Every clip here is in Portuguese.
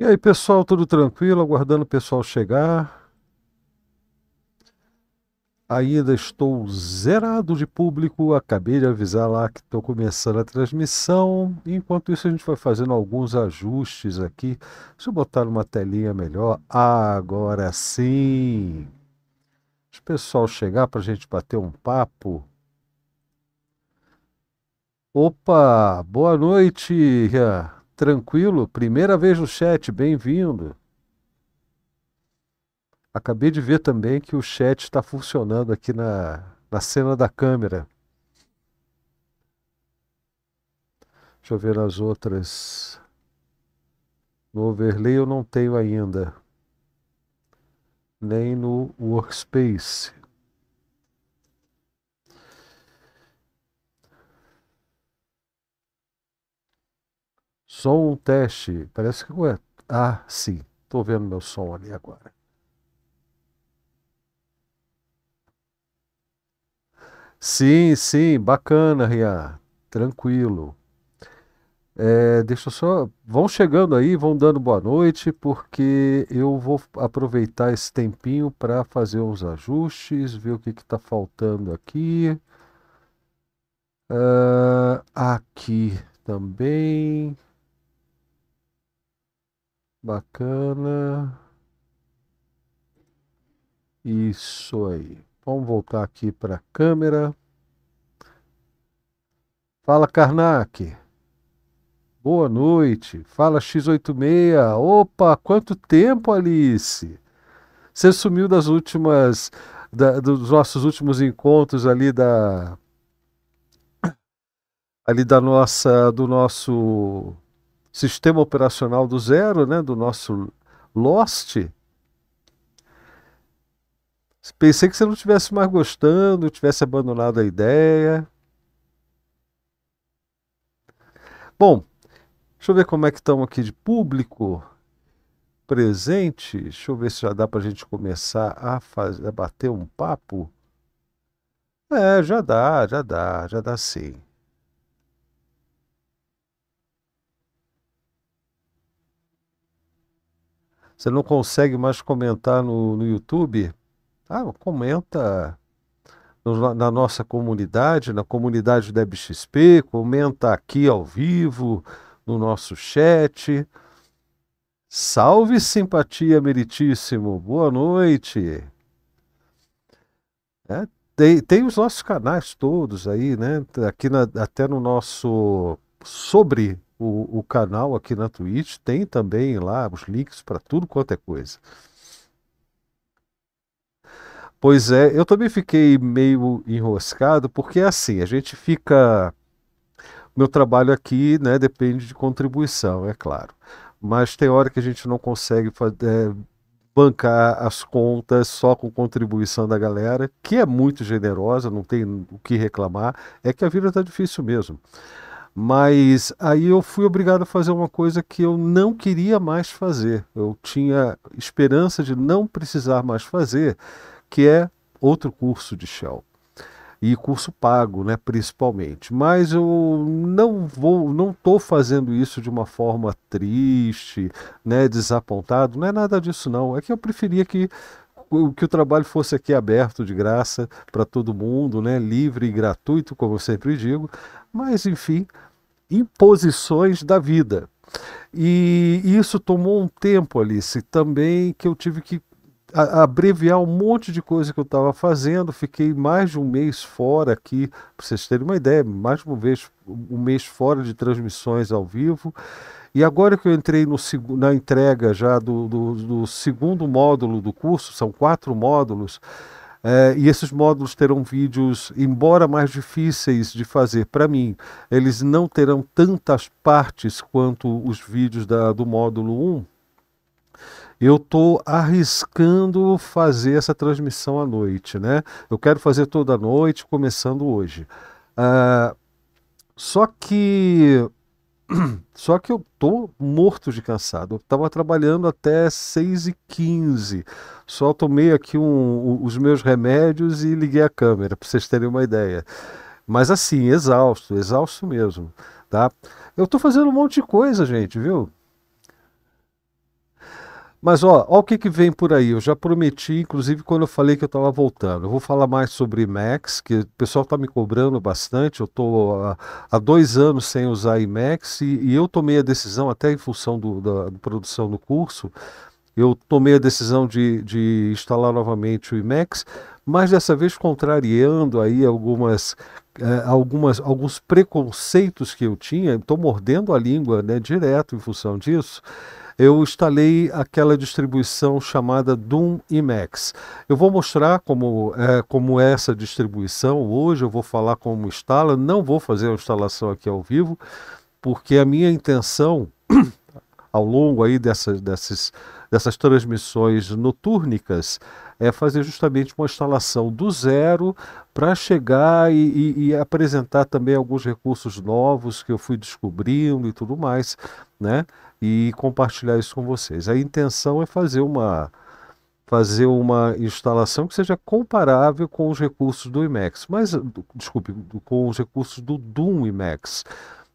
E aí, pessoal, tudo tranquilo? Aguardando o pessoal chegar. Ainda estou zerado de público, acabei de avisar lá que estou começando a transmissão. Enquanto isso, a gente vai fazendo alguns ajustes aqui. Deixa eu botar uma telinha melhor. Agora sim! Deixa o pessoal chegar para a gente bater um papo. Opa, boa noite! Tranquilo, primeira vez no chat, bem-vindo. Acabei de ver também que o chat está funcionando aqui na, na cena da câmera. Deixa eu ver as outras. No overlay eu não tenho ainda, nem no workspace. Som um teste. Parece que. é ah, sim. Estou vendo meu som ali agora. Sim, sim. Bacana, Rian. Tranquilo. É, deixa eu só. Vão chegando aí, vão dando boa noite, porque eu vou aproveitar esse tempinho para fazer uns ajustes, ver o que está faltando aqui. Uh, aqui também. Bacana. Isso aí. Vamos voltar aqui para a câmera. Fala, Karnak. Boa noite. Fala, X86. Opa, quanto tempo, Alice? Você sumiu das últimas. Da, dos nossos últimos encontros ali da. Ali da nossa. Do nosso sistema operacional do zero, né, do nosso Lost. Pensei que você não estivesse mais gostando, tivesse abandonado a ideia. Bom, deixa eu ver como é que estamos aqui de público presente. Deixa eu ver se já dá para a gente começar a, fazer, a bater um papo. É, já dá, já dá, já dá sim. Você não consegue mais comentar no, no YouTube? Ah, comenta no, na nossa comunidade, na comunidade da BxP. comenta aqui ao vivo, no nosso chat. Salve simpatia, meritíssimo. Boa noite. É, tem, tem os nossos canais todos aí, né? Tá aqui na, até no nosso sobre o, o canal aqui na Twitch, tem também lá os links para tudo quanto é coisa. Pois é, eu também fiquei meio enroscado, porque é assim, a gente fica. Meu trabalho aqui né, depende de contribuição, é claro. Mas tem hora que a gente não consegue fazer, é, bancar as contas só com contribuição da galera, que é muito generosa, não tem o que reclamar, é que a vida está difícil mesmo. Mas aí eu fui obrigado a fazer uma coisa que eu não queria mais fazer. Eu tinha esperança de não precisar mais fazer, que é outro curso de Shell. E curso pago, né, principalmente. Mas eu não vou, não estou fazendo isso de uma forma triste, né, desapontado. Não é nada disso não. É que eu preferia que que o trabalho fosse aqui aberto de graça para todo mundo, né? livre e gratuito, como eu sempre digo, mas enfim, imposições da vida. E isso tomou um tempo, Alice, também que eu tive que abreviar um monte de coisa que eu estava fazendo. Fiquei mais de um mês fora aqui, para vocês terem uma ideia, mais de um mês, um mês fora de transmissões ao vivo. E agora que eu entrei no, na entrega já do, do, do segundo módulo do curso, são quatro módulos, é, e esses módulos terão vídeos, embora mais difíceis de fazer para mim, eles não terão tantas partes quanto os vídeos da, do módulo 1. Eu estou arriscando fazer essa transmissão à noite, né? Eu quero fazer toda a noite, começando hoje. Ah, só que Só que eu tô morto de cansado. Eu trabalhando até 6 e 15 Só tomei aqui um, os meus remédios e liguei a câmera, para vocês terem uma ideia. Mas assim, exausto, exausto mesmo, tá? Eu tô fazendo um monte de coisa, gente, viu? Mas ó, ó o que, que vem por aí. Eu já prometi, inclusive, quando eu falei que eu estava voltando. Eu vou falar mais sobre Max, que o pessoal está me cobrando bastante. Eu estou ah, há, dois anos sem usar IMAX e, e, eu tomei a decisão, até em função do, da, da produção do curso, eu tomei a decisão de, de instalar novamente o IMAX, mas dessa vez contrariando aí algumas eh, algumas, alguns preconceitos que eu tinha, estou mordendo a língua né, direto em função disso eu instalei aquela distribuição chamada Doom Emacs. Eu vou mostrar como é, como é essa distribuição hoje, eu vou falar como instala, não vou fazer a instalação aqui ao vivo, porque a minha intenção ao longo aí dessas, dessas, dessas transmissões notúrnicas é fazer justamente uma instalação do zero para chegar e, e, e, apresentar também alguns recursos novos que eu fui descobrindo e tudo mais, né? e compartilhar isso com vocês. A intenção é fazer uma fazer uma instalação que seja comparável com os recursos do Imax, mas desculpe, com os recursos do Doom Imax,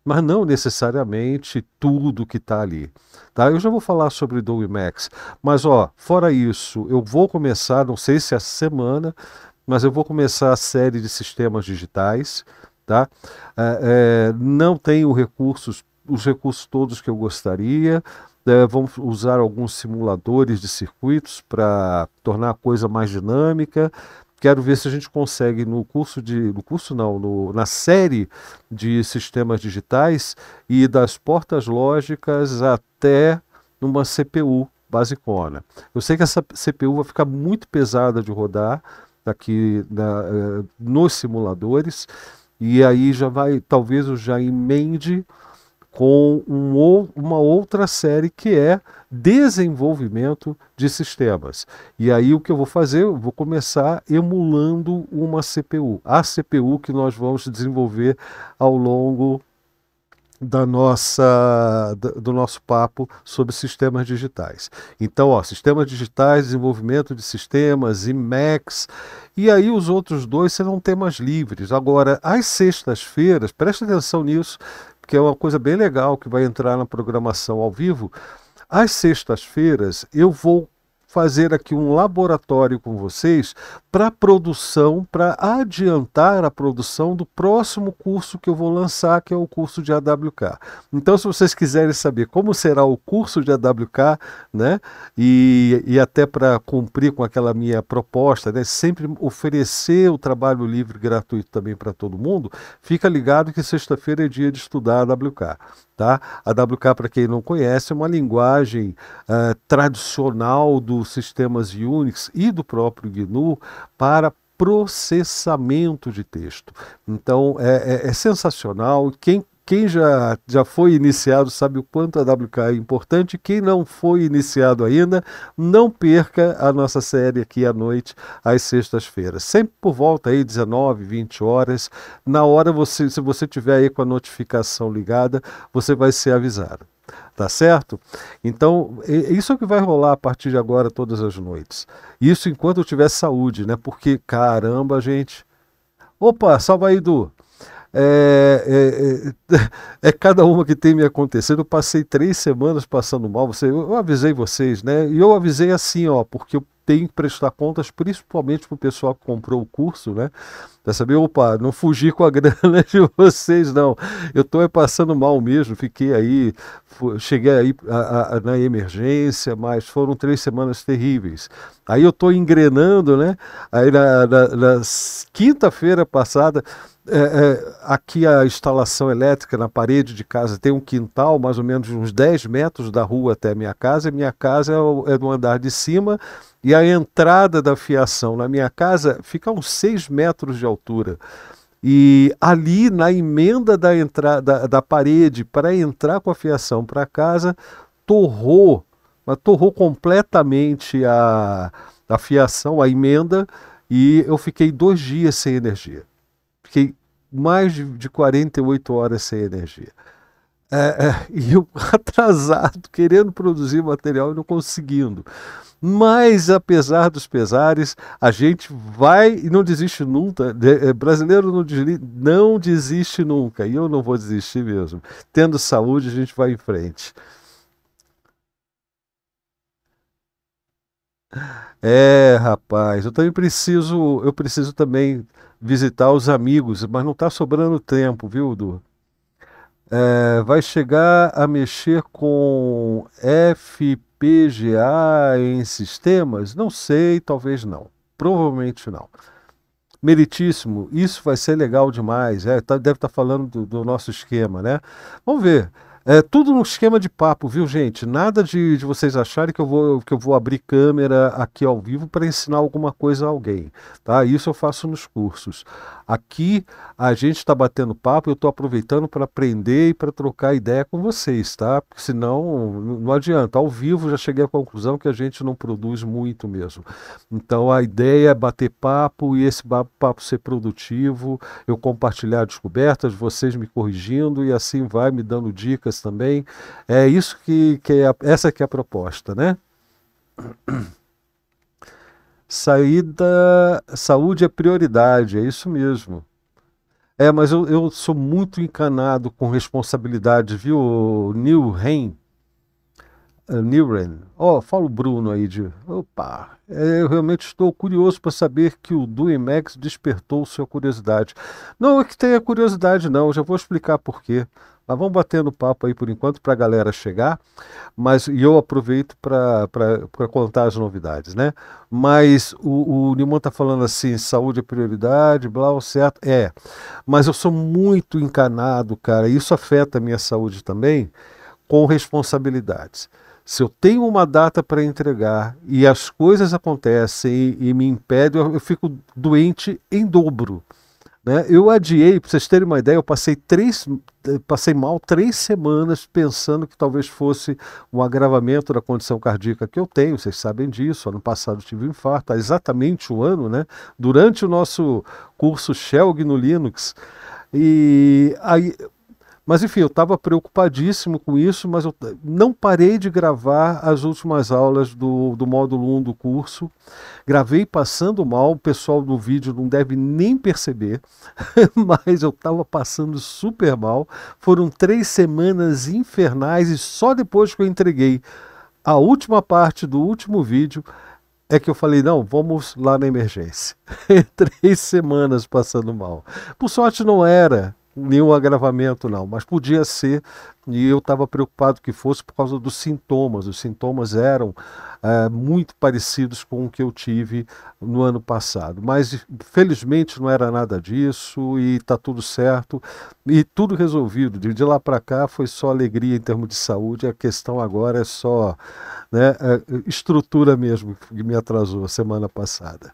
mas não necessariamente tudo que está ali. Tá? Eu já vou falar sobre Doom Imax, mas ó, fora isso, eu vou começar, não sei se é semana, mas eu vou começar a série de sistemas digitais, tá? É, é, não tenho recursos os recursos todos que eu gostaria. É, vamos usar alguns simuladores de circuitos para tornar a coisa mais dinâmica. Quero ver se a gente consegue no curso de, no curso não, no, na série de sistemas digitais e das portas lógicas até numa CPU basicona. Eu sei que essa CPU vai ficar muito pesada de rodar aqui na, eh, nos simuladores e aí já vai, talvez eu já emende com um ou, uma outra série que é desenvolvimento de sistemas. E aí o que eu vou fazer? Eu vou começar emulando uma CPU, a CPU que nós vamos desenvolver ao longo da nossa do nosso papo sobre sistemas digitais. Então, ó, sistemas digitais, desenvolvimento de sistemas, IMEX, e aí os outros dois serão temas livres. Agora, às sextas-feiras, preste atenção nisso, que é uma coisa bem legal que vai entrar na programação ao vivo. Às sextas-feiras eu vou fazer aqui um laboratório com vocês para produção, para adiantar a produção do próximo curso que eu vou lançar, que é o curso de AWK. Então, se vocês quiserem saber como será o curso de AWK, né, e, e até para cumprir com aquela minha proposta, né, sempre oferecer o trabalho livre gratuito também para todo mundo, fica ligado que sexta-feira é dia de estudar AWK. Tá? A WK, para quem não conhece, é uma linguagem uh, tradicional dos sistemas Unix e do próprio GNU para processamento de texto. Então é, é, é sensacional. Quem quem já, já foi iniciado sabe o quanto a WK é importante. Quem não foi iniciado ainda, não perca a nossa série aqui à noite, às sextas-feiras. Sempre por volta aí, 19, 20 horas. Na hora, você, se você tiver aí com a notificação ligada, você vai ser avisado. Tá certo? Então, isso é o que vai rolar a partir de agora, todas as noites. Isso enquanto eu tiver saúde, né? Porque, caramba, gente. Opa, salva aí, Du. É, é, é, é, cada uma que tem me acontecido. Eu passei três semanas passando mal. Você, eu avisei vocês, né? E eu avisei assim, ó, porque eu tenho que prestar contas, principalmente para o pessoal que comprou o curso, né? Para saber, opa, não fugir com a grana de vocês, não. Eu estou passando mal mesmo, fiquei aí, cheguei aí a, a, na emergência, mas foram três semanas terríveis. Aí eu estou engrenando, né? Aí na, na, na quinta-feira passada, é, é, aqui a instalação elétrica na parede de casa tem um quintal, mais ou menos uns 10 metros da rua até a minha casa, e minha casa é, é no andar de cima, e a entrada da fiação na minha casa fica a uns 6 metros de altura. E ali, na emenda da, entrada, da, da parede, para entrar com a fiação para casa, torrou, mas torrou completamente a, a fiação, a emenda, e eu fiquei dois dias sem energia fiquei mais de 48 horas sem energia. É, é, e eu atrasado, querendo produzir material e não conseguindo. Mas, apesar dos pesares, a gente vai e não desiste nunca. De, é, brasileiro não, desli, não desiste nunca. E eu não vou desistir mesmo. Tendo saúde, a gente vai em frente. É, rapaz, eu também preciso, eu preciso também visitar os amigos, mas não está sobrando tempo, viu, Du? É, vai chegar a mexer com FPGA em sistemas? Não sei, talvez não. Provavelmente não. Meritíssimo, isso vai ser legal demais. É, tá, deve estar tá falando do, do nosso esquema, né? Vamos ver. É tudo um esquema de papo, viu, gente? Nada de, de vocês acharem que eu, vou, que eu vou abrir câmera aqui ao vivo para ensinar alguma coisa a alguém, tá? Isso eu faço nos cursos. Aqui a gente está batendo papo, eu estou aproveitando para aprender e para trocar ideia com vocês, tá? Porque senão não adianta. Ao vivo já cheguei à conclusão que a gente não produz muito mesmo. Então a ideia é bater papo e esse papo ser produtivo, eu compartilhar descobertas, vocês me corrigindo e assim vai me dando dicas também. É isso que, que é, essa que é a proposta, né? Saída, saúde é prioridade, é isso mesmo. É, mas eu, eu sou muito encanado com responsabilidade, viu, Neil Hein? Eh, Niren. Ó, oh, fala o Bruno aí de. Opa! É, eu realmente estou curioso para saber que o Max despertou sua curiosidade. Não é que tenha curiosidade, não, eu já vou explicar por quê. Mas vamos batendo papo aí por enquanto para a galera chegar. Mas e eu aproveito para contar as novidades, né? Mas o, o Nimon está falando assim: saúde é prioridade, blá, o certo. É. Mas eu sou muito encanado, cara. Isso afeta a minha saúde também com responsabilidades se eu tenho uma data para entregar e as coisas acontecem e, e me impedem, eu, eu, fico doente em dobro. Né? Eu adiei, para vocês terem uma ideia, eu passei três, passei mal três semanas pensando que talvez fosse um agravamento da condição cardíaca que eu tenho. Vocês sabem disso. Ano passado tive um infarto, há exatamente um ano, né? Durante o nosso curso Shell no Linux. E aí mas enfim, eu estava preocupadíssimo com isso, mas eu não parei de gravar as últimas aulas do, do módulo 1 do curso. Gravei passando mal, o pessoal do vídeo não deve nem perceber, mas eu estava passando super mal. Foram três semanas infernais e só depois que eu entreguei a última parte do último vídeo é que eu falei, não, vamos lá na emergência. Três semanas passando mal. Por sorte não era nenhum agravamento, não, mas podia ser, e eu estava preocupado que fosse por causa dos sintomas. Os sintomas eram é, muito parecidos com o que eu tive no ano passado, mas felizmente não era nada disso e está tudo certo e tudo resolvido. De, de lá para cá foi só alegria em termos de saúde, a questão agora é só né, eh, estrutura mesmo que me atrasou a semana passada.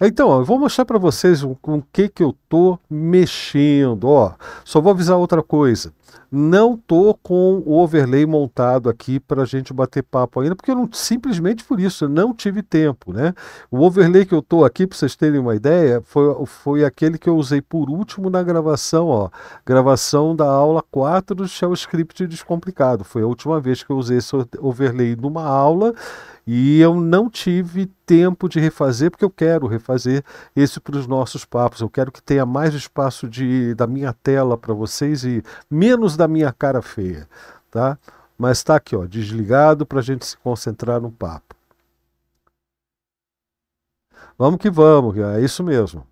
Então, ó, eu vou mostrar para vocês com o que, que eu tô mexendo. Ó, só vou avisar outra coisa. Não tô com o overlay montado aqui para a gente bater papo ainda, porque eu não, simplesmente por isso, eu não tive tempo, né? O overlay que eu tô aqui, para vocês terem uma ideia, foi, foi aquele que eu usei por último na gravação, ó. Gravação da aula 4 do Shell Script Descomplicado. Foi a última vez que eu usei esse overlay numa aula e eu não tive tempo de refazer, porque eu quero refazer esse para os nossos papos. Eu quero que tenha mais espaço de, da minha tela para vocês e menos da minha cara feia, tá? Mas está aqui, ó, desligado para a gente se concentrar no papo. Vamos que vamos, é isso mesmo.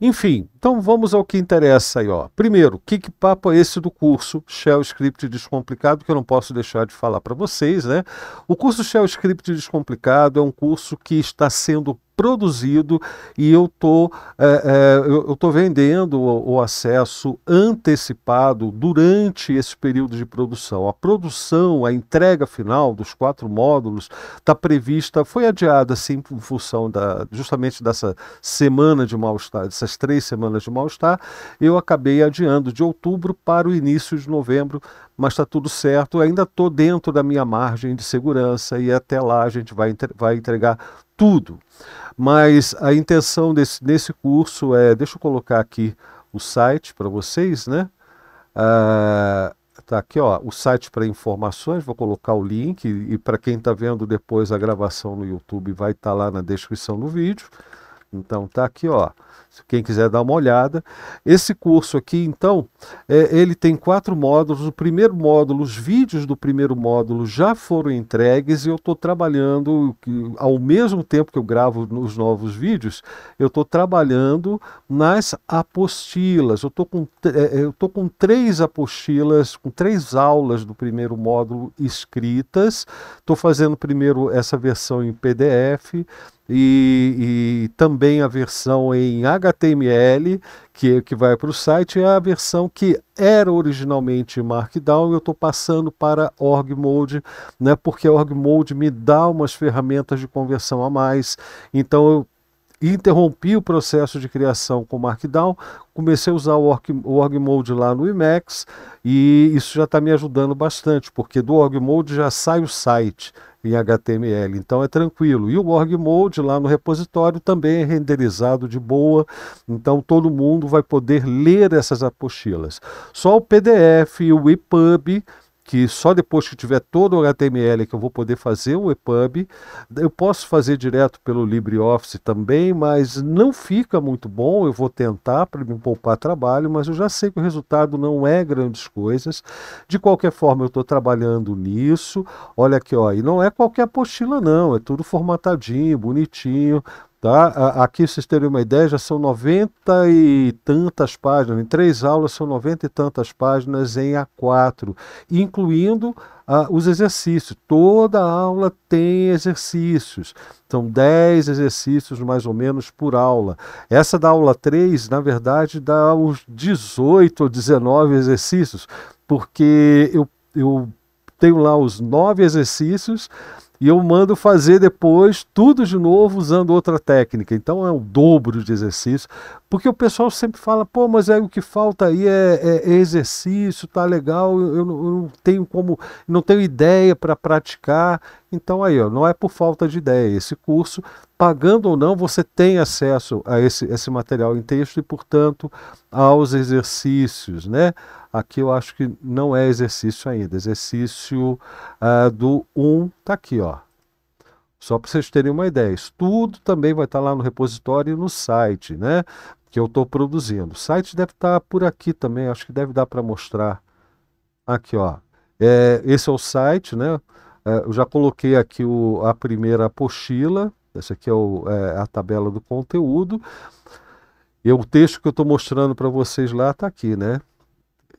Enfim, então vamos ao que interessa aí. Ó. Primeiro, que, que papo é esse do curso Shell Script Descomplicado, que eu não posso deixar de falar para vocês. Né? O curso Shell Script Descomplicado é um curso que está sendo produzido e eu tô, é, é, eu estou vendendo o, o, acesso antecipado durante esse período de produção. A produção, a entrega final dos quatro módulos está prevista, foi adiada sim em função da, justamente dessa semana de mal-estar, dessas três semanas de mal-estar, eu acabei adiando de outubro para o início de novembro, mas está tudo certo, ainda estou dentro da minha margem de segurança e até lá a gente vai, vai entregar tudo. Mas a intenção desse, nesse curso é, deixa eu colocar aqui o site para vocês, né? Ah, tá aqui ó, o site para informações, vou colocar o link e, e para quem está vendo depois a gravação no YouTube vai estar tá lá na descrição do vídeo. Então tá aqui ó, quem quiser dar uma olhada. Esse curso aqui, então, é, ele tem quatro módulos. O primeiro módulo, os vídeos do primeiro módulo já foram entregues e eu estou trabalhando, ao mesmo tempo que eu gravo os novos vídeos, eu estou trabalhando nas apostilas. Eu estou com, é, é, eu com três apostilas, com três aulas do primeiro módulo escritas. Estou fazendo primeiro essa versão em PDF. E, e também a versão em HD HTML, que, que vai para o site, é a versão que era originalmente Markdown, eu estou passando para Org Mode, né, porque Org Mode me dá umas ferramentas de conversão a mais, então eu interrompi o processo de criação com Markdown, comecei a usar o Org, o org Mode lá no Emacs e isso já está me ajudando bastante, porque do Org Mode já sai o site, em HTML. Então é tranquilo. E o org mode lá no repositório também é renderizado de boa, então todo mundo vai poder ler essas apostilas. Só o PDF e o EPUB que só depois que tiver todo o HTML que eu vou poder fazer o EPUB. Eu posso fazer direto pelo LibreOffice também, mas não fica muito bom. Eu vou tentar para me poupar trabalho, mas eu já sei que o resultado não é grandes coisas. De qualquer forma, eu estou trabalhando nisso. Olha aqui, ó, e não é qualquer apostila não, é tudo formatadinho, bonitinho, Tá? Aqui, vocês terem uma ideia, já são 90 e tantas páginas, em três aulas são 90 e tantas páginas em A4, incluindo uh, os exercícios. Toda aula tem exercícios, são 10 exercícios mais ou menos por aula. Essa da aula 3, na verdade, dá uns 18 ou 19 exercícios, porque eu, eu tenho lá os nove exercícios e eu mando fazer depois tudo de novo usando outra técnica. Então é o dobro de exercício, porque o pessoal sempre fala, pô, mas é o que falta aí é, é, é exercício, tá legal, eu, eu, não tenho como, não tenho ideia para praticar. Então aí, ó, não é por falta de ideia. Esse curso pagando ou não, você tem acesso a esse, esse material em texto e, portanto, aos exercícios, né? Aqui eu acho que não é exercício ainda, exercício uh, do 1 está aqui, ó. Só para vocês terem uma ideia, isso tudo também vai estar tá lá no repositório e no site, né? Que eu estou produzindo. O site deve estar tá por aqui também, acho que deve dar para mostrar. Aqui, ó. É, esse é o site, né? É, eu já coloquei aqui o, a primeira apostila, essa aqui é, o, é, é a tabela do conteúdo. E o texto que eu estou mostrando para vocês lá está aqui, né?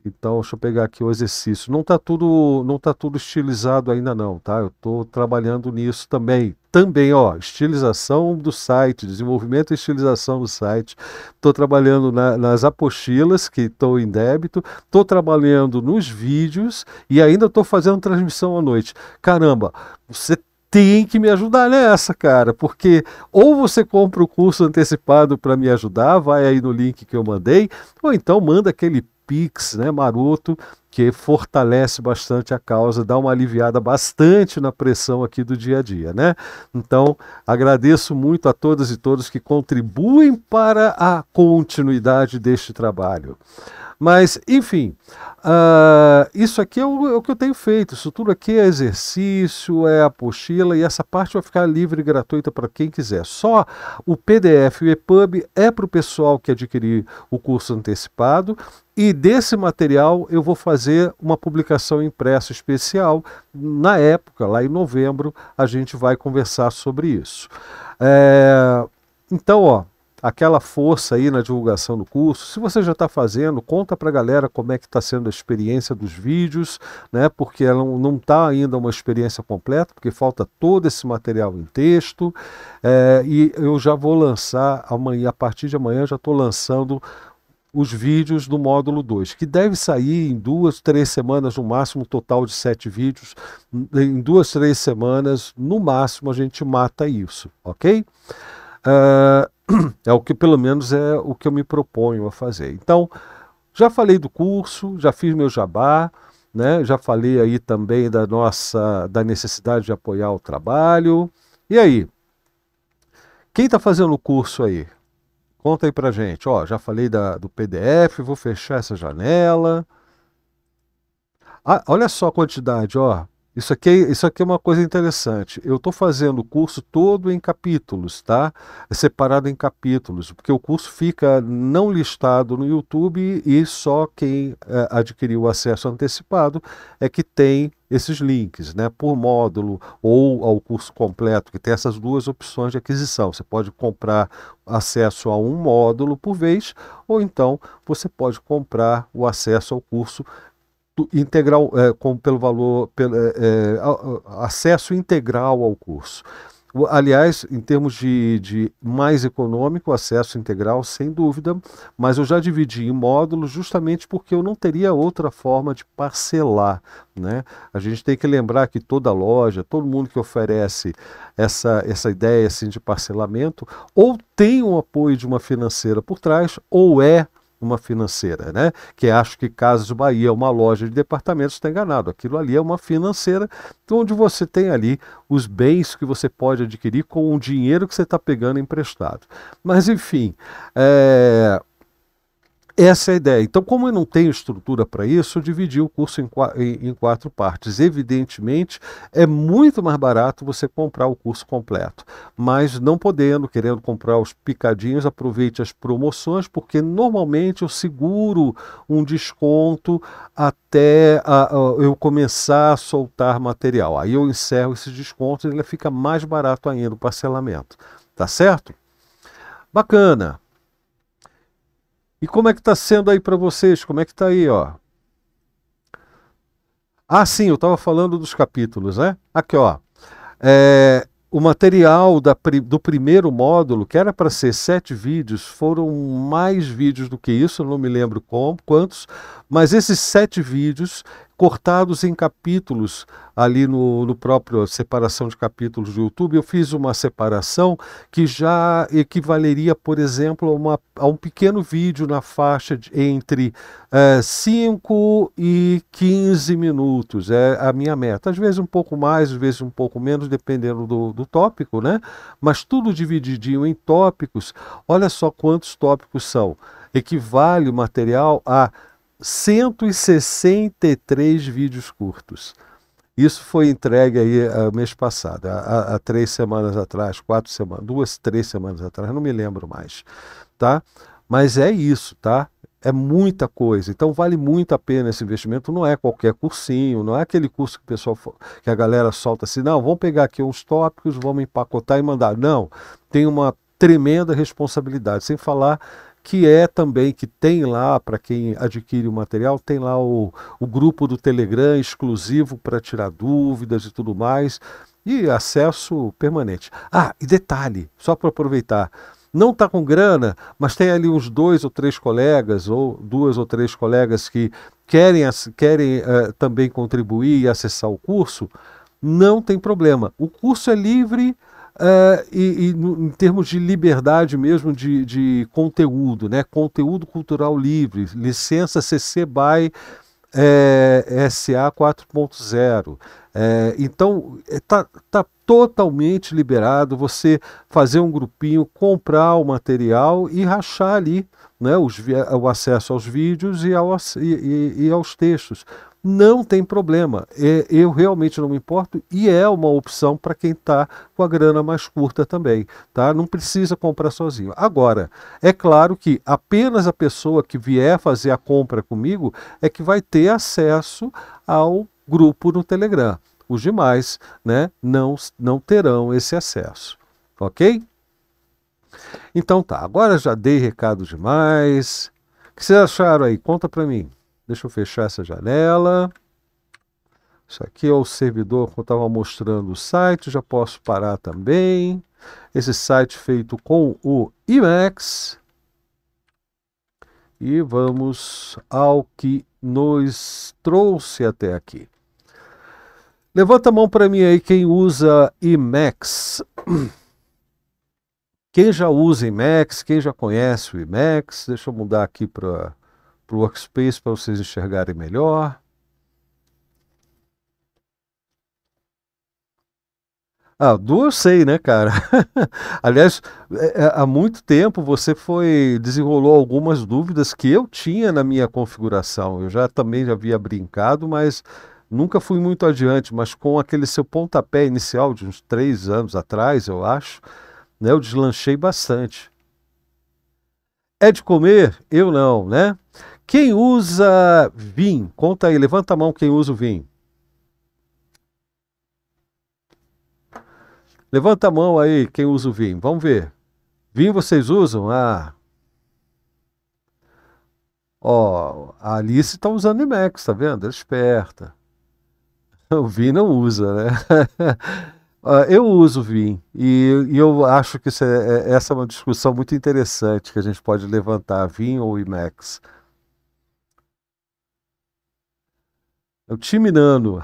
Então, deixa eu pegar aqui o exercício. Não está tudo, não tá tudo estilizado ainda não, tá? Eu estou trabalhando nisso também. Também, ó, estilização do site, desenvolvimento e estilização do site. Estou trabalhando na, nas apostilas que estou em débito. Estou trabalhando nos vídeos e ainda estou fazendo transmissão à noite. Caramba, você tem que me ajudar nessa, cara, porque ou você compra o curso antecipado para me ajudar, vai aí no link que eu mandei, ou então manda aquele Pix, né, maroto, que fortalece bastante a causa, dá uma aliviada bastante na pressão aqui do dia a dia, né? Então, agradeço muito a todas e todos que contribuem para a continuidade deste trabalho. Mas, enfim, uh, isso aqui é o, é o, que eu tenho feito. Isso tudo aqui é exercício, é apostila e essa parte vai ficar livre e gratuita para quem quiser. Só o PDF e o EPUB é para o pessoal que adquirir o curso antecipado. E desse material eu vou fazer uma publicação impressa especial. Na época, lá em novembro, a gente vai conversar sobre isso. É... Então, ó, aquela força aí na divulgação do curso. Se você já está fazendo, conta para a galera como é que está sendo a experiência dos vídeos, né? Porque ela não está ainda uma experiência completa, porque falta todo esse material em texto. É, e eu já vou lançar amanhã, a partir de amanhã, já estou lançando os vídeos do módulo 2, que deve sair em duas, três semanas, no máximo, um total de sete vídeos. Em duas, três semanas, no máximo, a gente mata isso, ok? Uh, é o que pelo menos é o que eu me proponho a fazer. Então, já falei do curso, já fiz meu jabá, né? Já falei aí também da nossa da necessidade de apoiar o trabalho. E aí? Quem está fazendo o curso aí? Conta aí pra gente. Ó, já falei da, do PDF, vou fechar essa janela. Ah, olha só a quantidade, ó. Isso aqui, é, isso aqui é uma coisa interessante. Eu estou fazendo o curso todo em capítulos, tá? Separado em capítulos, porque o curso fica não listado no YouTube e só quem é, adquiriu o acesso antecipado é que tem esses links, né? Por módulo ou ao curso completo, que tem essas duas opções de aquisição. Você pode comprar acesso a um módulo por vez, ou então você pode comprar o acesso ao curso integral, é, com, pelo valor, pelo, é, é acesso integral ao curso. Aliás, em termos de, de, mais econômico, acesso integral, sem dúvida, mas eu já dividi em módulos justamente porque eu não teria outra forma de parcelar. Né? A gente tem que lembrar que toda loja, todo mundo que oferece essa, essa ideia assim, de parcelamento, ou tem o apoio de uma financeira por trás, ou é uma financeira, né? Que acho que Casas Bahia é uma loja de departamentos, está enganado. Aquilo ali é uma financeira então, onde você tem ali os bens que você pode adquirir com o dinheiro que você está pegando emprestado. Mas enfim, é essa é a ideia. Então, como eu não tenho estrutura para isso, eu dividi o curso em, em, em, quatro partes. Evidentemente, é muito mais barato você comprar o curso completo, mas não podendo, querendo comprar os picadinhos, aproveite as promoções, porque normalmente eu seguro um desconto até a, a, eu começar a soltar material. Aí eu encerro esse desconto e ele fica mais barato ainda o parcelamento. Tá certo? Bacana! E como é que está sendo aí para vocês? Como é que está aí, ó? Ah, sim, eu estava falando dos capítulos, né? Aqui, ó. É, o material da, do primeiro módulo, que era para ser sete vídeos, foram mais vídeos do que isso, não me lembro como, quantos, mas esses sete vídeos cortados em capítulos ali no, no próprio separação de capítulos do YouTube. Eu fiz uma separação que já equivaleria, por exemplo, a, uma, a um pequeno vídeo na faixa de, entre 5 eh, e 15 minutos. É a minha meta. Às vezes um pouco mais, às vezes um pouco menos, dependendo do, do tópico, né? Mas tudo divididinho em tópicos. Olha só quantos tópicos são. Equivale o material a 163 vídeos curtos. Isso foi entregue aí uh, mês passado, há, há, três semanas atrás, quatro semanas, duas, três semanas atrás, não me lembro mais, tá? Mas é isso, tá? É muita coisa. Então vale muito a pena esse investimento. Não é qualquer cursinho, não é aquele curso que o pessoal que a galera solta assim, não, vamos pegar aqui uns tópicos, vamos empacotar e mandar. Não, tem uma tremenda responsabilidade, sem falar que é também que tem lá, para quem adquire o material, tem lá o, o grupo do Telegram exclusivo para tirar dúvidas e tudo mais, e acesso permanente. Ah, e detalhe, só para aproveitar, não está com grana, mas tem ali uns dois ou três colegas, ou duas ou três colegas que querem, querem uh, também contribuir e acessar o curso, não tem problema. O curso é livre Uh, e, e no, em termos de liberdade mesmo de, de conteúdo, né? conteúdo cultural livre, licença CC BY é, SA 4.0. É, então, está é, tá totalmente liberado você fazer um grupinho, comprar o material e rachar ali né, os, o acesso aos vídeos e, ao, e, e aos textos não tem problema. É, eu realmente não me importo e é uma opção para quem está com a grana mais curta também, tá? Não precisa comprar sozinho. Agora, é claro que apenas a pessoa que vier fazer a compra comigo é que vai ter acesso ao grupo no Telegram. Os demais, né, não não terão esse acesso. OK? Então tá, agora já dei recado demais. O que vocês acharam aí? Conta para mim. Deixa eu fechar essa janela. Isso aqui é o servidor que eu estava mostrando o site, já posso parar também. Esse site feito com o Emacs. E vamos ao que nos trouxe até aqui. Levanta a mão para mim aí quem usa Emacs. Quem já usa Emacs, quem já conhece o Emacs, deixa eu mudar aqui para para o workspace para vocês enxergarem melhor. Ah, do eu sei, né, cara? Aliás, é, é, há muito tempo você foi desenrolou algumas dúvidas que eu tinha na minha configuração. Eu já também já havia brincado, mas nunca fui muito adiante. Mas com aquele seu pontapé inicial de uns três anos atrás, eu acho, né, eu deslanchei bastante. É de comer? Eu não, né? Quem usa Vim Conta aí, levanta a mão quem usa o Vim. Levanta a mão aí quem usa o Vim. Vamos ver. Vim vocês usam? Ah. Ó, a Alice está usando IMAX, tá vendo? Ela é esperta. O Vim não usa, né? Ah, eu uso o Vim e, eu acho que é, é, essa é uma discussão muito interessante que a gente pode levantar, Vim ou IMAX. O time Nando.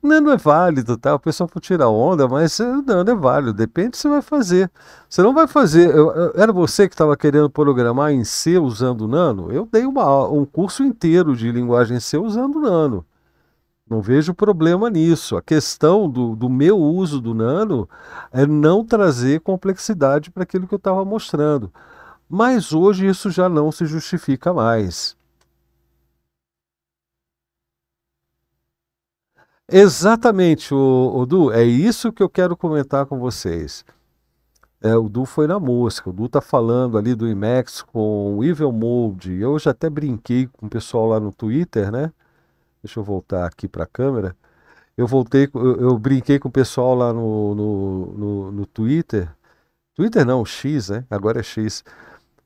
Nando é válido, tá? O pessoal pode tirar onda, mas eh, Nando é válido. Depende se você vai fazer. Você não vai fazer. Eu, eu, era você que estava querendo programar em C usando Nano? Eu dei uma, um curso inteiro de linguagem C usando Nano. Não vejo problema nisso. A questão do, do meu uso do Nano é não trazer complexidade para aquilo que eu estava mostrando. Mas hoje isso já não se justifica mais. Exatamente, o, o Du, é isso que eu quero comentar com vocês. É, o Du foi na música, o Du tá falando ali do IMAX com o Evil Mode. Eu já até brinquei com o pessoal lá no Twitter, né? Deixa eu voltar aqui para a câmera. Eu voltei, eu, eu, brinquei com o pessoal lá no, no, no, no Twitter. Twitter não, X, né? Agora é X.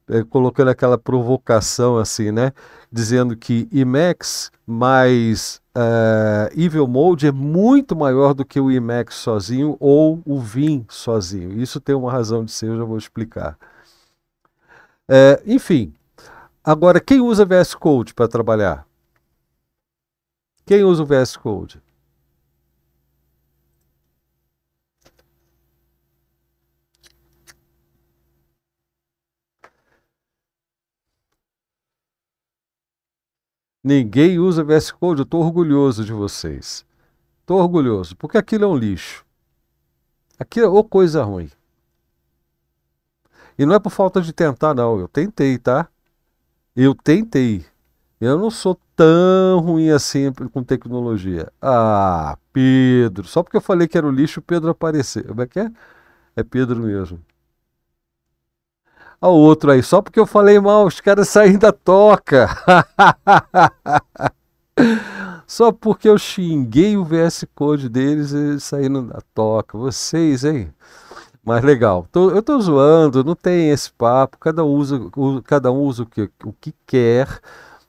É, colocando aquela provocação assim, né? Dizendo que IMAX mais uh, Evil Mode é muito maior do que o IMAX sozinho ou o Vim sozinho. Isso tem uma razão de ser, eu já vou explicar. Uh, enfim, agora quem usa VS Code para trabalhar? Quem usa o VS Code? Ninguém usa VS Code, eu estou orgulhoso de vocês. Estou orgulhoso, porque aquilo é um lixo. Aquilo é ou coisa ruim. E não é por falta de tentar, não. Eu tentei, tá? Eu tentei. Eu não sou tão ruim assim com tecnologia. Ah, Pedro. Só porque eu falei que era o lixo, o Pedro apareceu. Como é que é? É Pedro mesmo ao outro aí. Só porque eu falei mal, os caras saem da toca. Só porque eu xinguei o VS Code deles e saíram da toca. Vocês, hein? Mas legal. Tô, eu tô zoando, não tem esse papo. Cada, usa, cada um usa o que, o que quer.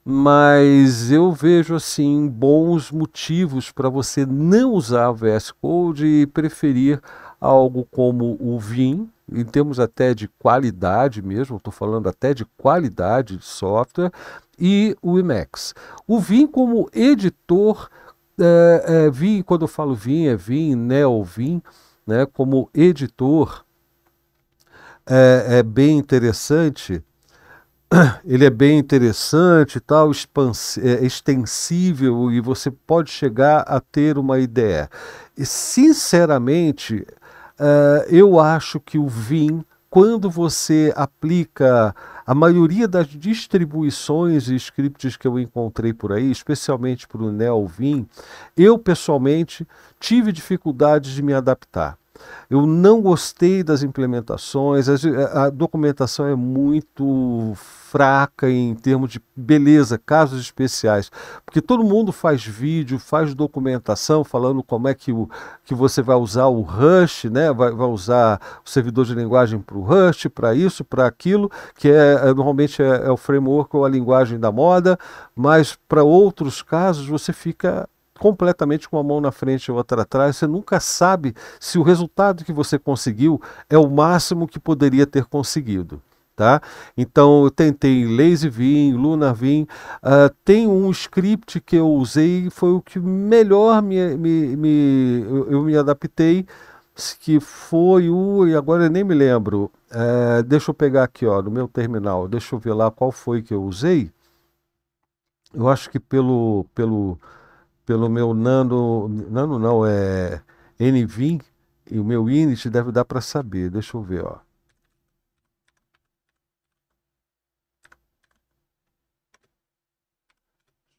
Mas eu vejo assim bons motivos para você não usar o VS Code e preferir algo como o Vim, em termos até de qualidade mesmo, estou falando até de qualidade de software, e o Emacs O Vim como editor, é, é, Vim, quando eu falo Vim, é Vim, Neo Vim, né, como editor, é, é bem interessante, ele é bem interessante, tal, é, extensível e você pode chegar a ter uma ideia. E, sinceramente, uh, eu acho que o VIN, quando você aplica a maioria das distribuições e scripts que eu encontrei por aí, especialmente para o NeoVim, eu pessoalmente tive dificuldades de me adaptar eu não gostei das implementações, a, eh, a documentação é muito fraca em termos de beleza, casos especiais, porque todo mundo faz vídeo, faz documentação falando como é que, o, que você vai usar o Rush, né? vai, vai usar o servidor de linguagem para o Rush, para isso, para aquilo, que é, é normalmente é, é, o framework ou a linguagem da moda, mas para outros casos você fica completamente com uma mão na frente e outra atrás. Você nunca sabe se o resultado que você conseguiu é o máximo que poderia ter conseguido. Tá? Então eu tentei Lazy Vim, Luna Vim, uh, ah, tem um script que eu usei, foi o que melhor me, me, me eu, eu me adaptei, que foi o, e agora eu nem me lembro, uh, deixa eu pegar aqui ó, no meu terminal, deixa eu ver lá qual foi que eu usei, eu acho que pelo, pelo pelo meu nano, nano não, é NVIN, e o meu índice deve dar para saber. Deixa eu ver, ó.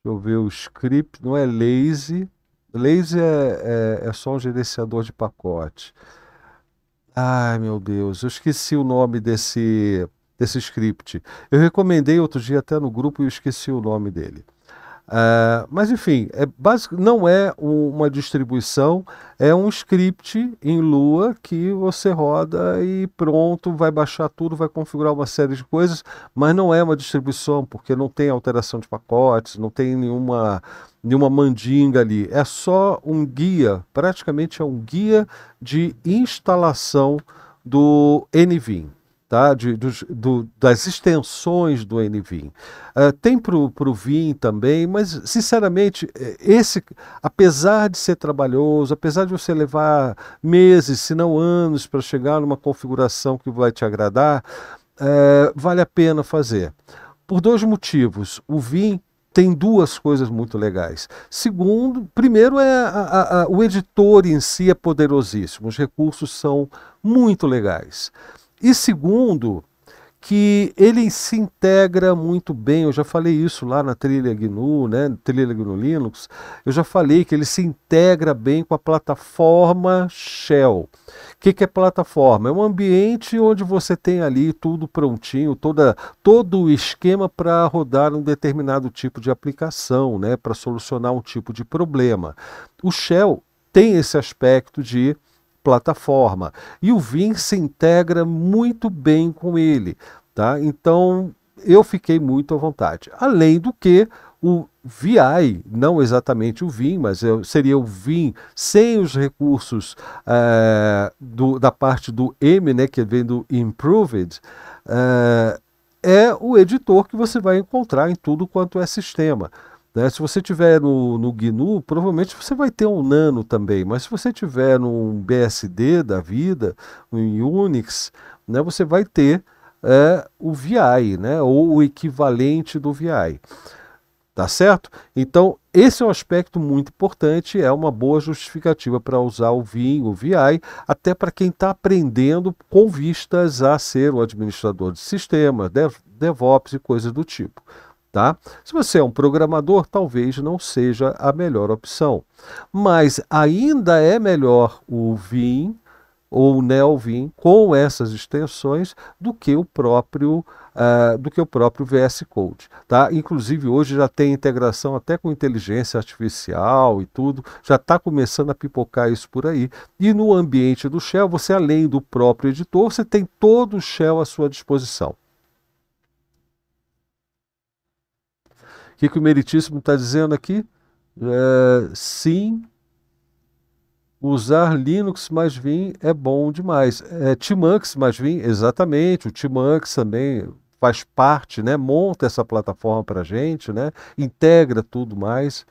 Deixa eu ver o script, não é lazy. Lazy é, é, é só um gerenciador de pacote. Ai, meu Deus, eu esqueci o nome desse, desse script. Eu recomendei outro dia até no grupo e eu esqueci o nome dele. Ah, mas enfim, é basic, não é uma distribuição, é um script em Lua que você roda e pronto, vai baixar tudo, vai configurar uma série de coisas, mas não é uma distribuição, porque não tem alteração de pacotes, não tem nenhuma, nenhuma mandinga ali. É só um guia, praticamente é um guia de instalação do NVIM tá? De, do, das extensões do NVIM. Uh, ah, tem para o VIM também, mas, sinceramente, é, esse, apesar de ser trabalhoso, apesar de você levar meses, se não anos, para chegar numa configuração que vai te agradar, uh, vale a pena fazer. Por dois motivos. O VIM tem duas coisas muito legais. Segundo, primeiro é a, a, a, o editor em si é poderosíssimo, os recursos são muito legais. E segundo, que ele se integra muito bem. Eu já falei isso lá na trilha GNU, né? Trilha GNU Linux. Eu já falei que ele se integra bem com a plataforma Shell. O que, que é plataforma? É um ambiente onde você tem ali tudo prontinho, toda, todo o esquema para rodar um determinado tipo de aplicação, né? Para solucionar um tipo de problema. O Shell tem esse aspecto de plataforma. E o Vim se integra muito bem com ele, tá? Então eu fiquei muito à vontade. Além do que o VI, não exatamente o Vim, mas seria o Vim sem os recursos é, do, da parte do M, né, que vem do Improved, é, é o editor que você vai encontrar em tudo quanto é sistema. Né? Se você tiver no, no GNU, provavelmente você vai ter um Nano também, mas se você tiver num BSD da vida, em Unix, né, você vai ter é, o VI, né, ou o equivalente do VI. Tá certo? Então, esse é um aspecto muito importante, é uma boa justificativa para usar o VIN, o VI, até para quem está aprendendo com vistas a ser o administrador de sistemas, DevOps e coisas do tipo. Tá? Se você é um programador, talvez não seja a melhor opção. Mas ainda é melhor o Vim ou o NeoVim com essas extensões do que o próprio uh, do que o próprio VS Code, tá? Inclusive hoje já tem integração até com inteligência artificial e tudo, já está começando a pipocar isso por aí. E no ambiente do Shell, você além do próprio editor, você tem todo o Shell à sua disposição. que, que o Meritíssimo está dizendo aqui? É, sim, usar Linux mais Vim é bom demais. É, Tmanx mais Vim, exatamente. O Tmanx também faz parte, né? Monta essa plataforma para a gente, né? Integra tudo mais.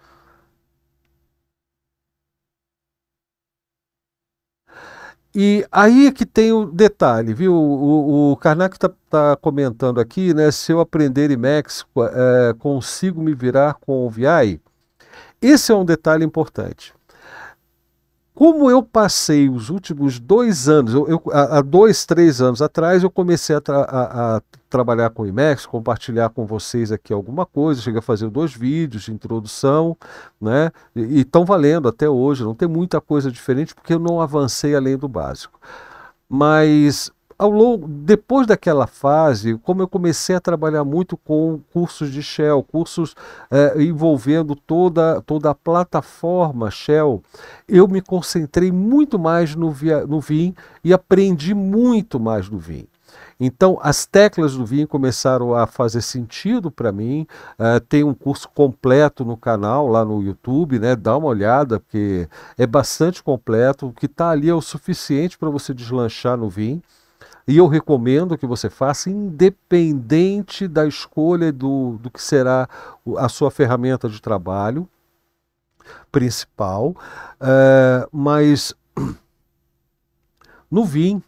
E aí é que tem o detalhe, viu? O, o, Karnak está tá comentando aqui, né? Se eu aprender em é, consigo me virar com o VI. Esse é um detalhe importante. Como eu passei os últimos dois anos, eu, eu, há dois, três anos atrás, eu comecei a, tra a, a trabalhar com o IMEX, compartilhar com vocês aqui alguma coisa, cheguei a fazer dois vídeos de introdução, né? E estão valendo até hoje, não tem muita coisa diferente, porque eu não avancei além do básico. Mas ao longo, depois daquela fase, como eu comecei a trabalhar muito com cursos de Shell, cursos eh, envolvendo toda, toda a plataforma Shell, eu me concentrei muito mais no, via, no VIM e aprendi muito mais do VIM. Então, as teclas do vinho começaram a fazer sentido para mim. Uh, tem um curso completo no canal, lá no YouTube, né? Dá uma olhada, porque é bastante completo. O que está ali é o suficiente para você deslanchar no vinho. E eu recomendo que você faça, independente da escolha do, do que será a sua ferramenta de trabalho principal. Eh, mas no VIM,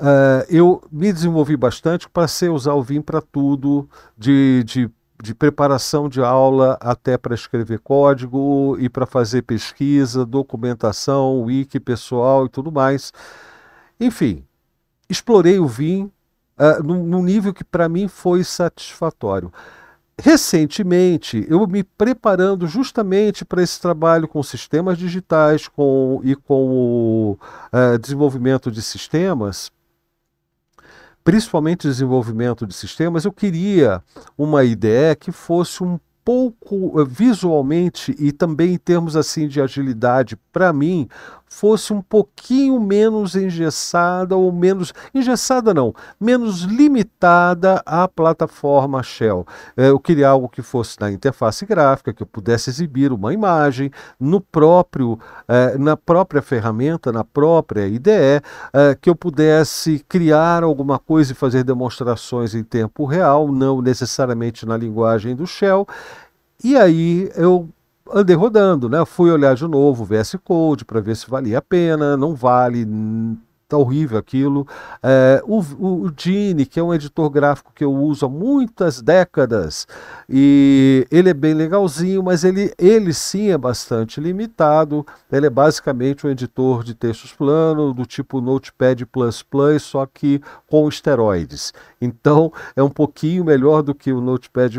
eh, eu me desenvolvi bastante, passei a usar o VIM para tudo, de, de de preparação de aula até para escrever código e para fazer pesquisa, documentação, wiki pessoal e tudo mais. Enfim, explorei o vim uh, ah, num, num nível que para mim foi satisfatório. Recentemente, eu me preparando justamente para esse trabalho com sistemas digitais com, e com o uh, desenvolvimento de sistemas, principalmente desenvolvimento de sistemas, eu queria uma ideia que fosse um pouco ah, visualmente e também em termos assim de agilidade, para mim, fosse um pouquinho menos engessada ou menos engessada não, menos limitada à plataforma Shell. É, eu queria algo que fosse na interface gráfica, que eu pudesse exibir uma imagem no próprio é, na própria ferramenta, na própria IDE, é, que eu pudesse criar alguma coisa e fazer demonstrações em tempo real, não necessariamente na linguagem do Shell. E aí eu andei rodando, né? Fui olhar de novo o VS Code para ver se valia a pena, não vale, tá horrível aquilo. É, o, o, o Gini, que é um editor gráfico que eu uso há muitas décadas, e ele é bem legalzinho, mas ele, ele sim é bastante limitado. Ele é basicamente um editor de textos plano, do tipo Notepad++, só que com esteroides. Então, é um pouquinho melhor do que o Notepad++,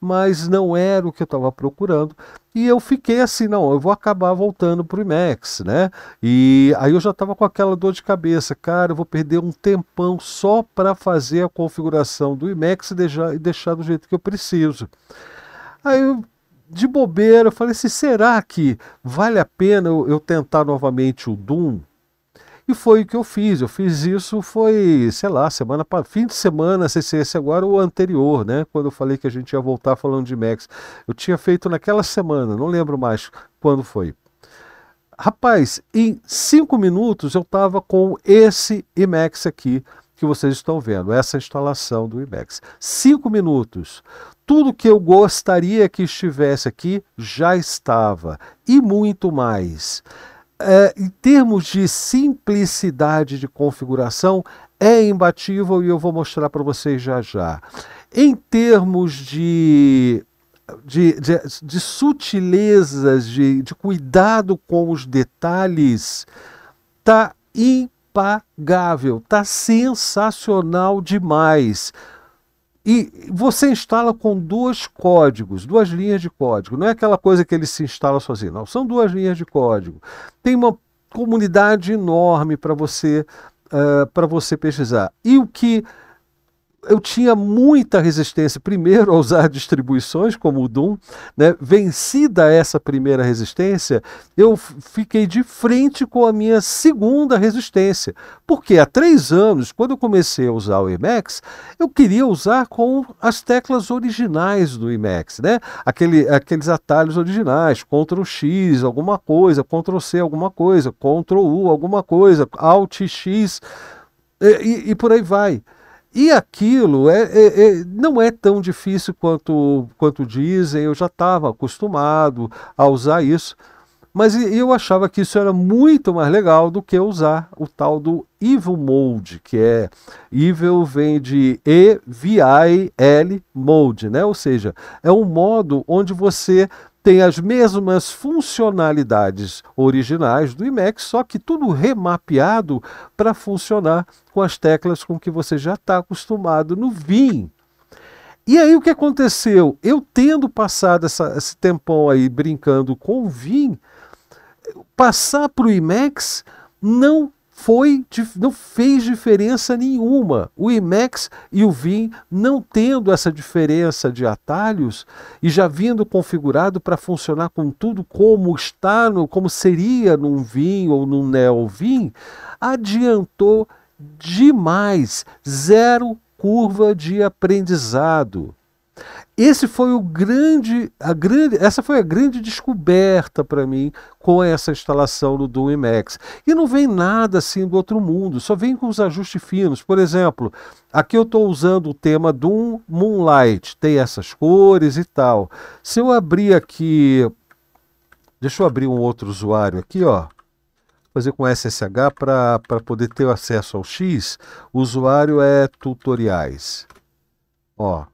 mas não era o que eu estava procurando. E eu fiquei assim, não, eu vou acabar voltando pro IMAX, né? E aí eu já estava com aquela dor de cabeça, cara, eu vou perder um tempão só para fazer a configuração do IMAX e deixar, e deixar do jeito que eu preciso. Aí eu, de bobeira, eu falei assim, será que vale a pena eu, eu tentar novamente o Doom? E foi o que eu fiz. Eu fiz isso foi, sei lá, semana fim de semana, sei se esse agora ou anterior, né? Quando eu falei que a gente ia voltar falando de Max. Eu tinha feito naquela semana, não lembro mais quando foi. Rapaz, em cinco minutos eu estava com esse IMAX aqui que vocês estão vendo, essa instalação do IMAX. Cinco minutos. Tudo que eu gostaria que estivesse aqui já estava e muito mais é, em termos de simplicidade de configuração, é imbatível e eu vou mostrar para vocês já já. Em termos de, de, de, de sutilezas, de, de cuidado com os detalhes, tá impagável, tá sensacional demais. E você instala com dois códigos, duas linhas de código. Não é aquela coisa que ele se instala sozinho, não. São duas linhas de código. Tem uma comunidade enorme para você, uh, eh, para você pesquisar. E o que eu tinha muita resistência, primeiro, a usar distribuições como o Doom. Né? Vencida essa primeira resistência, eu fiquei de frente com a minha segunda resistência. Porque há três anos, quando eu comecei a usar o Emacs, eu queria usar com as teclas originais do Emacs, né? Aquele, aqueles atalhos originais, Ctrl X, alguma coisa, Ctrl C, alguma coisa, Ctrl U, alguma coisa, Alt X. E, e, e, por aí vai. E aquilo é, é, é, não é tão difícil quanto, quanto dizem, eu já estava acostumado a usar isso, mas eu achava que isso era muito mais legal do que usar o tal do Evil Mode, que é Evil vem de E-V-I-L Mode, né? ou seja, é um modo onde você tem as mesmas funcionalidades originais do IMAX, só que tudo remapeado para funcionar com as teclas com que você já está acostumado no VIM. E aí o que aconteceu? Eu tendo passado essa, esse tempão aí brincando com o VIM, passar para o IMAX não foi, não fez diferença nenhuma. O IMAX e o VIN, não tendo essa diferença de atalhos e já vindo configurado para funcionar com tudo como está, no, como seria num VIN ou num Neo VIN, adiantou demais, zero curva de aprendizado esse foi o grande, a grande, essa foi a grande descoberta para mim com essa instalação no Doom Max. E não vem nada assim do outro mundo, só vem com os ajustes finos. Por exemplo, aqui eu estou usando o tema Doom Moonlight, tem essas cores e tal. Se eu abrir aqui, deixa eu abrir um outro usuário aqui, ó. Fazer com SSH para poder ter acesso ao X. O usuário é tutoriais. Ó,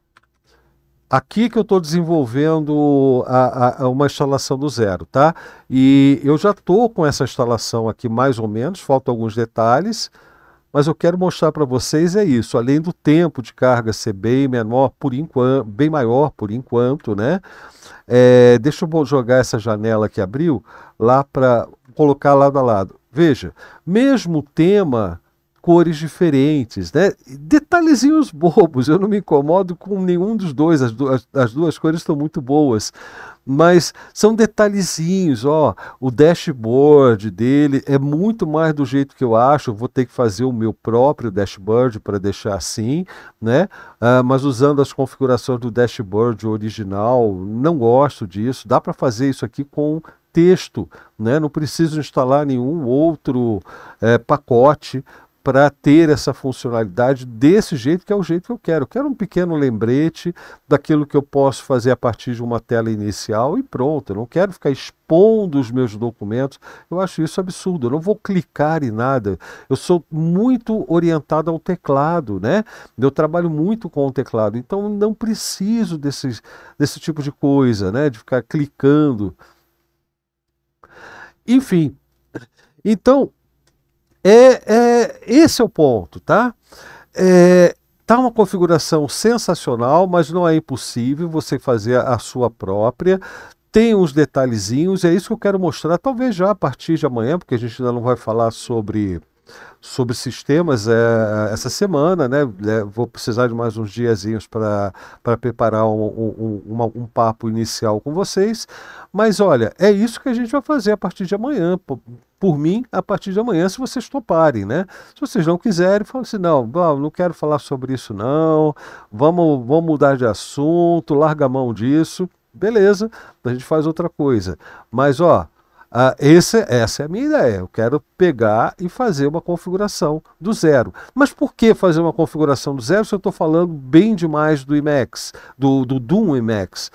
aqui que eu estou desenvolvendo a, a, uma instalação do zero, tá? E eu já estou com essa instalação aqui mais ou menos, faltam alguns detalhes, mas eu quero mostrar para vocês é isso, além do tempo de carga ser bem menor por enquanto, bem maior por enquanto, né? É, deixa eu jogar essa janela que abriu lá para colocar lado a lado. Veja, mesmo tema cores diferentes, né? Detalhezinhos bobos, eu não me incomodo com nenhum dos dois, as, duas, as duas cores estão muito boas, mas são detalhezinhos, ó, o dashboard dele é muito mais do jeito que eu acho, vou ter que fazer o meu próprio dashboard para deixar assim, né? Ah, mas usando as configurações do dashboard original, não gosto disso, dá para fazer isso aqui com texto, né? não preciso instalar nenhum outro é, pacote para ter essa funcionalidade desse jeito que é o jeito que eu quero. Eu quero um pequeno lembrete daquilo que eu posso fazer a partir de uma tela inicial e pronto. Eu não quero ficar expondo os meus documentos. Eu acho isso absurdo. Eu não vou clicar em nada. Eu sou muito orientado ao teclado, né? Eu trabalho muito com o teclado, então não preciso desse desse tipo de coisa, né? De ficar clicando. Enfim, então é, é, esse é o ponto, tá? É, tá uma configuração sensacional, mas não é impossível você fazer a sua própria. Tem uns detalhezinhos, é isso que eu quero mostrar, talvez já a partir de amanhã, porque a gente ainda não vai falar sobre sobre sistemas é, essa semana, né? É, vou precisar de mais uns diazinhos para preparar um, um, um, papo inicial com vocês. Mas olha, é isso que a gente vai fazer a partir de amanhã por mim a partir de amanhã, se vocês toparem, né? Se vocês não quiserem, falam assim, não, não quero falar sobre isso não, vamos, vamos mudar de assunto, larga a mão disso, beleza, a gente faz outra coisa. Mas, ó, ah, esse, essa é a minha ideia. Eu quero pegar e fazer uma configuração do zero. Mas por que fazer uma configuração do zero se eu estou falando bem demais do IMAX, do, do Doom IMAX?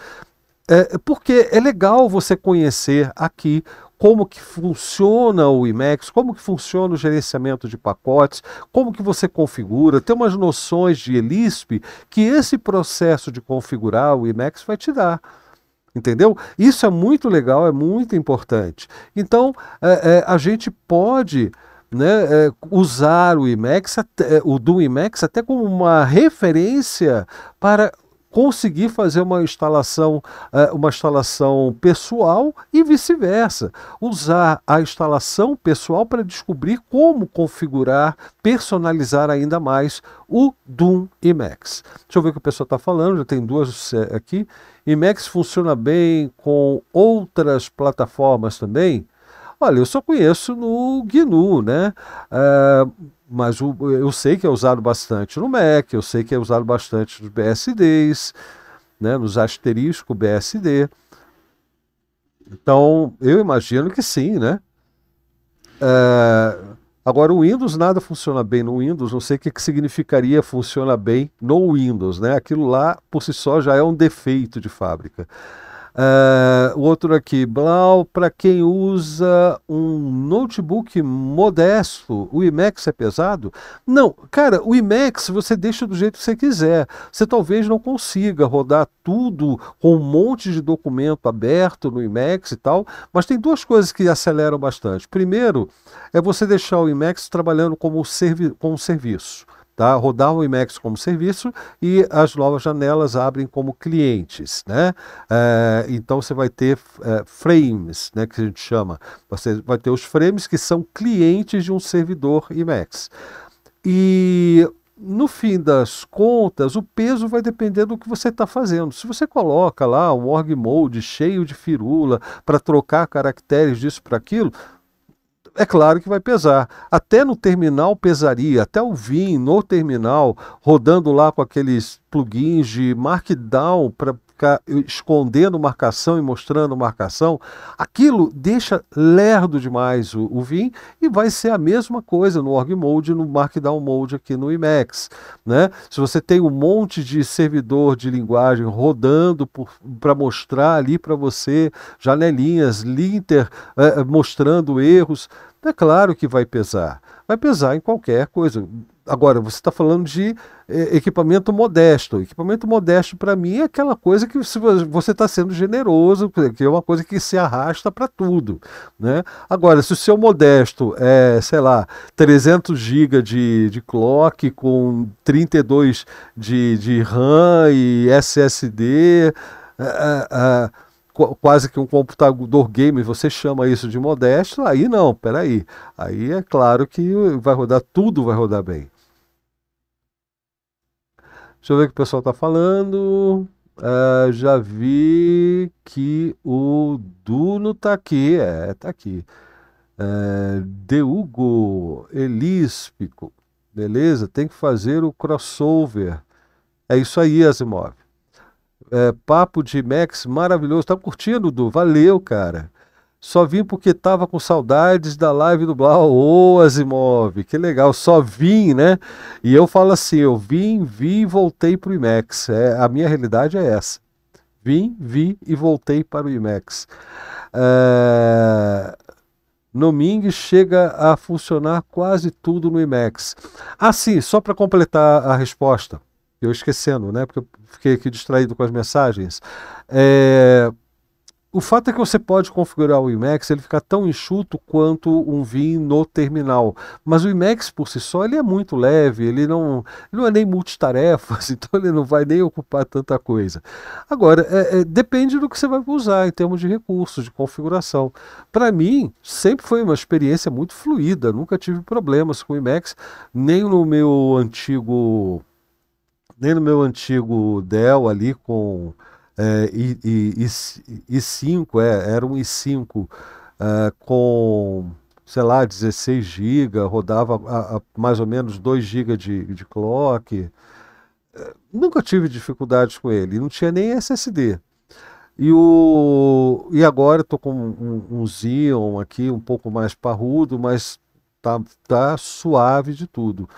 É, é porque é legal você conhecer aqui como que funciona o IMEX, como que funciona o gerenciamento de pacotes, como que você configura, tem umas noções de ELISP que esse processo de configurar o IMEX vai te dar. Entendeu? Isso é muito legal, é muito importante. Então, é, é, a gente pode né, é, usar o IMEX, é, o do IMEX até como uma referência para conseguir fazer uma instalação, é, uma instalação pessoal e vice-versa. Usar a instalação pessoal para descobrir como configurar, personalizar ainda mais o Doom Emacs. Deixa eu ver o que o pessoal está falando, já tem duas aqui. Emacs funciona bem com outras plataformas também? Olha, eu só conheço no GNU, né? Uh, mas o, eu sei que é usado bastante no Mac, eu sei que é usado bastante nos BSDs, né, nos asterisco BSD. Então, eu imagino que sim, né? É, agora, o Windows nada funciona bem no Windows, não sei o que, que significaria funciona bem no Windows, né? Aquilo lá, por si só, já é um defeito de fábrica. Uh, o outro aqui, Blau, para quem usa um notebook modesto, o IMAX é pesado? Não, cara, o IMAX você deixa do jeito que você quiser. Você talvez não consiga rodar tudo com um monte de documento aberto no IMAX e tal, mas tem duas coisas que aceleram bastante. Primeiro, é você deixar o IMAX trabalhando como, servi como serviço tá? rodar o IMEX como serviço e as novas janelas abrem como clientes. Né? É, então você vai ter é, frames, né, que a gente chama. Você vai ter os frames que são clientes de um servidor IMEX. E no fim das contas, o peso vai depender do que você está fazendo. Se você coloca lá um org mode cheio de firula para trocar caracteres disso para aquilo, é claro que vai pesar. Até no terminal pesaria, até o VIN no terminal, rodando lá com aqueles plugins de Markdown para ficar escondendo marcação e mostrando marcação, aquilo deixa lerdo demais o, o VIN e vai ser a mesma coisa no org mode, no Markdown mode aqui no Emacs, né? Se você tem um monte de servidor de linguagem rodando para mostrar ali para você janelinhas, linter eh, eh, mostrando erros, é claro que vai pesar. Vai pesar em qualquer coisa. Agora, você está falando de eh, equipamento modesto. Equipamento modesto, para mim, é aquela coisa que você está sendo generoso, que é uma coisa que se arrasta para tudo. Né? Agora, se o seu modesto é, sei lá, 300 GB de, de clock com 32 de, de RAM e SSD. uh, eh, uh eh, quase que um computador game, você chama isso de modesto, aí não, peraí. Aí é claro que vai rodar, tudo vai rodar bem. Deixa eu ver o que o pessoal está falando. Uh, já vi que o Duno está aqui, é, está aqui. Uh, eh, Deugo Elíspico, beleza? Tem que fazer o crossover. É isso aí, Asimov. É, papo de Max maravilhoso. Tá curtindo, Du? Valeu, cara. Só vim porque tava com saudades da live do Blau. Ô, oh, Asimov, que legal. Só vim, né? E eu falo assim, eu vim, vi e voltei pro IMAX. É, a minha realidade é essa. Vim, vi e voltei para o IMAX. É... No Ming chega a funcionar quase tudo no IMAX. Ah, sim, só para completar a resposta eu esquecendo, né? Porque eu fiquei aqui distraído com as mensagens. É... O fato é que você pode configurar o IMAX, ele ficar tão enxuto quanto um VIN no terminal. Mas o IMAX por si só, ele é muito leve, ele não, ele não é nem multitarefas, então ele não vai nem ocupar tanta coisa. Agora, é, é, depende do que você vai usar em termos de recursos, de configuração. Para mim, sempre foi uma experiência muito fluida, nunca tive problemas com o IMAX, nem no meu antigo nem no meu antigo Dell ali com é, I, I, I, i5, é, era um i5 é, com, sei lá, 16 GB, rodava a, a mais ou menos 2 GB de, de clock. É, nunca tive dificuldades com ele, não tinha nem SSD. E, o, e agora estou com um, um, um Xeon aqui, um pouco mais parrudo, mas tá, tá suave de tudo.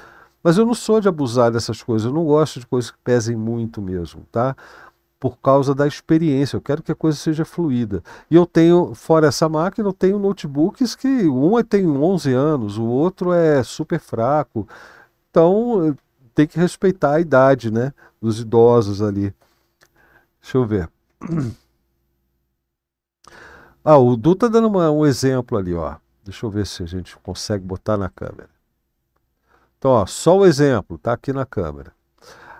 Mas eu não sou de abusar dessas coisas, eu não gosto de coisas que pesem muito mesmo, tá? Por causa da experiência, eu quero que a coisa seja fluida. E eu tenho, fora essa máquina, eu tenho notebooks que um é, tem 11 anos, o outro é super fraco. Então, eh, tem que respeitar a idade, né? Dos idosos ali. Deixa eu ver. Ah, o Du tá dando uma, um exemplo ali, ó. Deixa eu ver se a gente consegue botar na câmera. Então, ó, só o exemplo, está aqui na câmera.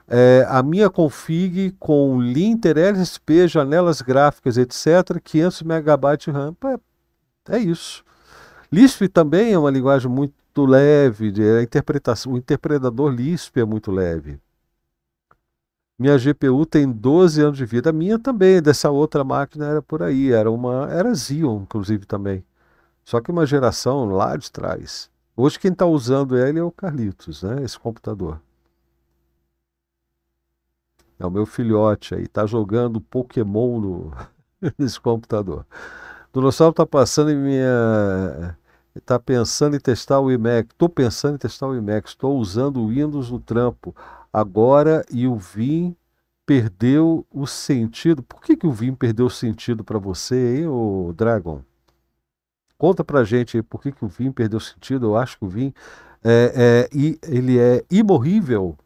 É, a minha config com linter, LSP, janelas gráficas, etc., 500 MB de RAM. É, é isso. Lisp também é uma linguagem muito leve, de, a interpretação, o interpretador Lisp é muito leve. Minha GPU tem 12 anos de vida. A minha também, dessa outra máquina era por aí, era uma, era Xeon, inclusive também. Só que uma geração lá de trás. Hoje quem está usando ele é o Carlitos, né? Esse computador. É o meu filhote aí, tá jogando Pokémon no, nesse computador. O Dinossauro tá passando em minha. Tá pensando em testar o iMac. Tô pensando em testar o iMac. Estou usando o Windows no trampo. Agora e o Vim perdeu o sentido. Por que, que o Vim perdeu o sentido para você, hein, ô Dragon? Conta pra gente aí por que, que o vinho perdeu sentido, eu acho que o vinho é, é, ele é imorrível,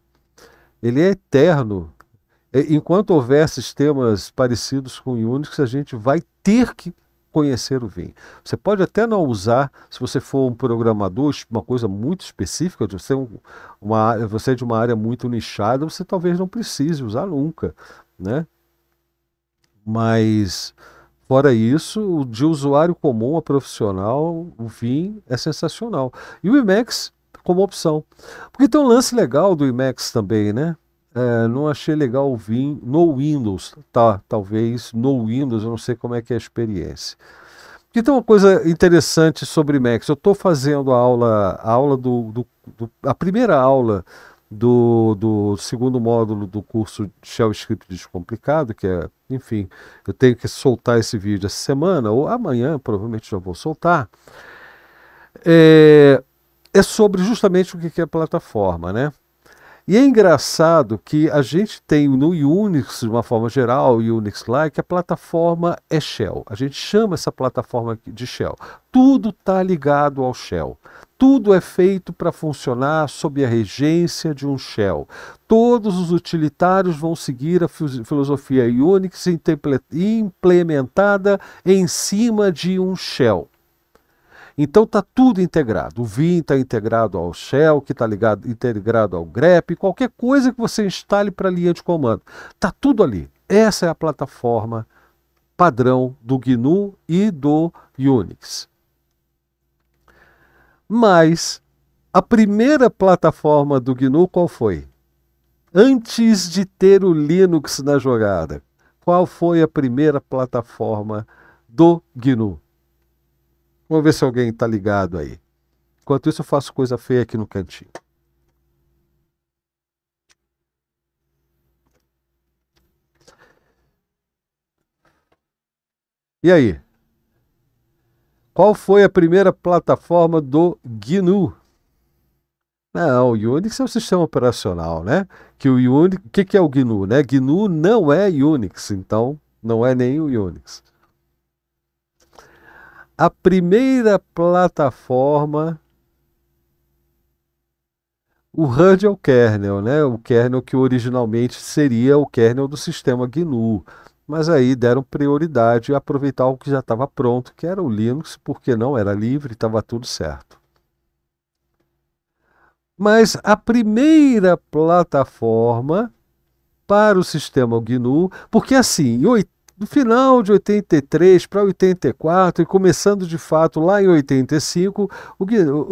ele é eterno. Enquanto houver sistemas parecidos com o Unix, a gente vai ter que conhecer o vinho. Você pode até não usar, se você for um programador, uma coisa muito específica, você é, um, uma, você é de uma área muito nichada, você talvez não precise usar nunca, né? Mas Fora isso, de usuário comum a profissional, o VIM é sensacional. E o IMAX como opção. Porque tem um lance legal do IMAX também, né? É, não achei legal o VIM no Windows, tá? Talvez no Windows, eu não sei como é que é a experiência. Então tem uma coisa interessante sobre Emacs, Eu estou fazendo a aula, a aula do, do, do, a primeira aula do, do segundo módulo do curso Shell Script Descomplicado, que é, enfim, eu tenho que soltar esse vídeo essa semana, ou amanhã, provavelmente já vou soltar. É, é sobre justamente o que é plataforma, né? E é engraçado que a gente tem no Unix, de uma forma geral, Unix-like, a plataforma é Shell. A gente chama essa plataforma de Shell. Tudo está ligado ao Shell. Tudo é feito para funcionar sob a regência de um Shell. Todos os utilitários vão seguir a filosofia Unix implementada em cima de um Shell. Então está tudo integrado. O Vim está integrado ao Shell, que está ligado, integrado ao grep, qualquer coisa que você instale para a linha de comando. Está tudo ali. Essa é a plataforma padrão do GNU e do Unix. Mas a primeira plataforma do GNU qual foi? Antes de ter o Linux na jogada, qual foi a primeira plataforma do GNU? Vamos ver se alguém está ligado aí. Enquanto isso, eu faço coisa feia aqui no cantinho. E aí? Qual foi a primeira plataforma do GNU? Não, o Unix é um sistema operacional, né? Que o Unix, o que, que é o GNU, né? GNU não é Unix, então não é nem o Unix. A primeira plataforma o HUD é o kernel, né? O kernel que originalmente seria o kernel do sistema GNU mas aí deram prioridade a aproveitar o que já estava pronto, que era o Linux, porque não era livre, estava tudo certo. Mas a primeira plataforma para o sistema GNU, porque assim, em do final de 83 para 84 e começando de fato lá em 85, o,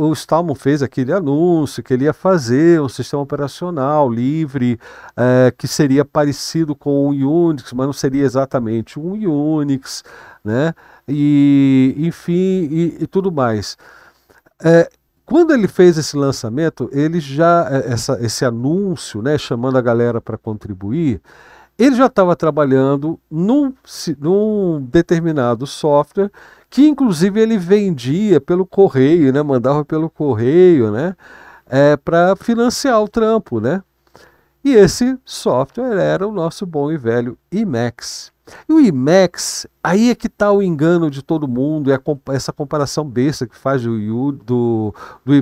o Stallman fez aquele anúncio que ele ia fazer um sistema operacional livre é, que seria parecido com o Unix, mas não seria exatamente um Unix, né? E enfim e, e tudo mais. É, quando ele fez esse lançamento, ele já eh, essa, esse anúncio, né, chamando a galera para contribuir ele já estava trabalhando num, num, determinado software que inclusive ele vendia pelo correio, né? mandava pelo correio né? É, para financiar o trampo. Né? E esse software era o nosso bom e velho Emacs. E o Emacs aí é que está o engano de todo mundo, é essa comparação besta que faz do, do, do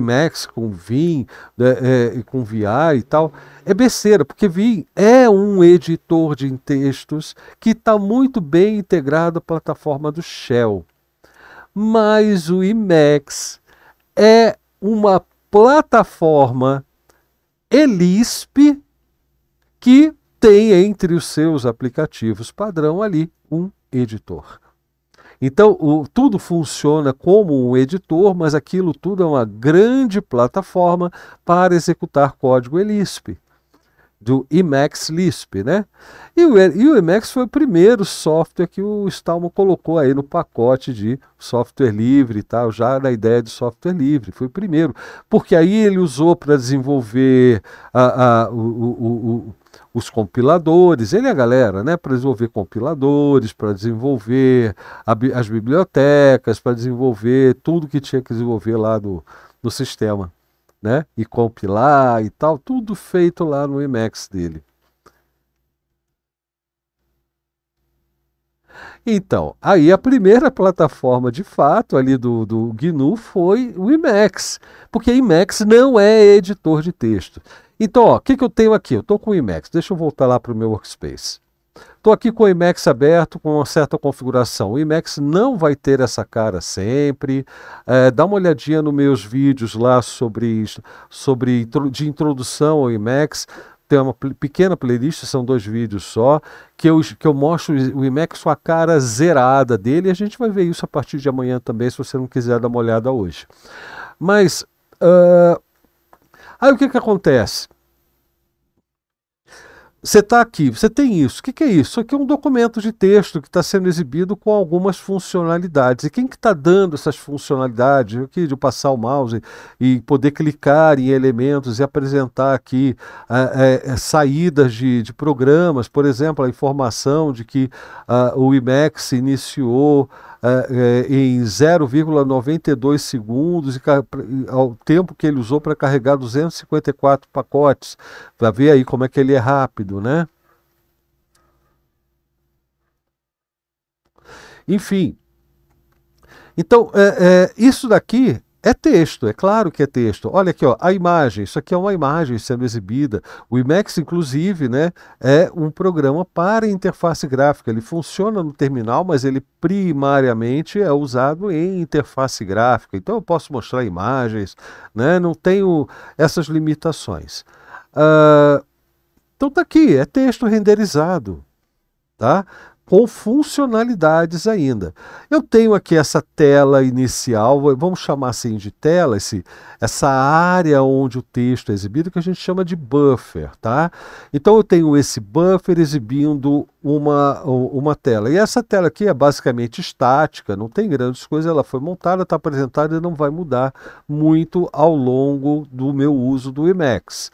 com VIM né, é, com VIA e tal. É besteira, porque VIM é um editor de textos que está muito bem integrado à plataforma do Shell. Mas o Emacs é uma plataforma ELISP que tem entre os seus aplicativos padrão ali um editor. Então, o, tudo funciona como um editor, mas aquilo tudo é uma grande plataforma para executar código ELISP do Emacs Lisp, né? E o, e o Emacs foi o primeiro software que o Stallman colocou aí no pacote de software livre e tal, já na ideia de software livre, foi o primeiro. Porque aí ele usou para desenvolver a, a, o, o, o os compiladores, ele é a galera, né, para desenvolver compiladores, para desenvolver a, as bibliotecas, para desenvolver tudo que tinha que desenvolver lá no, no sistema né? E compilar e tal, tudo feito lá no Emacs dele. Então, aí a primeira plataforma de fato ali do, do GNU foi o Emacs, porque Emacs não é editor de texto. Então, o que, que eu tenho aqui? Eu estou com o Emacs, deixa eu voltar lá para o meu workspace. Estou aqui com o IMAX aberto, com uma certa configuração. O IMAX não vai ter essa cara sempre. É, dá uma olhadinha nos meus vídeos lá sobre, sobre de introdução ao IMAX. Tem uma pequena playlist, são dois vídeos só, que eu, que eu mostro o IMAX com a cara zerada dele. E a gente vai ver isso a partir de amanhã também, se você não quiser dar uma olhada hoje. Mas, uh... aí o que, que acontece? você está aqui, você tem isso. O que, que, é isso? Isso aqui é um documento de texto que está sendo exibido com algumas funcionalidades. E quem que está dando essas funcionalidades? Aqui de passar o mouse e poder clicar em elementos e apresentar aqui ah, é, é, saídas de, de, programas, por exemplo, a informação de que uh, o IMEX iniciou ah, eh, em 0,92 segundos e ao tempo que ele usou para carregar 254 pacotes, para ver aí como é que ele é rápido, né? Enfim, então, é, é, isso daqui é texto, é claro que é texto. Olha aqui, ó, a imagem, isso aqui é uma imagem sendo exibida. O IMAX, inclusive, né, é um programa para interface gráfica. Ele funciona no terminal, mas ele primariamente é usado em interface gráfica. Então eu posso mostrar imagens, né, não tenho essas limitações. Uh, então tá aqui, é texto renderizado. Tá? com funcionalidades ainda. Eu tenho aqui essa tela inicial, vamos chamar assim de tela, esse, essa área onde o texto é exibido, que a gente chama de buffer, tá? Então eu tenho esse buffer exibindo uma, uma tela. E essa tela aqui é basicamente estática, não tem grandes coisas, ela foi montada, está apresentada e não vai mudar muito ao longo do meu uso do Emacs.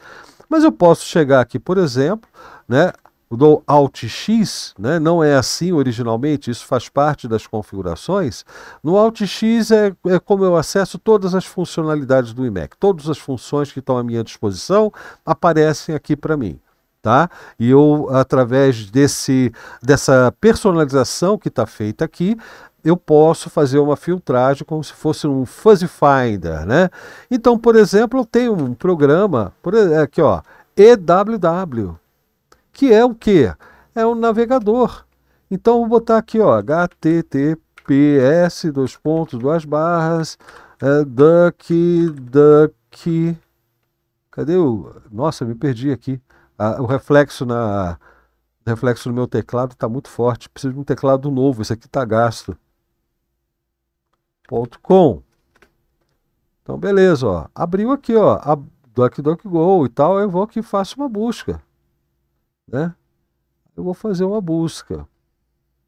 Mas eu posso chegar aqui, por exemplo, né, do Alt-X, né, não é assim originalmente, isso faz parte das configurações. No Alt-X é, é, como eu acesso todas as funcionalidades do iMac. Todas as funções que estão à minha disposição aparecem aqui para mim. Tá? E eu, através desse, dessa personalização que está feita aqui, eu posso fazer uma filtragem como se fosse um fuzzy finder, né? Então, por exemplo, eu tenho um programa, por, aqui ó, EWW, que é o que É o navegador. Então vou botar aqui, ó, https dois pontos, duas barras, é, duck, duck, cadê o, nossa, me perdi aqui, ah, o reflexo na, o reflexo no meu teclado está muito forte, preciso de um teclado novo, esse aqui está gasto. Ponto .com então beleza, ó, abriu aqui, ó, a DuckDuckGo e tal, eu vou aqui e faço uma busca né? Eu vou fazer uma busca.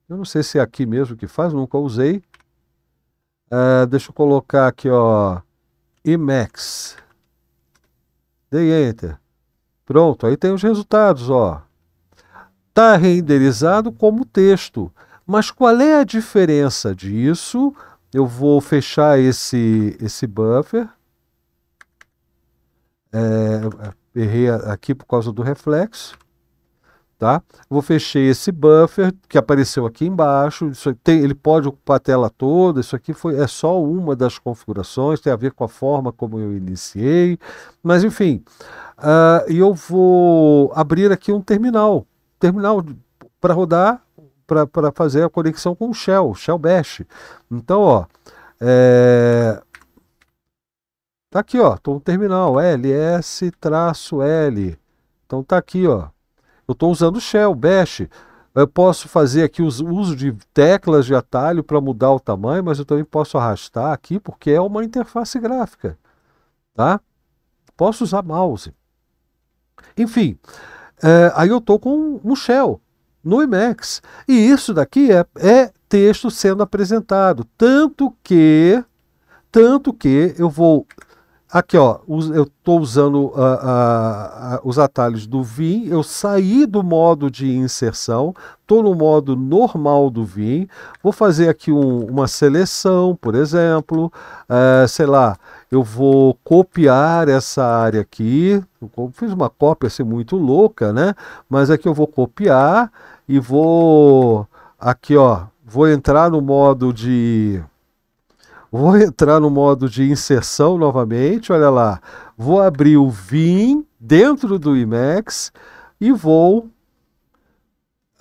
Eu não sei se é aqui mesmo que faz, nunca usei. Uh, deixa eu colocar aqui, ó, IMAX. Dei Enter. Pronto, aí tem os resultados, ó. Está renderizado como texto. Mas qual é a diferença disso? Eu vou fechar esse, esse buffer. É, errei aqui por causa do reflexo tá? Vou fechar esse buffer que apareceu aqui embaixo. Isso tem, ele pode ocupar a tela toda. Isso aqui foi, é só uma das configurações, tem a ver com a forma como eu iniciei. Mas enfim, ah, e eu vou abrir aqui um terminal, terminal para rodar, para fazer a conexão com o Shell, Shell Bash. Então, ó, é... tá aqui, ó, tô no terminal ls-l. Então tá aqui, ó, eu estou usando Shell, Bash. Eu posso fazer aqui o uso de teclas de atalho para mudar o tamanho, mas eu também posso arrastar aqui porque é uma interface gráfica. Tá? Posso usar mouse. Enfim, é, aí eu estou com um Shell no Emacs. E isso daqui é, é texto sendo apresentado. Tanto que, tanto que eu vou Aqui, ó, eu estou usando uh, uh, uh, os atalhos do Vim, eu saí do modo de inserção, estou no modo normal do Vim, vou fazer aqui um, uma seleção, por exemplo, eh, sei lá, eu vou copiar essa área aqui, eu fiz uma cópia assim muito louca, né? Mas aqui eu vou copiar e vou, aqui ó, vou entrar no modo de Vou entrar no modo de inserção novamente, olha lá. Vou abrir o Vim dentro do Emacs e vou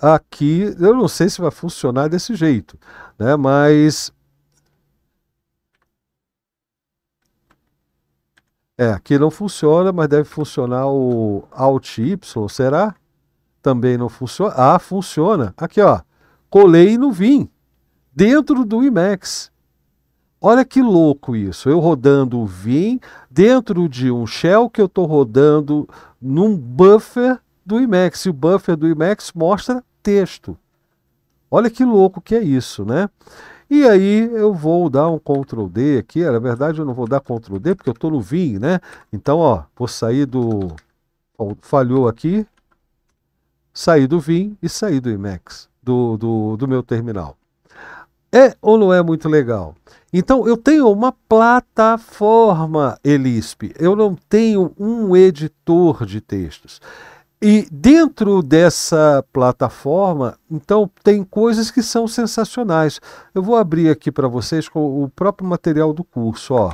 aqui, eu não sei se vai funcionar desse jeito, né? Mas É, aqui não funciona, mas deve funcionar o Alt Y, será? Também não funciona. Ah, funciona. Aqui, ó. Colei no Vim, dentro do Emacs. Olha que louco isso. Eu rodando o Vim dentro de um shell que eu estou rodando num buffer do Emacs. E o buffer do Emacs mostra texto. Olha que louco que é isso, né? E aí eu vou dar um Ctrl D aqui. Na verdade, eu não vou dar Ctrl D porque eu estou no Vim, né? Então, ó, vou sair do... Falhou aqui. Sair do Vim e sair do Emacs, do, do, do meu terminal. É ou não é muito legal? Então, eu tenho uma plataforma Elisp, eu não tenho um editor de textos. E dentro dessa plataforma, então, tem coisas que são sensacionais. Eu vou abrir aqui para vocês com o próprio material do curso. Ó.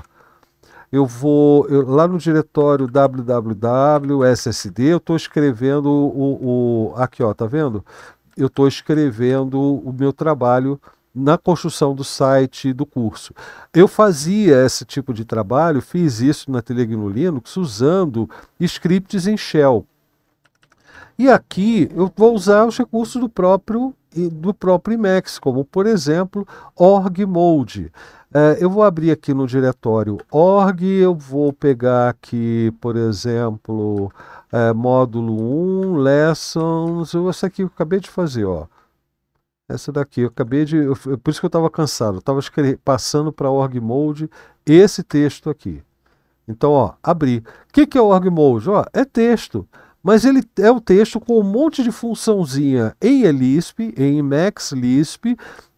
Eu vou eu, lá no diretório www.ssd, eu estou escrevendo o, o. Aqui, ó, tá vendo? Eu estou escrevendo o meu trabalho na construção do site do curso. Eu fazia esse tipo de trabalho, fiz isso na Telegram Linux usando scripts em shell. E aqui eu vou usar os recursos do próprio do próprio Emacs, como por exemplo org mode. Eh, eu vou abrir aqui no diretório org, eu vou pegar aqui, por exemplo, eh, módulo 1, lessons, essa aqui eu acabei de fazer, ó. Essa daqui, eu acabei de. Eu, por isso que eu estava cansado, eu estava passando para org mode esse texto aqui. Então, ó, abri. O que, que é org mode? Ó, é texto, mas ele é o texto com um monte de funçãozinha em Lisp, em Max Lisp,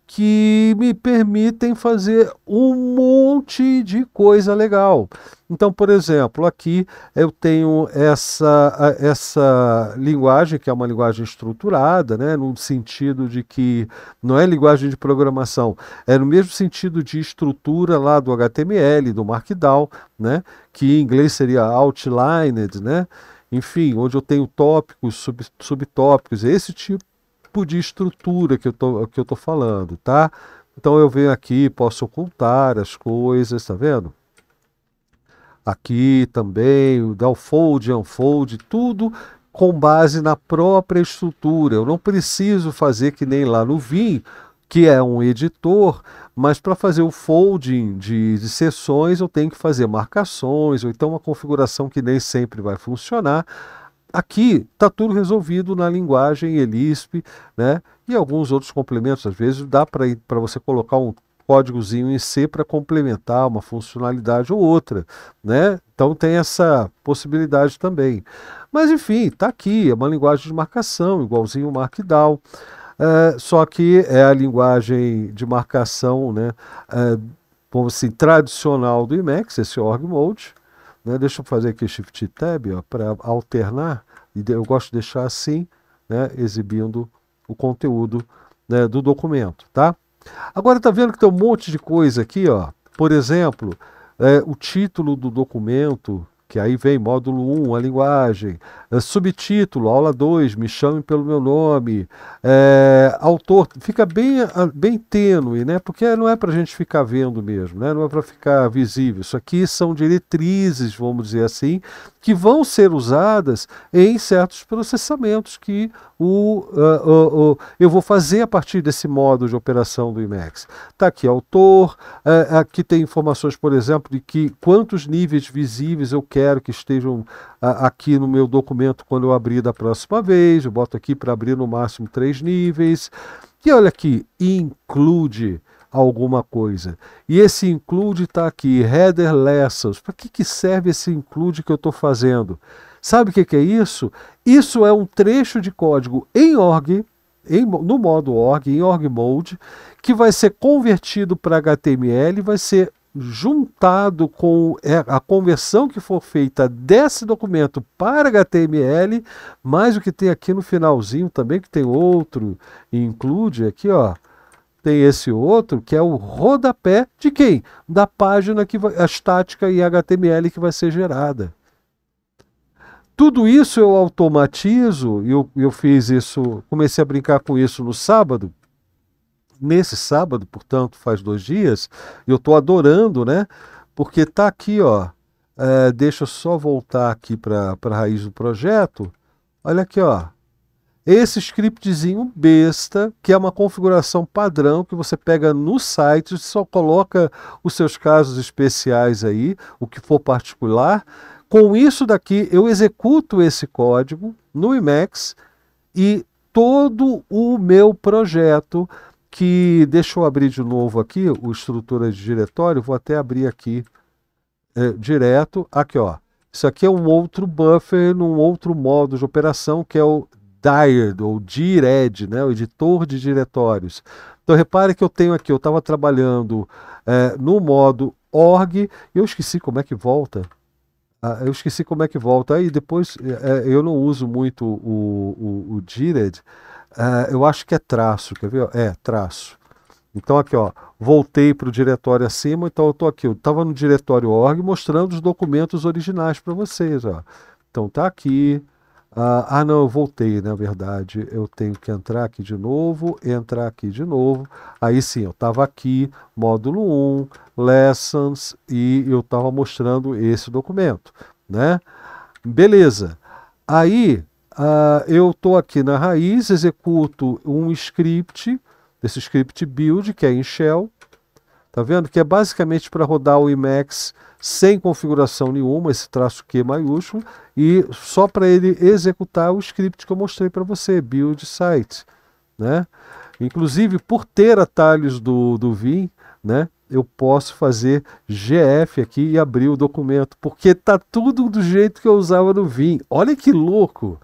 que me permitem fazer um monte de coisa legal. Então, por exemplo, aqui eu tenho essa, essa linguagem, que é uma linguagem estruturada, né, no sentido de que não é linguagem de programação, é no mesmo sentido de estrutura lá do HTML, do Markdown, né, que em inglês seria outlined, né, enfim, onde eu tenho tópicos, sub, subtópicos, esse tipo tipo de estrutura que eu tô, que eu tô falando, tá? Então eu venho aqui, posso ocultar as coisas, tá vendo? Aqui também, dar o fold, unfold, tudo com base na própria estrutura. Eu não preciso fazer que nem lá no Vim, que é um editor, mas para fazer o folding de, de, sessões eu tenho que fazer marcações ou então uma configuração que nem sempre vai funcionar. Aqui está tudo resolvido na linguagem ELISP, né? E alguns outros complementos. Às vezes dá para você colocar um códigozinho em C para complementar uma funcionalidade ou outra, né? Então tem essa possibilidade também. Mas enfim, está aqui, é uma linguagem de marcação, igualzinho o Markdown. É, só que é a linguagem de marcação, né? É, eh, como assim, tradicional do Emacs, esse org mode. Né? Deixa eu fazer aqui Shift Tab para alternar. E eu gosto de deixar assim, né, exibindo o conteúdo né, do documento, tá? Agora tá vendo que tem um monte de coisa aqui, ó. Por exemplo, é, o título do documento, que aí vem módulo 1, a linguagem, é, subtítulo, aula 2, me chame pelo meu nome, é, autor, fica bem, ah, bem tênue, né? Porque não é para a gente ficar vendo mesmo, né? não é para ficar visível. Isso aqui são diretrizes, vamos dizer assim, que vão ser usadas em certos processamentos que o, uh, uh, uh, eu vou fazer a partir desse modo de operação do IMEX. Está aqui autor, ah, aqui tem informações, por exemplo, de que quantos níveis visíveis eu quero que estejam ah, aqui no meu documento quando eu abrir da próxima vez. Eu boto aqui para abrir no máximo três níveis. E olha aqui, include alguma coisa. E esse include está aqui, header lessons. Para que, que serve esse include que eu estou fazendo? Sabe o que, que é isso? Isso é um trecho de código em org, em, no modo org, em org mode, que vai ser convertido para HTML, vai ser juntado com é, a conversão que for feita desse documento para HTML, mais o que tem aqui no finalzinho também, que tem outro, include aqui, ó, tem esse outro que é o rodapé de quem? Da página que vai, a estática e HTML que vai ser gerada. Tudo isso eu automatizo e eu, eu fiz isso, comecei a brincar com isso no sábado. Nesse sábado, portanto, faz dois dias, eu estou adorando, né? Porque tá aqui, ó. É, deixa eu só voltar aqui para a raiz do projeto. Olha aqui, ó esse scriptzinho besta, que é uma configuração padrão que você pega no site, só coloca os seus casos especiais aí, o que for particular. Com isso daqui, eu executo esse código no Emacs e todo o meu projeto, que deixa eu abrir de novo aqui, o estrutura de diretório, vou até abrir aqui é, direto, aqui ó. Isso aqui é um outro buffer, num outro modo de operação, que é o Dired, ou Dired, né, o editor de diretórios. Então repare que eu tenho aqui, eu estava trabalhando é, no modo org, e eu esqueci como é que volta. Ah, eu esqueci como é que volta. Aí depois é, é eu não uso muito o, o, o Dired, é, eu acho que é traço, quer ver? É, traço. Então aqui, ó, voltei para o diretório acima, então eu estou aqui, eu estava no diretório org mostrando os documentos originais para vocês, ó. Então tá aqui, ah, ah, não, eu voltei, na verdade. Eu tenho que entrar aqui de novo, entrar aqui de novo. Aí sim, eu estava aqui, módulo 1, lessons, e eu estava mostrando esse documento, né? Beleza. Aí ah, eu estou aqui na raiz, executo um script, esse script build, que é em shell. Tá vendo? Que é basicamente para rodar o Emacs sem configuração nenhuma, esse traço Q maiúsculo, e só para ele executar o script que eu mostrei para você, build site. Né? Inclusive, por ter atalhos do, do Vim, né, eu posso fazer GF aqui e abrir o documento, porque tá tudo do jeito que eu usava no Vim. Olha que louco!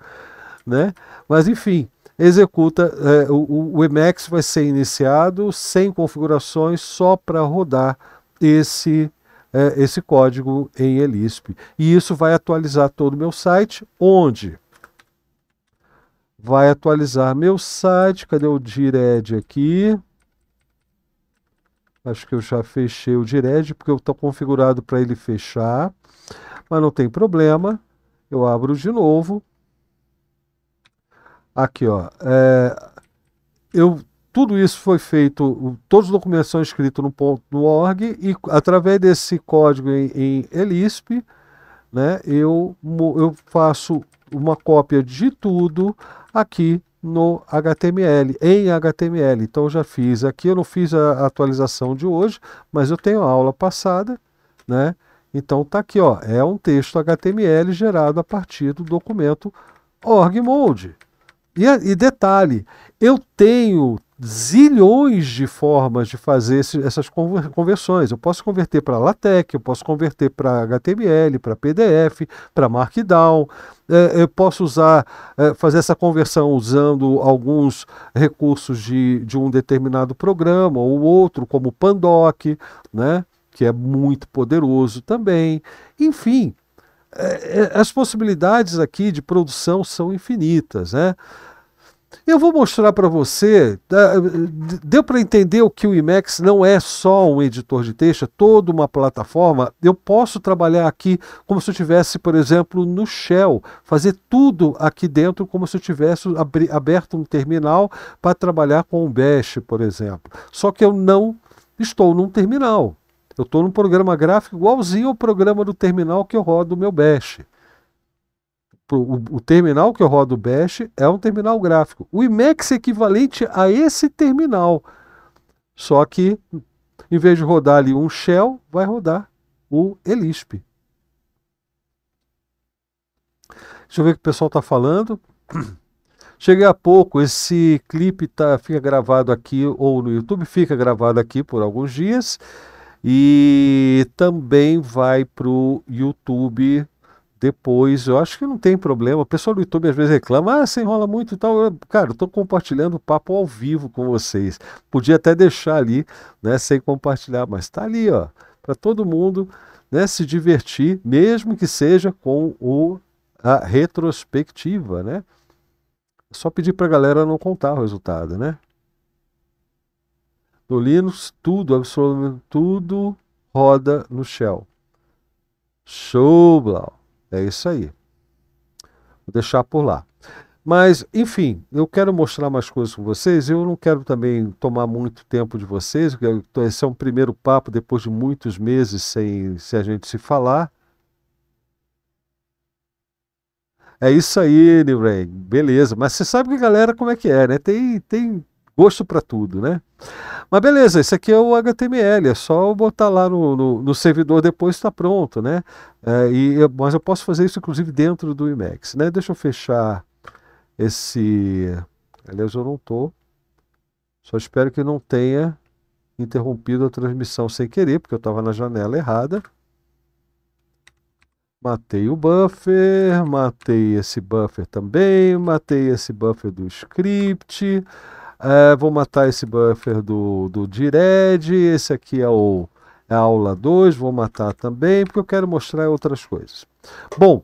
Né? Mas enfim, executa, é, o, o Emacs vai ser iniciado sem configurações, só para rodar esse é, esse código em ELISP. E isso vai atualizar todo o meu site, onde vai atualizar meu site. Cadê o Dired aqui? Acho que eu já fechei o Dired, porque eu estou configurado para ele fechar. Mas não tem problema. Eu abro de novo. Aqui, ó. É, eu tudo isso foi feito, todos os documentos são escritos no, ponto, no .org e através desse código em, em ELISP, né, eu, eu faço uma cópia de tudo aqui no HTML, em HTML. Então eu já fiz aqui, eu não fiz a atualização de hoje, mas eu tenho a aula passada, né? Então tá aqui, ó, é um texto HTML gerado a partir do documento org mode. E, e detalhe, eu tenho zilhões de formas de fazer esse, essas conversões. Eu posso converter para LaTeX, eu posso converter para HTML, para PDF, para Markdown. É, eu posso usar, é, fazer essa conversão usando alguns recursos de, de um determinado programa ou outro, como o Pandoc, né? que é muito poderoso também. Enfim, é, é as possibilidades aqui de produção são infinitas. Né? Eu vou mostrar para você. Deu para entender o que o IMAX não é só um editor de texto, é toda uma plataforma. Eu posso trabalhar aqui como se eu tivesse, por exemplo, no Shell, fazer tudo aqui dentro como se eu tivesse aberto um terminal para trabalhar com o Bash, por exemplo. Só que eu não estou num terminal. Eu estou num programa gráfico igualzinho ao programa do terminal que eu rodo o meu Bash o, o, terminal que eu rodo o Bash é um terminal gráfico. O IMAX é equivalente a esse terminal. Só que, em vez de rodar ali um Shell, vai rodar o Elisp. Deixa eu ver o que o pessoal está falando. Cheguei há pouco, esse clipe tá, fica gravado aqui, ou no YouTube, fica gravado aqui por alguns dias. E também vai para o YouTube depois, eu acho que não tem problema. O pessoal do YouTube às vezes reclama, ah, você enrola muito e tal. Cara, eu estou compartilhando o papo ao vivo com vocês. Podia até deixar ali, né, sem compartilhar, mas está ali, ó, para todo mundo né, se divertir, mesmo que seja com o, a retrospectiva, né? Só pedir para a galera não contar o resultado, né? No Linux, tudo, absolutamente tudo roda no Shell. Show, Blau! É isso aí. Vou deixar por lá. Mas, enfim, eu quero mostrar mais coisas com vocês. Eu não quero também tomar muito tempo de vocês. Esse é um primeiro papo depois de muitos meses sem, sem a gente se falar. É isso aí, Nilrey. Beleza. Mas você sabe que a galera como é que é, né? Tem, tem, gosto para tudo, né? Mas beleza, isso aqui é o HTML, é só botar lá no, no, no servidor depois está pronto, né? É, e mas eu posso fazer isso inclusive dentro do Emacs, né? Deixa eu fechar esse... Aliás, eu não estou. Só espero que não tenha interrompido a transmissão sem querer, porque eu estava na janela errada. Matei o buffer, matei esse buffer também, matei esse buffer do script... É, vou matar esse buffer do, do dired, esse aqui é o é a aula 2, vou matar também, porque eu quero mostrar outras coisas. Bom,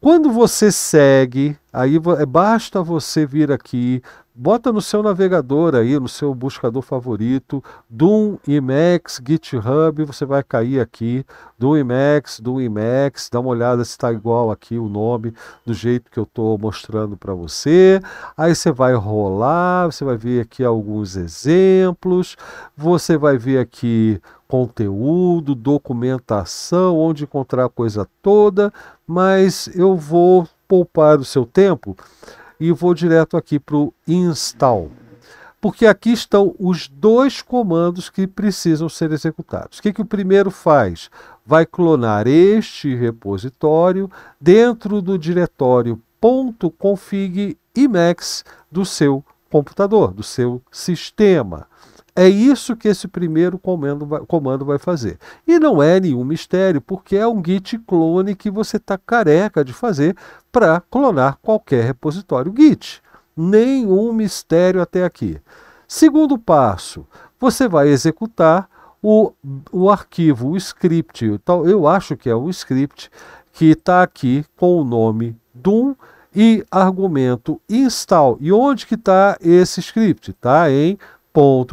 quando você segue, aí é basta você vir aqui bota no seu navegador aí, no seu buscador favorito, Doom Emacs GitHub, você vai cair aqui, Doom Emacs, Doom Emacs, dá uma olhada se está igual aqui o nome, do jeito que eu estou mostrando para você. Aí você vai rolar, você vai ver aqui alguns exemplos, você vai ver aqui conteúdo, documentação, onde encontrar a coisa toda, mas eu vou poupar o seu tempo e vou direto aqui para o install. Porque aqui estão os dois comandos que precisam ser executados. O que, que o primeiro faz? Vai clonar este repositório dentro do diretório .config imax do seu computador, do seu sistema. É isso que esse primeiro comando vai, comando vai fazer. E não é nenhum mistério, porque é um git clone que você está careca de fazer para clonar qualquer repositório git. Nenhum mistério até aqui. Segundo passo, você vai executar o, o arquivo, o script, tal então, eu acho que é um script que está aqui com o nome Doom e argumento install. E onde que está esse script? Está em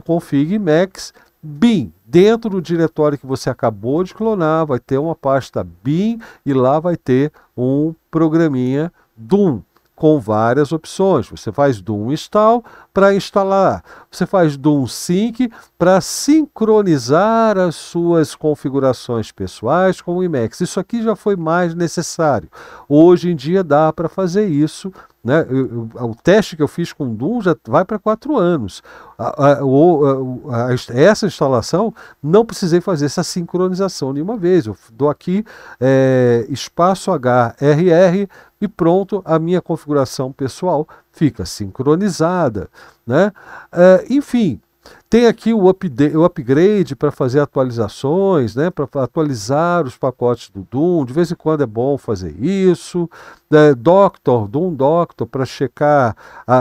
config max bin. Dentro do diretório que você acabou de clonar, vai ter uma pasta bin e lá vai ter um programinha Doom com várias opções. Você faz do install, para instalar. Você faz do sync para sincronizar as suas configurações pessoais com o Emacs. Isso aqui já foi mais necessário. Hoje em dia dá para fazer isso. Né? Eu, eu, o teste que eu fiz com o Doom já vai para quatro anos. A, a, a, essa instalação não precisei fazer essa sincronização nenhuma vez. Eu dou aqui é, espaço HRR e pronto, a minha configuração pessoal fica sincronizada, né? É, enfim, tem aqui o, update, o upgrade para fazer atualizações, né? para atualizar os pacotes do Doom. De vez em quando é bom fazer isso. Né? Doctor, Doom Doctor, para checar a,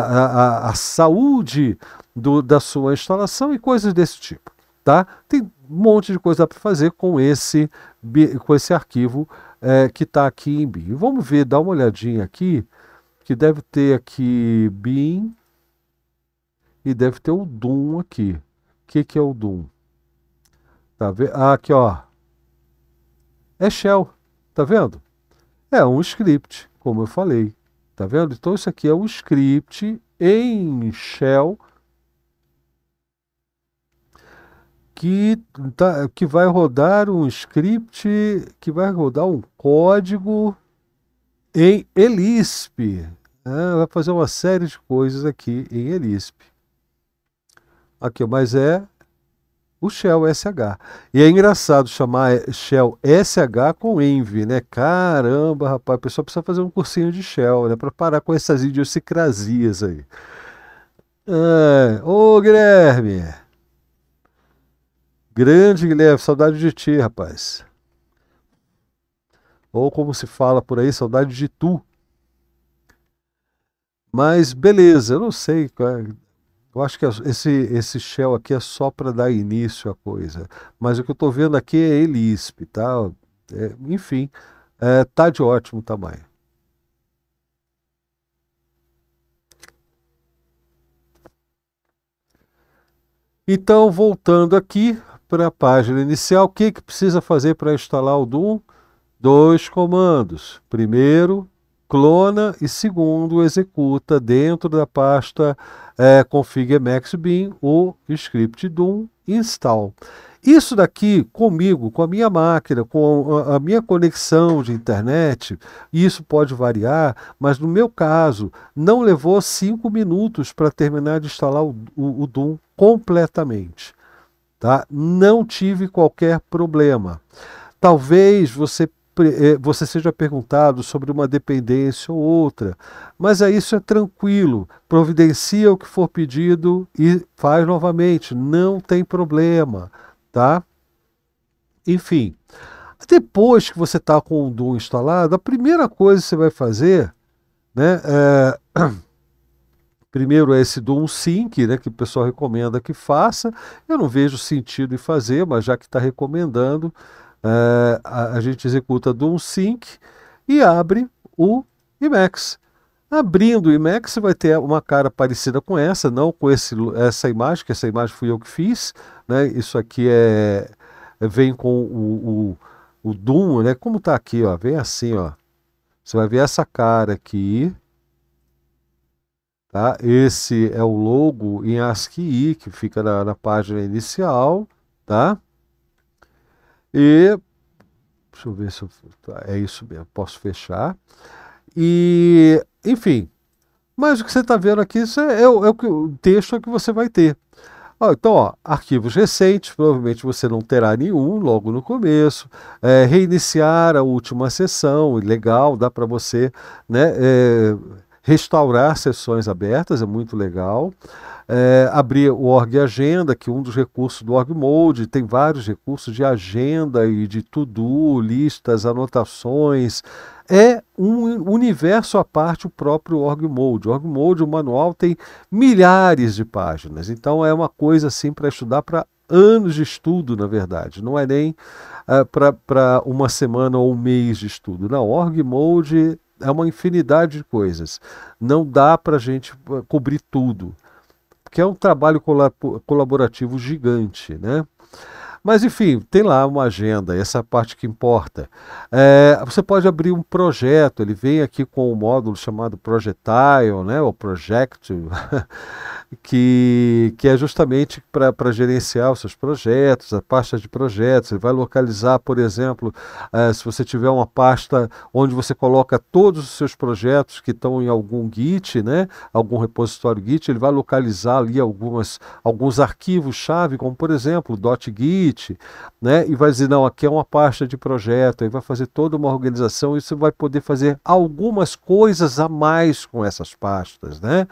a, a saúde do, da sua instalação e coisas desse tipo. Tá? Tem um monte de coisa para fazer com esse, com esse arquivo é, que está aqui em BIM. Vamos ver, dar uma olhadinha aqui que deve ter aqui bin e deve ter o doom aqui. O que, que é o doom? Tá vendo? Ah, aqui, ó. É shell, tá vendo? É um script, como eu falei, tá vendo? Então isso aqui é um script em shell que, tá, que vai rodar um script, que vai rodar um código em Elispe. Ah, vai fazer uma série de coisas aqui em Elispe. Aqui, mas é o Shell SH. E é engraçado chamar Shell SH com Envy, né? Caramba, rapaz, o pessoal precisa fazer um cursinho de Shell, né? Para parar com essas idiosincrasias aí. Ah, ô, Guilherme! Grande Guilherme, saudade de ti, rapaz. Ou como se fala por aí, saudade de tu. Mas beleza, eu não sei. É, eu acho que é, esse, esse shell aqui é só para dar início à coisa. Mas o que eu estou vendo aqui é Elisp, tá? É, enfim, é, tá de ótimo tamanho. Então, voltando aqui para a página inicial, o que, que precisa fazer para instalar o Doom? dois comandos. Primeiro, clona e segundo, executa dentro da pasta é, config maxbin o script do install. Isso daqui comigo, com a minha máquina, com a minha conexão de internet, isso pode variar, mas no meu caso, não levou cinco minutos para terminar de instalar o, o, o Doom completamente. Tá? Não tive qualquer problema. Talvez você eh, você seja perguntado sobre uma dependência ou outra. Mas aí isso é tranquilo, providencia o que for pedido e faz novamente, não tem problema, tá? Enfim, depois que você está com o Doom instalado, a primeira coisa que você vai fazer, né, é... Primeiro é esse Doom sync, né, que o pessoal recomenda que faça. Eu não vejo sentido em fazer, mas já que está recomendando, é, a, a, gente executa do sync e abre o Emacs. Abrindo o Emacs, você vai ter uma cara parecida com essa, não com esse, essa imagem, que essa imagem fui eu que fiz. Né? Isso aqui é vem com o, o, o Doom, né? como está aqui, ó, vem assim. Ó. Você vai ver essa cara aqui. Tá? Esse é o logo em ASCII, que fica na, na página inicial. Tá? E, deixa eu ver se eu, tá, é isso mesmo, posso fechar. E, enfim, mas o que você está vendo aqui é, é, o, é, o, texto é que você vai ter. então, ó, arquivos recentes, provavelmente você não terá nenhum logo no começo. É, reiniciar a última sessão, legal, dá para você né, é, restaurar sessões abertas, é muito legal. É, abrir o Org Agenda, que é um dos recursos do Org Mode, tem vários recursos de agenda e de to-do, listas, anotações. É um universo à parte o próprio Org Mode. O Org Mode, o manual, tem milhares de páginas. Então é uma coisa assim para estudar para anos de estudo, na verdade. Não é nem uh, para uma semana ou um mês de estudo. Na Org Mode é uma infinidade de coisas. Não dá para a gente eh, cobrir tudo, porque é um trabalho colaborativo gigante, né? Mas, enfim, tem lá uma agenda, essa é parte que importa. É, você pode abrir um projeto, ele vem aqui com um módulo chamado Projectile, né, ou Project, que, que é justamente para gerenciar os seus projetos, a pasta de projetos. Ele vai localizar, por exemplo, é, se você tiver uma pasta onde você coloca todos os seus projetos que estão em algum Git, né, algum repositório Git, ele vai localizar ali algumas, alguns arquivos-chave, como, por exemplo, .git, site, né? E vai dizer, não, aqui é uma pasta de projeto, aí vai fazer toda uma organização, e você vai poder fazer algumas coisas a mais com essas pastas, né?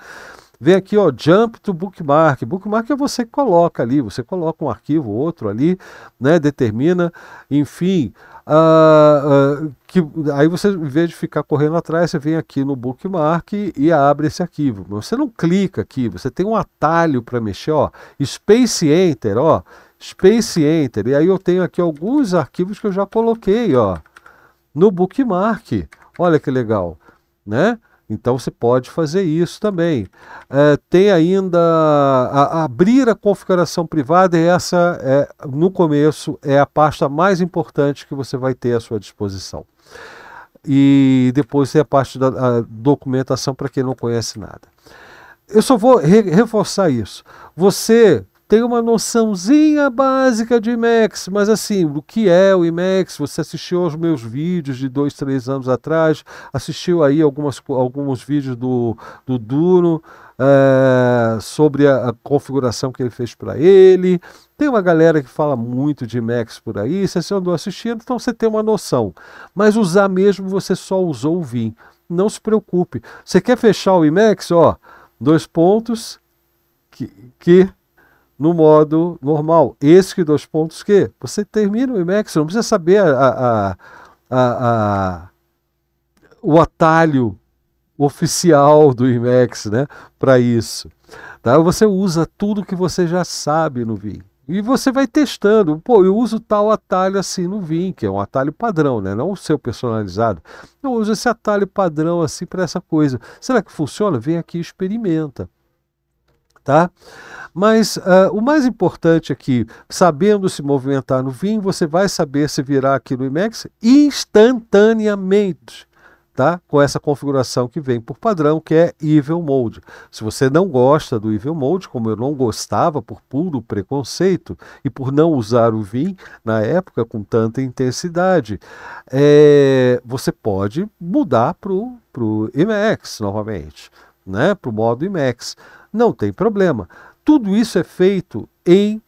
Vem aqui, ó, jump to bookmark. Bookmark é você que coloca ali, você coloca um arquivo, outro ali, né? Determina, enfim, Uh, uh, que, aí você, em vez de ficar correndo atrás, você vem aqui no bookmark e abre esse arquivo. Você não clica aqui, você tem um atalho para mexer, ó, Space Enter, ó, Space Enter. E aí eu tenho aqui alguns arquivos que eu já coloquei, ó, no bookmark. Olha que legal, né? Então você pode fazer isso também. É, tem ainda a, a abrir a configuração privada, e essa é, no começo é a pasta mais importante que você vai ter à sua disposição. E depois tem a parte da a documentação para quem não conhece nada. Eu só vou re reforçar isso. Você tem uma noçãozinha básica de IMAX, mas assim, o que é o IMAX? Você assistiu aos meus vídeos de dois, três anos atrás, assistiu aí algumas, alguns vídeos do, do Duro é, eh, sobre a, a, configuração que ele fez para ele. Tem uma galera que fala muito de IMAX por aí, se você andou assistindo, então você tem uma noção. Mas usar mesmo, você só usou o VIN. Não se preocupe. Você quer fechar o IMAX? Ó, dois pontos que, que no modo normal. Esse que dois pontos que você termina o IMAX, você não precisa saber a, a, a, o atalho oficial do IMAX né, para isso. Tá? Você usa tudo que você já sabe no VIN. E você vai testando. Pô, eu uso tal atalho assim no VIN, que é um atalho padrão, né? não o seu personalizado. Eu uso esse atalho padrão assim para essa coisa. Será que funciona? Vem aqui e experimenta tá? Mas uh, o mais importante aqui, é sabendo se movimentar no Vim você vai saber se virar aqui no IMEX instantaneamente. Tá? com essa configuração que vem por padrão, que é Evil Mode. Se você não gosta do Evil Mode, como eu não gostava por puro preconceito e por não usar o VIN na época com tanta intensidade, é, você pode mudar para o IMAX novamente, né? para o modo IMAX. Não tem problema. Tudo isso é feito em.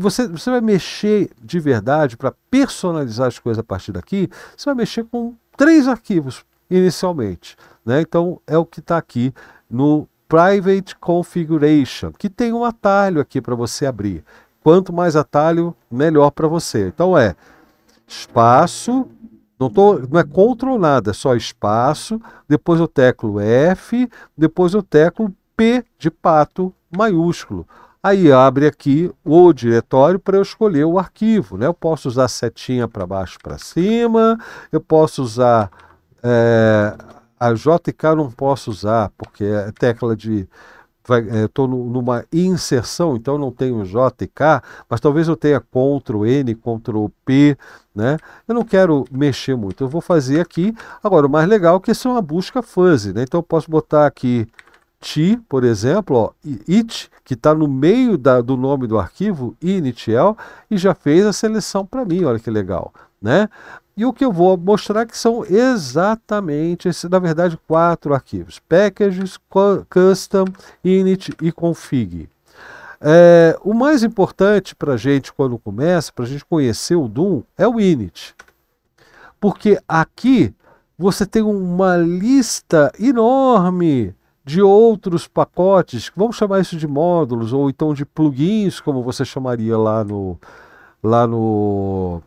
Você, você vai mexer de verdade para personalizar as coisas a partir daqui. Você vai mexer com três arquivos inicialmente. Né? Então é o que está aqui no Private Configuration, que tem um atalho aqui para você abrir. Quanto mais atalho, melhor para você. Então é espaço, não, tô, não é control nada, é só espaço, depois eu teclo F, depois eu teclo P de pato maiúsculo. Aí abre aqui o diretório para eu escolher o arquivo. Né? Eu posso usar setinha para baixo para cima, eu posso usar. É, a JK não posso usar, porque é tecla de. Estou eh, numa inserção, então não tenho JK, mas talvez eu tenha Ctrl N, Ctrl P, né? Eu não quero mexer muito, eu vou fazer aqui. Agora, o mais legal é que isso é uma busca fuzzy, né? Então eu posso botar aqui ti, por exemplo, ó, it, que está no meio da, do nome do arquivo, initial, e já fez a seleção para mim, olha que legal, né? E o que eu vou mostrar é que são exatamente, na verdade, quatro arquivos, packages, custom, init e config. É, o mais importante para a gente quando começa, para a gente conhecer o Doom, é o init. Porque aqui você tem uma lista enorme de outros pacotes, vamos chamar isso de módulos, ou então de plugins, como você chamaria lá no. Lá no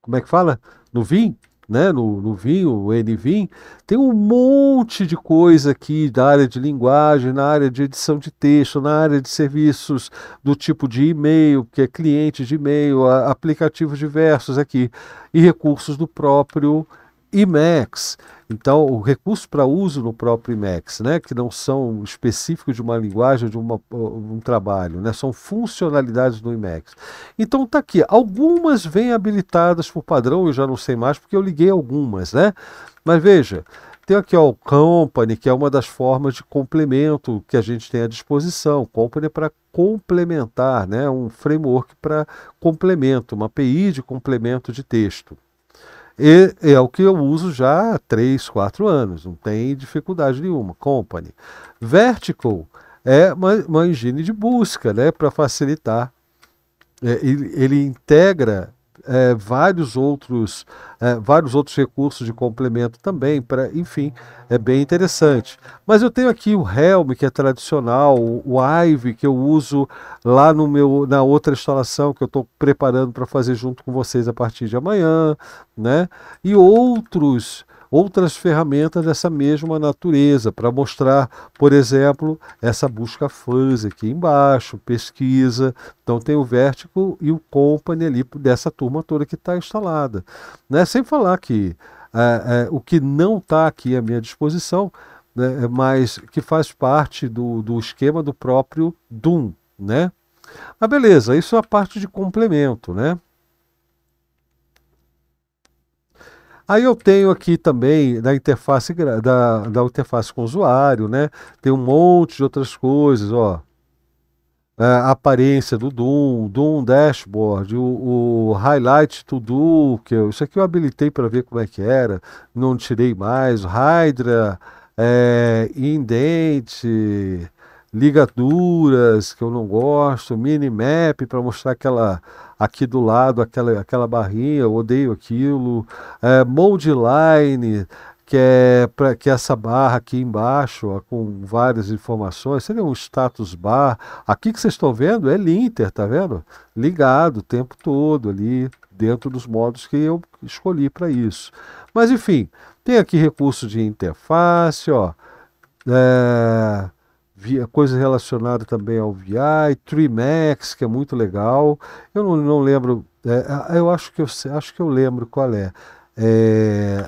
como é que fala? No VIM, né? No, no VIM, o NVIM, tem um monte de coisa aqui da área de linguagem, na área de edição de texto, na área de serviços do tipo de e-mail, que é cliente de e-mail, aplicativos diversos aqui, e recursos do próprio Emacs. Então, o recurso para uso no próprio IMEX, né, que não são específicos de uma linguagem ou de uma, um trabalho, né, são funcionalidades do IMEX. Então, está aqui. Algumas vêm habilitadas por padrão, eu já não sei mais porque eu liguei algumas, né? Mas veja, tem aqui ó, o company, que é uma das formas de complemento que a gente tem à disposição. Company é para complementar, né? um framework para complemento, uma API de complemento de texto. E é o que eu uso já há 3, 4 anos, não tem dificuldade nenhuma. Company. Vertical é uma, uma engine de busca, né, para facilitar. É, ele, ele, integra é, vários outros é, vários outros recursos de complemento também para enfim é bem interessante mas eu tenho aqui o Helm que é tradicional o Ive que eu uso lá no meu na outra instalação que eu estou preparando para fazer junto com vocês a partir de amanhã né e outros outras ferramentas dessa mesma natureza para mostrar, por exemplo, essa busca fãs aqui embaixo, pesquisa. Então tem o Vertigo e o Company ali dessa turma toda que está instalada. Né? Sem falar que é, é, o que não está aqui à minha disposição, né, é mas que faz parte do, do esquema do próprio Doom, né? Mas ah, beleza, isso é a parte de complemento, né? Aí eu tenho aqui também da interface, da, da interface com o usuário, né? Tem um monte de outras coisas, ó. É, a aparência do Doom, Doom Dashboard, o, o Highlight To Do, que eu, isso aqui eu habilitei para ver como é que era, não tirei mais, o Hydra, é, ligaduras que eu não gosto, minimap para mostrar aquela aqui do lado, aquela, aquela barrinha, eu odeio aquilo, é, line, que é, pra, que é essa barra aqui embaixo, ó, com várias informações, seria um status bar. Aqui que vocês estão vendo é linter, tá vendo? Ligado o tempo todo ali, dentro dos modos que eu escolhi para isso. Mas enfim, tem aqui recurso de interface, ó. É, via coisa relacionada também ao VI, Trimax, que é muito legal. Eu não, não lembro, é, eu acho que eu acho que eu lembro qual é. é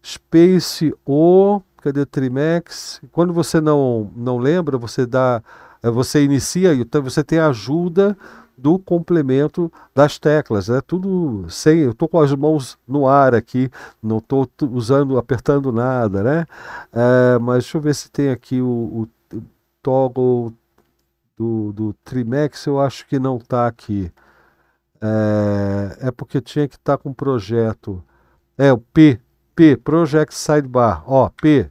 Space O, cadê Trimax? Quando você não não lembra, você dá é, você inicia e então você tem a ajuda do complemento das teclas, é né? tudo sem, eu tô com as mãos no ar aqui, não tô usando, apertando nada, né? É, mas deixa eu ver se tem aqui o, o toggle do, do Trimax eu acho que não está aqui. É, é, porque tinha que estar tá com projeto. É o P, P, Project Sidebar, ó, P.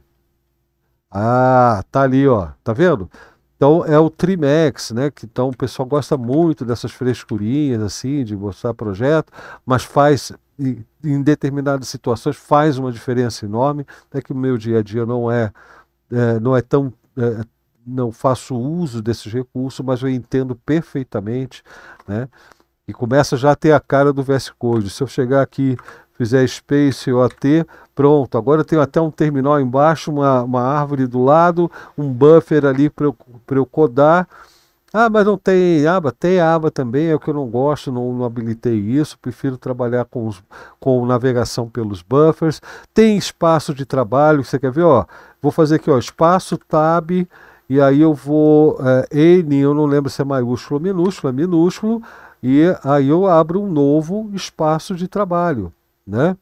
Ah, tá ali, ó, tá vendo? Então é o Trimax, né? Que então o pessoal gosta muito dessas frescurinhas assim de mostrar projeto, mas faz em, determinadas situações faz uma diferença enorme. É que o meu dia a dia não é, é não é tão é, não faço uso desses recursos, mas eu entendo perfeitamente, né? E começa já a ter a cara do VS Code. Se eu chegar aqui, fizer Space ou AT, pronto. Agora eu tenho até um terminal embaixo, uma, uma árvore do lado, um buffer ali para eu, eu codar. Ah, mas não tem aba? Tem aba também, é o que eu não gosto, não, não habilitei isso, prefiro trabalhar com, os, com navegação pelos buffers. Tem espaço de trabalho, você quer ver? Ó, vou fazer aqui, ó, espaço, tab, e aí eu vou, é, N, eu não lembro se é maiúsculo ou minúsculo, é minúsculo, e aí eu abro um novo espaço de trabalho, né?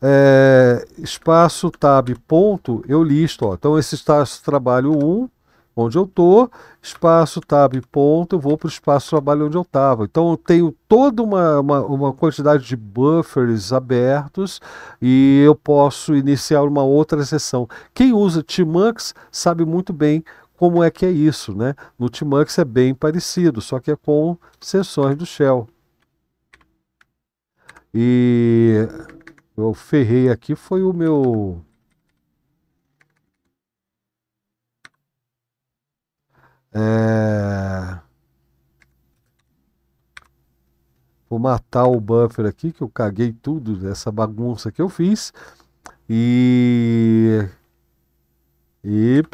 É, espaço tab ponto, eu listo, ó, então esse espaço trabalho 1, onde eu estou, espaço, tab, ponto, eu vou para o espaço de trabalho onde eu estava. Então eu tenho toda uma, uma, uma, quantidade de buffers abertos e eu posso iniciar uma outra sessão. Quem usa Tmux sabe muito bem como é que é isso, né? No Tmux é bem parecido, só que é com sessões do Shell. E eu ferrei aqui foi o meu É... Vou matar o buffer aqui, que eu caguei tudo dessa bagunça que eu fiz. E... Y...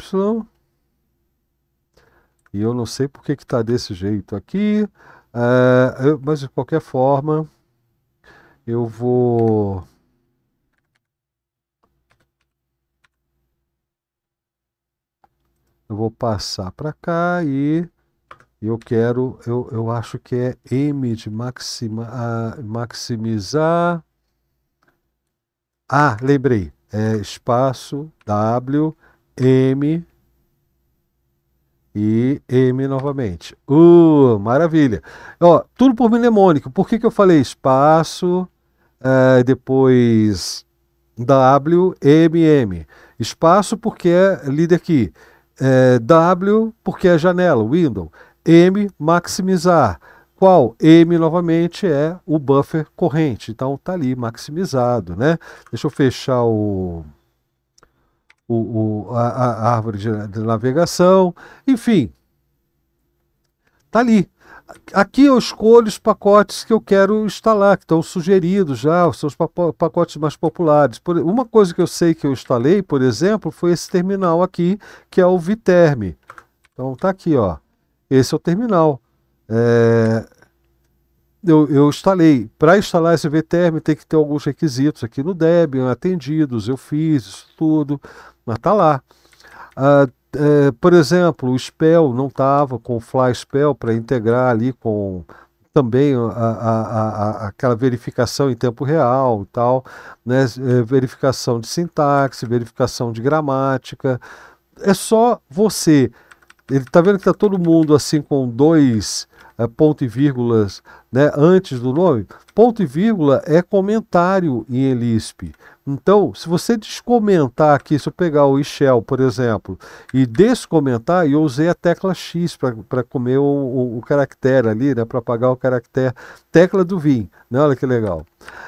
E eu não sei por que está desse jeito aqui. É... mas de qualquer forma, eu vou... eu vou passar para cá e eu quero, eu, eu acho que é M de maxima, maximizar. Ah, lembrei, é espaço W, M e M novamente. Uh, maravilha! Ó, tudo por mnemônico. Por que, que eu falei espaço, uh, depois W, M, M? Espaço porque é líder aqui. É, w, porque é janela, window. M, maximizar. Qual? M, novamente, é o buffer corrente. Então, está ali maximizado, né? Deixa eu fechar o... O, o, a, a, árvore de, de, navegação, enfim, tá ali aqui eu escolho os pacotes que eu quero instalar, que estão sugeridos já, são os pacotes mais populares. Por, uma coisa que eu sei que eu instalei, por exemplo, foi esse terminal aqui, que é o Viterme. Então tá aqui, ó. Esse é o terminal. É, eu, eu, instalei. Para instalar esse VTerm tem que ter alguns requisitos aqui no Debian, atendidos, eu fiz isso tudo, mas tá lá. Ah, é, por exemplo, o Spell não estava com o Fly Spell para integrar ali com também a, a, a, aquela verificação em tempo real e tal, né? Eh, verificação de sintaxe, verificação de gramática. É só você. Ele está vendo que está todo mundo assim com dois é, ponto e vírgulas né, antes do nome? Ponto e vírgula é comentário em Elisp. Então, se você descomentar aqui, se eu pegar o Shell, por exemplo, e descomentar, eu usei a tecla X para comer o, o, o, caractere ali, né, para apagar o caractere, tecla do Vim, né, olha que legal.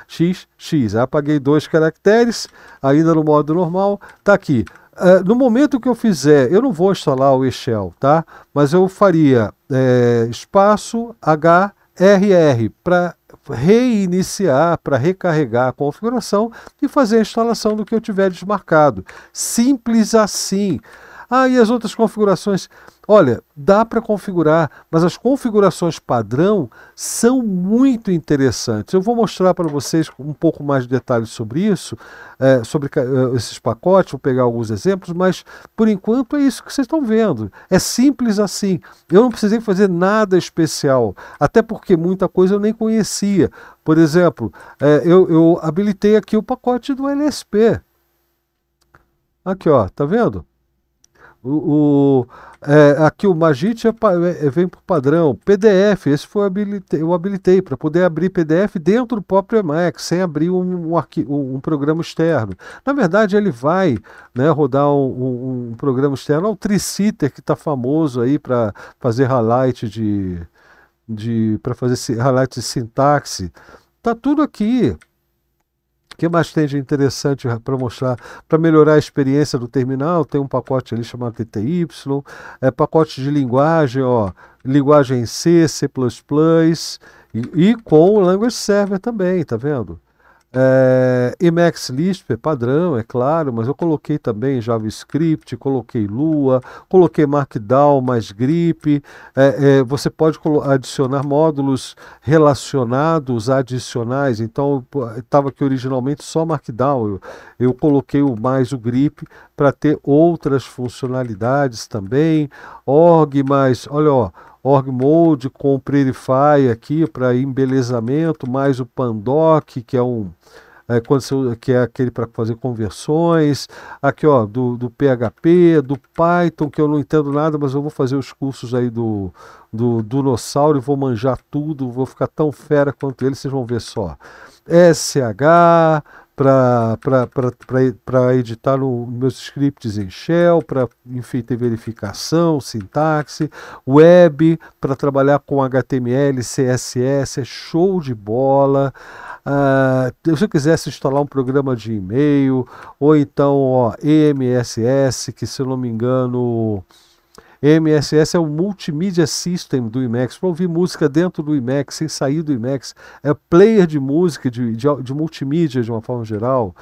X, X, apaguei dois caracteres, ainda no modo normal, tá aqui. Uh, no momento que eu fizer, eu não vou instalar o Excel, tá? Mas eu faria é, espaço HRR para reiniciar para recarregar a configuração e fazer a instalação do que eu tiver desmarcado. Simples assim. Ah, e as outras configurações? Olha, dá para configurar, mas as configurações padrão são muito interessantes. Eu vou mostrar para vocês um pouco mais de detalhes sobre isso, é, sobre é, esses pacotes, vou pegar alguns exemplos, mas por enquanto é isso que vocês estão vendo. É simples assim. Eu não precisei fazer nada especial, até porque muita coisa eu nem conhecia. Por exemplo, é, eu, eu habilitei aqui o pacote do LSP. Aqui, ó, tá vendo? O, o é, aqui o Magit é, é, é, vem para o padrão. PDF, esse foi habilitei, eu habilitei para poder abrir PDF dentro do próprio Emacs, sem abrir um, um, um, programa externo. Na verdade, ele vai né, rodar um, um programa externo. É o Triciter, que está famoso aí para fazer highlight de. de para fazer highlight de sintaxe. Está tudo aqui. O que mais tem de interessante para mostrar? Para melhorar a experiência do terminal, tem um pacote ali chamado TTY, é, pacote de linguagem, ó, linguagem C, C++, e, e com o Language Server também, tá vendo? É, Emacs Lisp é padrão, é claro, mas eu coloquei também JavaScript, coloquei Lua, coloquei Markdown mais Grip. É, é, você pode adicionar módulos relacionados adicionais. Então, estava aqui originalmente só Markdown. Eu, eu coloquei o mais o Grip para ter outras funcionalidades também. Org mais, olha ó, org mode com o Prerify aqui para embelezamento, mais o Pandoc, que é um é, você, que é aquele para fazer conversões, aqui ó, do, do PHP, do Python, que eu não entendo nada, mas eu vou fazer os cursos aí do, do, do Dinossauro e vou manjar tudo, vou ficar tão fera quanto ele, vocês vão ver só. SH, para editar o, meus scripts em Shell, para enfim ter verificação, sintaxe, web, para trabalhar com HTML, CSS, é show de bola. Uh, se eu quisesse instalar um programa de e-mail, ou então ó, EMSS, que se eu não me engano MSS é o Multimedia System do IMAX, para ouvir música dentro do IMAX, sem sair do IMAX. É player de música, de, de, de multimídia de uma forma geral.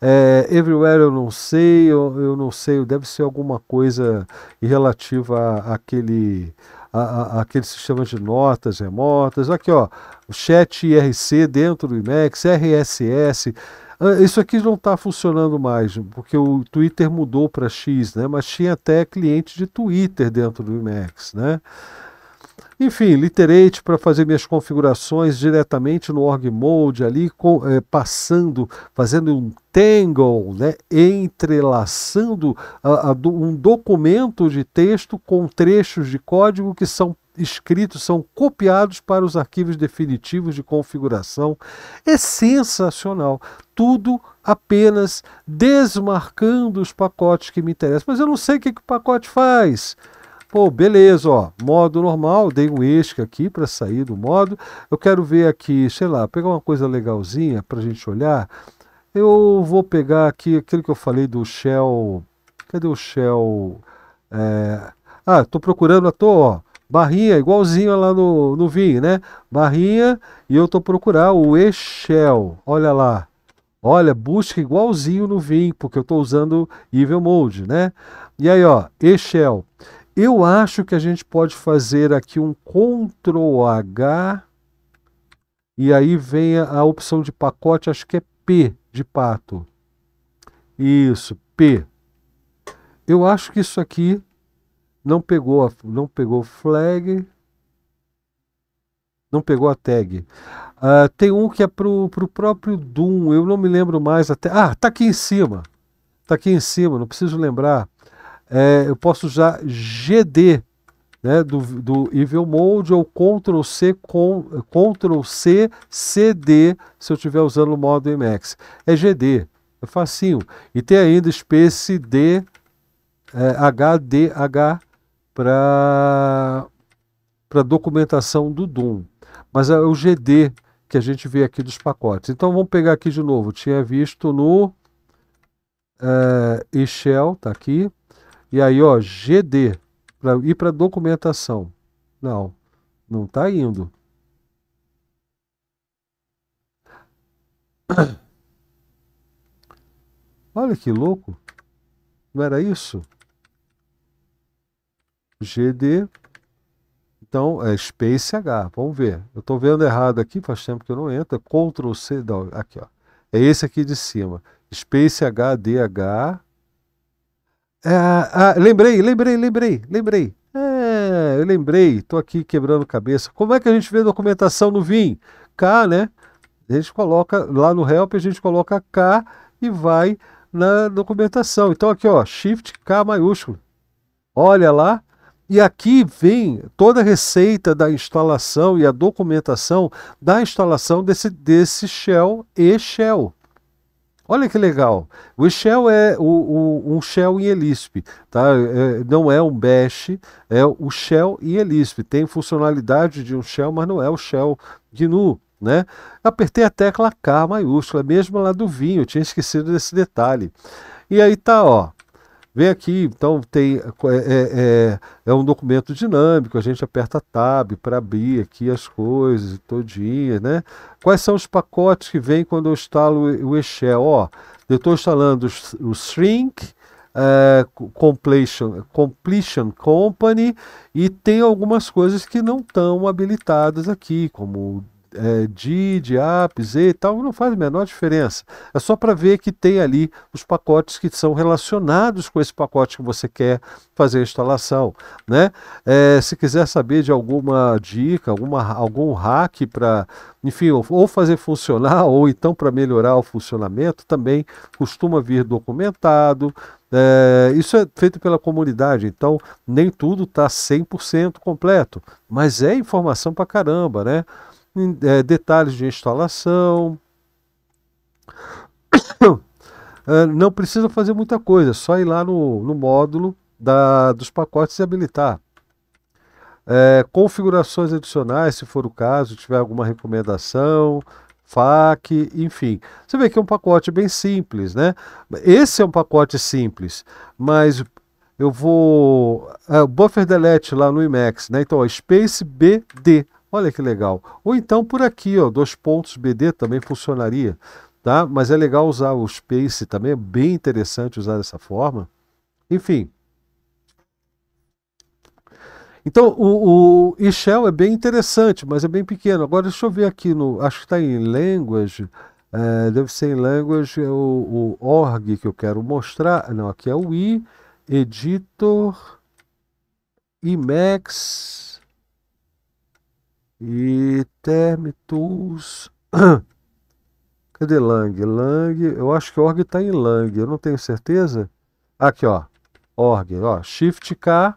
É, Everywhere eu não sei, eu, eu, não sei, deve ser alguma coisa relativa àquele. aquele sistema de notas remotas, aqui ó, chat IRC dentro do IMAX, RSS, ah, isso aqui não está funcionando mais, porque o Twitter mudou para X, né? Mas tinha até cliente de Twitter dentro do Emacs, né? Enfim, Literate para fazer minhas configurações diretamente no org mode ali, com, é, passando, fazendo um tangle, né, entrelaçando a, a, um documento de texto com trechos de código que são escritos são copiados para os arquivos definitivos de configuração. É sensacional. Tudo apenas desmarcando os pacotes que me interessam. Mas eu não sei o que, que o pacote faz. Pô, beleza, ó, modo normal, dei um ESC aqui para sair do modo. Eu quero ver aqui, sei lá, pegar uma coisa legalzinha para a gente olhar. Eu vou pegar aqui aquilo que eu falei do Shell. Cadê o Shell? É... Ah, estou procurando à toa, ó. Barrinha, igualzinho lá no, no vinho, né? Barrinha, e eu tô procurar o Excel. Olha lá. Olha, busca igualzinho no vinho, porque eu tô usando Evil Mode, né? E aí, ó, Excel. Eu acho que a gente pode fazer aqui um Ctrl H e aí vem a, a opção de pacote, acho que é P de pato. Isso, P. Eu acho que isso aqui não pegou a, não pegou flag, não pegou a tag. Uh, tem um que é pro, pro próprio Doom, eu não me lembro mais até. Ah, tá aqui em cima. Tá aqui em cima, não preciso lembrar. É, eu posso usar GD né, do, do Evil Mode ou Ctrl C, com, Ctrl C, CD se eu estiver usando o modo MX. É GD, é facinho. E tem ainda Space D, é, HDH para para documentação do DOM. mas é o GD que a gente vê aqui dos pacotes. Então vamos pegar aqui de novo. Tinha visto no é, eh, Excel, tá aqui. E aí, ó, GD para ir para documentação. Não, não está indo. Olha que louco. Não era isso? GD. Então, é Space H. Vamos ver. Eu estou vendo errado aqui, faz tempo que eu não entro. É Ctrl C. Não, aqui, ó. É esse aqui de cima. Space H, É, ah, lembrei, lembrei, lembrei, lembrei. É, eu lembrei. Estou aqui quebrando cabeça. Como é que a gente vê a documentação no Vim? K, né? A gente coloca lá no help, a gente coloca K e vai na documentação. Então aqui, ó, Shift K maiúsculo. Olha lá, e aqui vem toda a receita da instalação e a documentação da instalação desse, desse shell e shell. Olha que legal. O shell é o, o, um shell em ELISP, tá? É, não é um bash, é o shell em ELISP. Tem funcionalidade de um shell, mas não é o shell GNU, né? Apertei a tecla K maiúscula, mesmo lá do vinho, tinha esquecido desse detalhe. E aí tá, ó, Vem aqui, então tem é, é, é, é um documento dinâmico, a gente aperta tab para abrir aqui as coisas todinha, né? Quais são os pacotes que vem quando eu instalo o Excel? Ó, eu estou instalando o Shrink, é, completion, completion Company e tem algumas coisas que não estão habilitadas aqui, como é, de, de Z e tal, não faz a menor diferença. É só para ver que tem ali os pacotes que são relacionados com esse pacote que você quer fazer a instalação. Né? É, se quiser saber de alguma dica, alguma, algum hack para, enfim, ou, ou fazer funcionar, ou então para melhorar o funcionamento, também costuma vir documentado, é, isso é feito pela comunidade, então nem tudo está 100% completo, mas é informação para caramba, né? é, detalhes de instalação. É, não precisa fazer muita coisa, só ir lá no, no módulo da, dos pacotes e habilitar. É, configurações adicionais, se for o caso, tiver alguma recomendação, FAQ, enfim. Você vê que é um pacote bem simples, né? Esse é um pacote simples, mas eu vou. É, buffer delete lá no Emacs, né? Então, ó, Space BD. Olha que legal. Ou então por aqui, ó, dois pontos BD também funcionaria, tá? Mas é legal usar o space também, é bem interessante usar dessa forma. Enfim. Então, o, o shell é bem interessante, mas é bem pequeno. Agora, deixa eu ver aqui, no, acho que está em language, é, deve ser em language é o, o org que eu quero mostrar. Não, aqui é o i, editor, imax e Termitus. Cadê Lang? Lang, eu acho que org está em Lang, eu não tenho certeza. Aqui, ó. Org, ó. Shift K.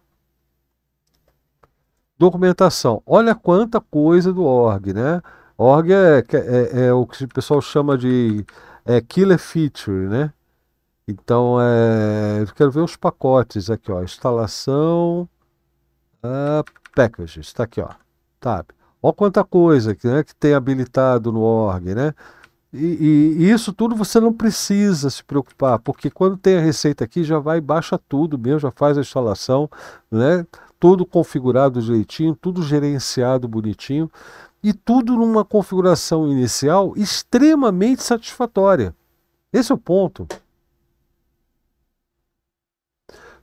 Documentação. Olha quanta coisa do org, né? Org é, é, é o que o pessoal chama de é, killer feature, né? Então, é, eu quero ver os pacotes aqui, ó. Instalação, uh, packages, está aqui, ó. Tab. Olha quanta coisa né, que tem habilitado no org, né? E, e, isso tudo você não precisa se preocupar, porque quando tem a receita aqui, já vai e baixa tudo mesmo, já faz a instalação, né? Tudo configurado direitinho, tudo gerenciado bonitinho e tudo numa configuração inicial extremamente satisfatória. Esse é o ponto.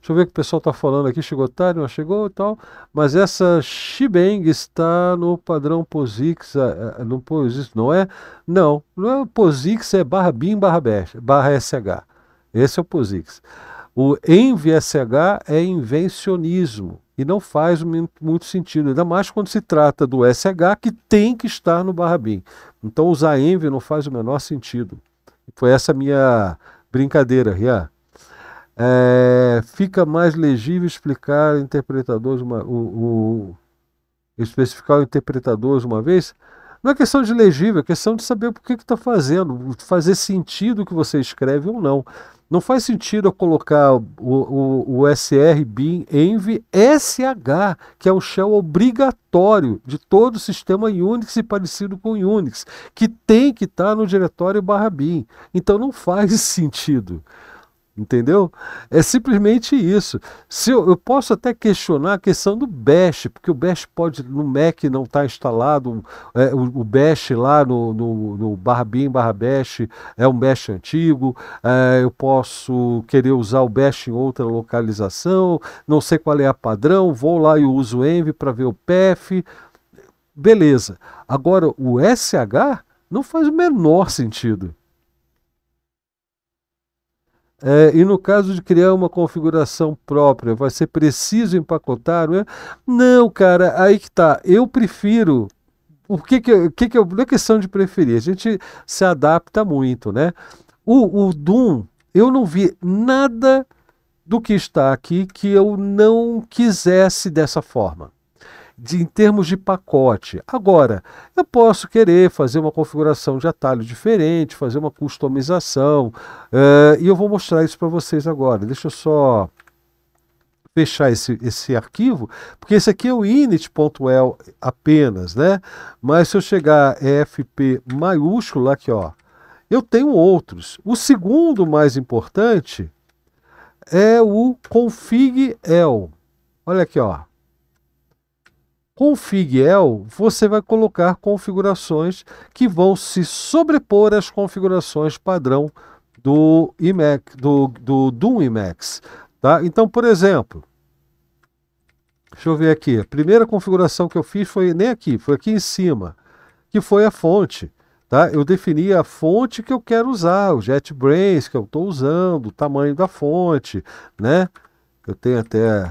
Deixa eu ver o que o pessoal está falando aqui. Chegou tarde, não chegou e tal. Mas essa Shibeng está no padrão POSIX, é, é, no POSIX, não é? Não, não é POSIX, é barra BIM barra, bash, barra SH. Esse é o POSIX. O ENVSH é invencionismo e não faz muito sentido, ainda mais quando se trata do SH que tem que estar no barra BIM. Então usar ENV não faz o menor sentido. Foi essa minha brincadeira, Rian é, fica mais legível explicar interpretadores uma, o, o, especificar o uma vez. Não é questão de legível, é questão de saber o que está fazendo, fazer sentido o que você escreve ou não. Não faz sentido eu colocar o, o, o SR BIM ENV SH, que é o shell obrigatório de todo o sistema Unix e parecido com Unix, que tem que estar tá no diretório barra BIM. Então não faz sentido. Entendeu? É simplesmente isso. Se eu, eu, posso até questionar a questão do Bash, porque o Bash pode, no Mac não estar tá instalado, é, o, o, Bash lá no, no, no barra bin, barra Bash é um Bash antigo, é, eu posso querer usar o Bash em outra localização, não sei qual é a padrão, vou lá e uso o Env para ver o PEF, beleza. Agora, o SH não faz o menor sentido. É, e no caso de criar uma configuração própria, vai ser preciso empacotar? Não, é? não cara, aí que tá. Eu prefiro. O que que, o que, que Não é questão de preferir, a gente se adapta muito, né? O, o Doom, eu não vi nada do que está aqui que eu não quisesse dessa forma de, em termos de pacote. Agora, eu posso querer fazer uma configuração de atalho diferente, fazer uma customização, uh, e eu vou mostrar isso para vocês agora. Deixa eu só fechar esse, esse arquivo, porque esse aqui é o init.el apenas, né? Mas se eu chegar Fp maiúsculo aqui, ó, eu tenho outros. O segundo mais importante é o config.el. Olha aqui, ó. Com o você vai colocar configurações que vão se sobrepor às configurações padrão do Emacs, do, do Doom Emacs. Tá? Então, por exemplo, deixa eu ver aqui. A primeira configuração que eu fiz foi nem aqui, foi aqui em cima, que foi a fonte. Tá? Eu defini a fonte que eu quero usar, o JetBrains que eu estou usando, o tamanho da fonte, né? Eu tenho até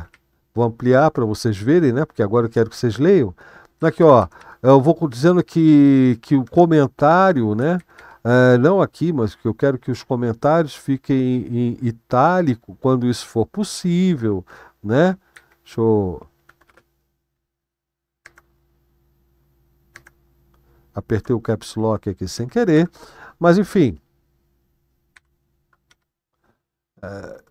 Vou ampliar para vocês verem, né? Porque agora eu quero que vocês leiam. Aqui, ó, eu vou dizendo que, que o comentário, né? É, não aqui, mas que eu quero que os comentários fiquem em itálico quando isso for possível, né? Deixa eu apertei o caps lock aqui sem querer, mas enfim. É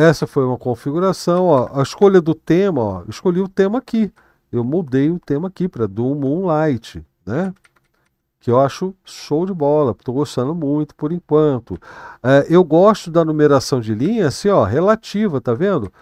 essa foi uma configuração. Ó, a escolha do tema, ó, escolhi o tema aqui. Eu mudei o tema aqui para do Moonlight, né? Que eu acho show de bola. Estou gostando muito por enquanto. É, eu gosto da numeração de linha, assim, ó, relativa, tá vendo?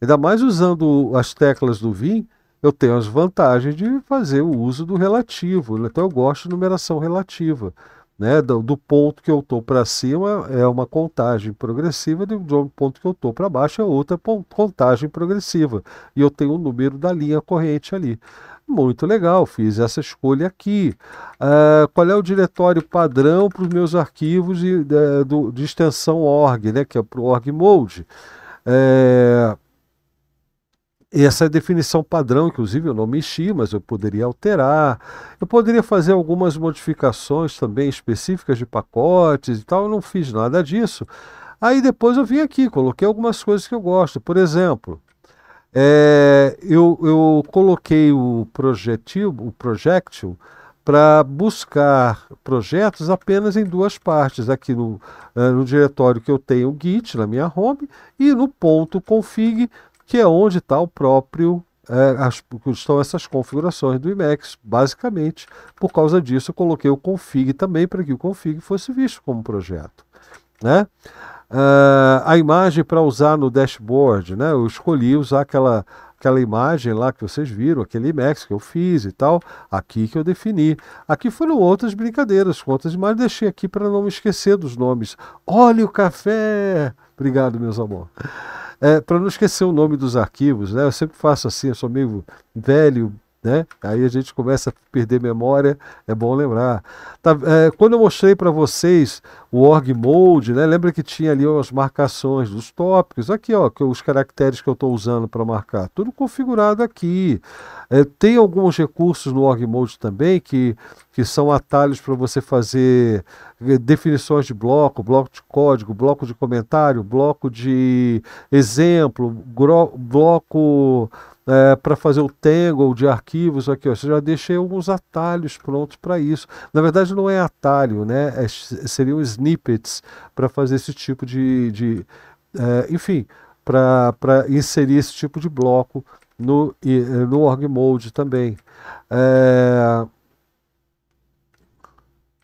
Ainda mais usando as teclas do Vim, eu tenho as vantagens de fazer o uso do relativo. Né? Então eu gosto de numeração relativa né, do, do, ponto que eu estou para cima é uma contagem progressiva, do ponto que eu estou para baixo é outra contagem progressiva. E eu tenho o número da linha corrente ali. Muito legal, fiz essa escolha aqui. Uh, qual é o diretório padrão para os meus arquivos de, de, de, extensão org, né, que é para o org mode? É... Uh, essa é a definição padrão, inclusive eu não mexi, mas eu poderia alterar. Eu poderia fazer algumas modificações também específicas de pacotes e tal, eu não fiz nada disso. Aí depois eu vim aqui, coloquei algumas coisas que eu gosto. Por exemplo, é, eu, eu coloquei o projetil, o projectil, para buscar projetos apenas em duas partes, aqui no, eh, no diretório que eu tenho o Git, na minha home, e no ponto config que é onde está o próprio é, as, estão essas configurações do IMAX, basicamente. Por causa disso, eu coloquei o config também para que o config fosse visto como projeto. Né? Uh, a imagem para usar no dashboard, né? eu escolhi usar aquela, aquela imagem lá que vocês viram, aquele IMAX que eu fiz e tal, aqui que eu defini. Aqui foram outras brincadeiras com outras imagens, deixei aqui para não me esquecer dos nomes. Olha o café! Obrigado, meus amores é, para não esquecer o nome dos arquivos, né? Eu sempre faço assim, eu sou meio velho, né? Aí a gente começa a perder memória, é bom lembrar. Tá, é, quando eu mostrei para vocês o org mode, né? Lembra que tinha ali as marcações dos tópicos, aqui ó, os caracteres que eu estou usando para marcar, tudo configurado aqui. É, tem alguns recursos no org mode também que que são atalhos para você fazer eh, definições de bloco, bloco de código, bloco de comentário, bloco de exemplo, bloco é, eh, para fazer o tangle de arquivos aqui, ó, você já deixei alguns atalhos prontos para isso. Na verdade, não é atalho, né? É, seriam snippets para fazer esse tipo de, de é, enfim, para inserir esse tipo de bloco no, no org mode também. É,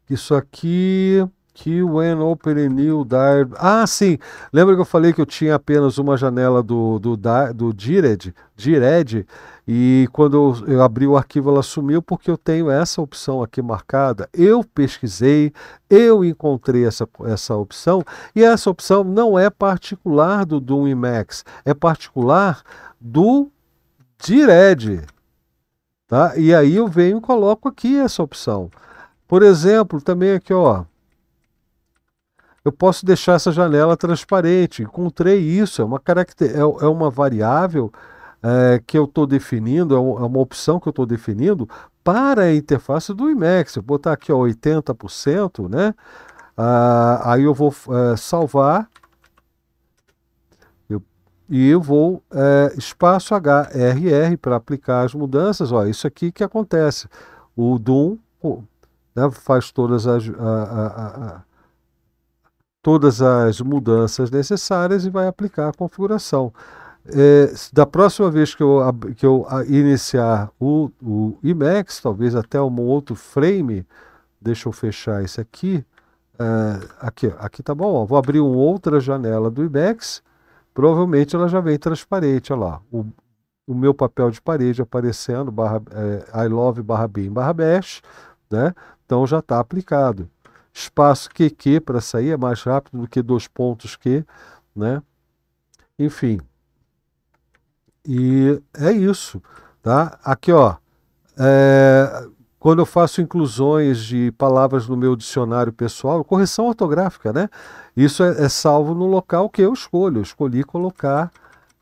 isso aqui. Que when open new died. Ah, sim! Lembra que eu falei que eu tinha apenas uma janela do, do, do Dired, Dired? E quando eu, abri o arquivo, ela sumiu, porque eu tenho essa opção aqui marcada. Eu pesquisei, eu encontrei essa, essa opção, e essa opção não é particular do Doom Emacs, é particular do Dired. Tá? E aí eu venho e coloco aqui essa opção. Por exemplo, também aqui, ó. Eu posso deixar essa janela transparente. Encontrei isso, é uma, caracter, é, é, uma variável é, que eu estou definindo, é, é uma opção que eu estou definindo para a interface do imax Eu vou botar aqui ó, 80%, né? Ah, aí eu vou é, salvar eu, e eu vou é, espaço HRR para aplicar as mudanças. Ó, isso aqui que acontece. O Doom né, faz todas as, a, a, a, todas as mudanças necessárias e vai aplicar a configuração. É, da próxima vez que eu, que eu iniciar o, o IMAX, talvez até um outro frame, deixa eu fechar esse aqui. É, aqui, aqui tá bom, ó. vou abrir uma outra janela do IMAX, provavelmente ela já vem transparente, olha lá, o, o meu papel de parede aparecendo, barra, é, I love barra bin barra bash, né? Então já está aplicado. Espaço QQ para sair é mais rápido do que dois pontos Q, né? Enfim. E é isso, tá? Aqui, ó. É, quando eu faço inclusões de palavras no meu dicionário pessoal, correção ortográfica, né? Isso é, é salvo no local que eu escolho. Eu escolhi colocar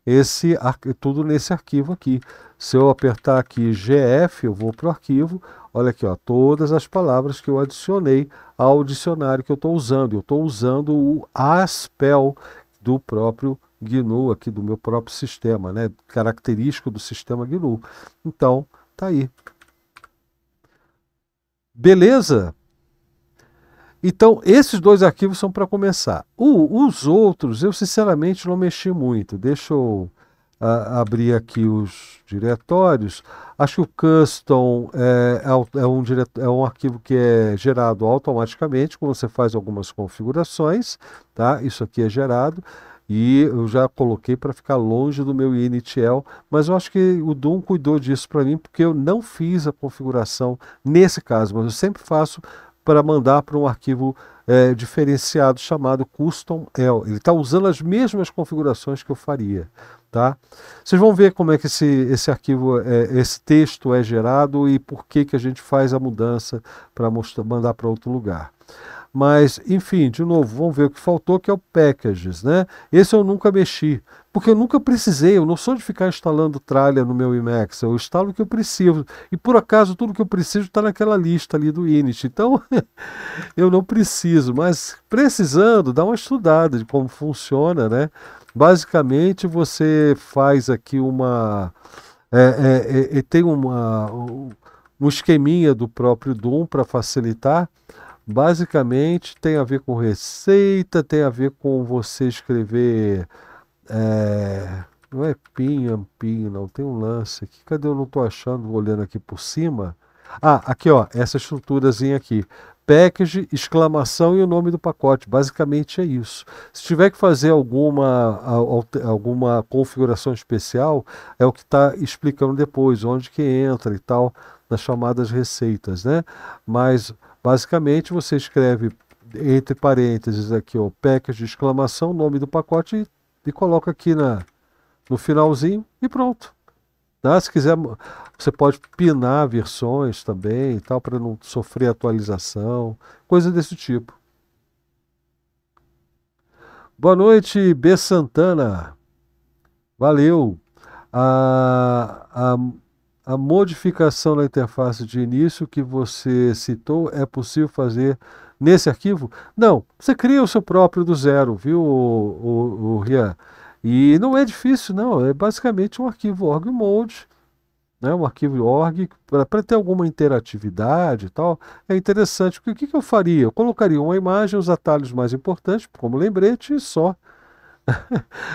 esse tudo nesse arquivo aqui. Se eu apertar aqui GF, eu vou para o arquivo. Olha aqui, ó, todas as palavras que eu adicionei ao dicionário que eu estou usando. Eu estou usando o ASPEL do próprio GNU, aqui do meu próprio sistema, né? característico do sistema GNU. Então, tá aí. Beleza? Então, esses dois arquivos são para começar. O, os outros, eu sinceramente não mexi muito. Deixa eu a, abrir aqui os diretórios. Acho que o custom é, é, um é dire, é um arquivo que é gerado automaticamente quando você faz algumas configurações, tá? Isso aqui é gerado e eu já coloquei para ficar longe do meu initial, mas eu acho que o Doom cuidou disso para mim porque eu não fiz a configuração nesse caso, mas eu sempre faço para mandar para um arquivo é, diferenciado chamado Custom L. Ele está usando as mesmas configurações que eu faria. Tá? Vocês vão ver como é que esse, esse arquivo, é, esse texto é gerado e por que, que a gente faz a mudança para mandar para outro lugar. Mas, enfim, de novo, vamos ver o que faltou, que é o packages, né? Esse eu nunca mexi, porque eu nunca precisei, eu não sou de ficar instalando tralha no meu Emacs, eu instalo o que eu preciso. E por acaso tudo que eu preciso está naquela lista ali do init. Então, eu não preciso, mas precisando, dá uma estudada de como funciona, né? Basicamente, você faz aqui uma... É, é, é, é tem uma, um esqueminha do próprio Doom para facilitar, basicamente tem a ver com receita, tem a ver com você escrever. É, não é pin, ampin, não, tem um lance aqui. Cadê eu não estou achando, olhando aqui por cima? Ah, aqui ó, essa estruturazinha aqui. Package, exclamação e o nome do pacote. Basicamente é isso. Se tiver que fazer alguma, alguma configuração especial, é o que está explicando depois, onde que entra e tal, nas chamadas receitas, né? Mas Basicamente, você escreve entre parênteses aqui o package de exclamação, nome do pacote e, e coloca aqui na, no finalzinho e pronto. Tá? Se quiser, você pode pinar versões também e tal, para não sofrer atualização, coisa desse tipo. Boa noite, B. Santana. Valeu. A, a a modificação na interface de início que você citou é possível fazer nesse arquivo? Não, você cria o seu próprio do zero, viu, o, o, o Rian? E não é difícil, não. É basicamente um arquivo org mode, né? um arquivo org, para ter alguma interatividade e tal. É interessante, porque o que, que eu faria? Eu colocaria uma imagem, os atalhos mais importantes, como lembrete, e só.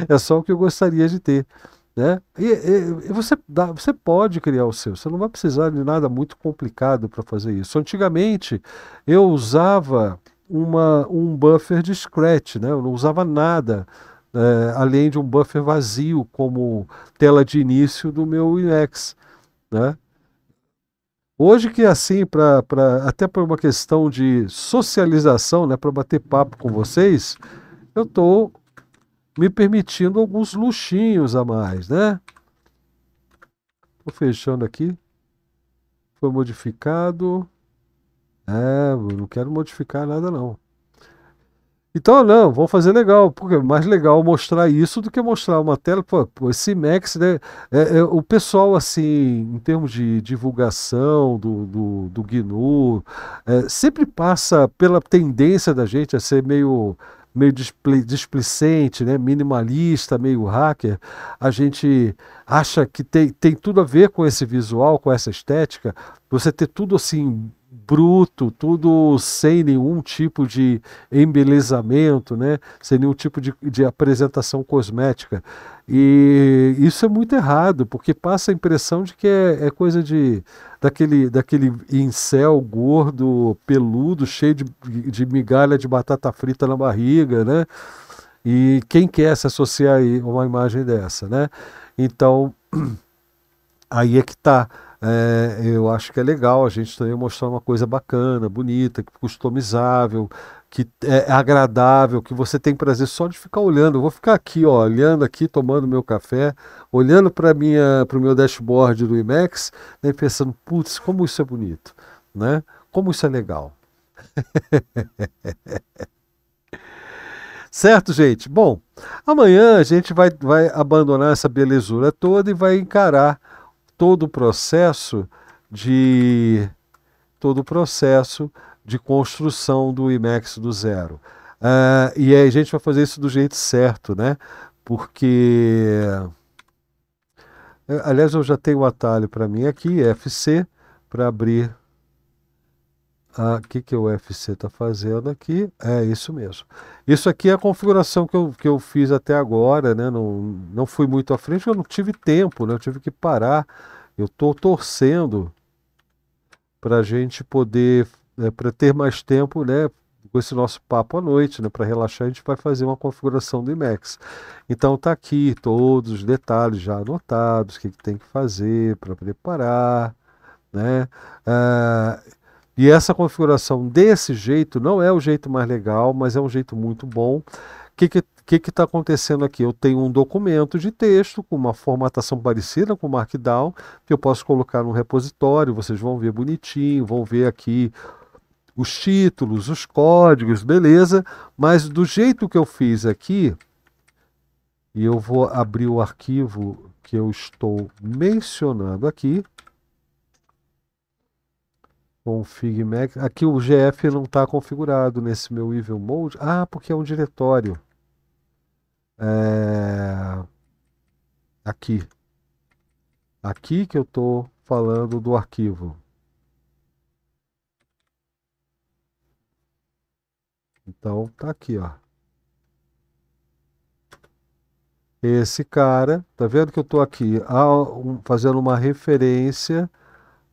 é só o que eu gostaria de ter. Né? E, e, você, dá, você pode criar o seu, você não vai precisar de nada muito complicado para fazer isso. Antigamente eu usava uma, um buffer de scratch, né? eu não usava nada é, além de um buffer vazio como tela de início do meu UX. Né? Hoje que é assim, pra, pra, até por uma questão de socialização, né, para bater papo com vocês, eu estou me permitindo alguns luxinhos a mais, né? Tô fechando aqui. Foi modificado. É, não quero modificar nada não. Então, não, vou fazer legal, porque é mais legal mostrar isso do que mostrar uma tela. Pô, esse Max, né? É, é, o pessoal, assim, em termos de divulgação do, do, do GNU, é, sempre passa pela tendência da gente a ser meio meio displicente, né, minimalista, meio hacker, a gente acha que tem, tem tudo a ver com esse visual, com essa estética, você ter tudo assim bruto, tudo sem nenhum tipo de embelezamento, né? sem nenhum tipo de, de apresentação cosmética. E isso é muito errado, porque passa a impressão de que é, é coisa de daquele, daquele incel gordo, peludo, cheio de, de migalha de batata frita na barriga, né? E quem quer se associar a uma imagem dessa, né? Então, aí é que está é, eu acho que é legal a gente também mostrar uma coisa bacana, bonita, customizável, que é agradável, que você tem prazer só de ficar olhando. Eu vou ficar aqui, ó, olhando aqui, tomando meu café, olhando para minha, para o meu dashboard do IMAX, né, pensando, putz, como isso é bonito, né? Como isso é legal. Certo, gente? Bom, amanhã a gente vai, vai abandonar essa belezura toda e vai encarar todo o processo de todo o processo de construção do IMEX do zero. Uh, e a gente vai fazer isso do jeito certo, né? Porque eh, aliás eu já tenho o um atalho para mim aqui, FC, para abrir o ah, que, que o UFC está fazendo aqui. É isso mesmo. Isso aqui é a configuração que eu, que eu fiz até agora, né? Não, não fui muito à frente, eu não tive tempo, né? Eu tive que parar. Eu estou torcendo para a gente poder, né, para ter mais tempo, né? Com esse nosso papo à noite, né? Para relaxar, a gente vai fazer uma configuração do IMAX. Então tá aqui todos os detalhes já anotados, o que, que tem que fazer para preparar, né? Ah, e essa configuração desse jeito não é o jeito mais legal, mas é um jeito muito bom. O que está que, que, que tá acontecendo aqui? Eu tenho um documento de texto com uma formatação parecida com o Markdown, que eu posso colocar no repositório, vocês vão ver bonitinho, vão ver aqui os títulos, os códigos, beleza, mas do jeito que eu fiz aqui, e eu vou abrir o arquivo que eu estou mencionando aqui, config Aqui o GF não está configurado nesse meu evil mode. Ah, porque é um diretório. É... Aqui. Aqui que eu estou falando do arquivo. Então tá aqui, ó. Esse cara, tá vendo que eu estou aqui ao, ah, fazendo uma referência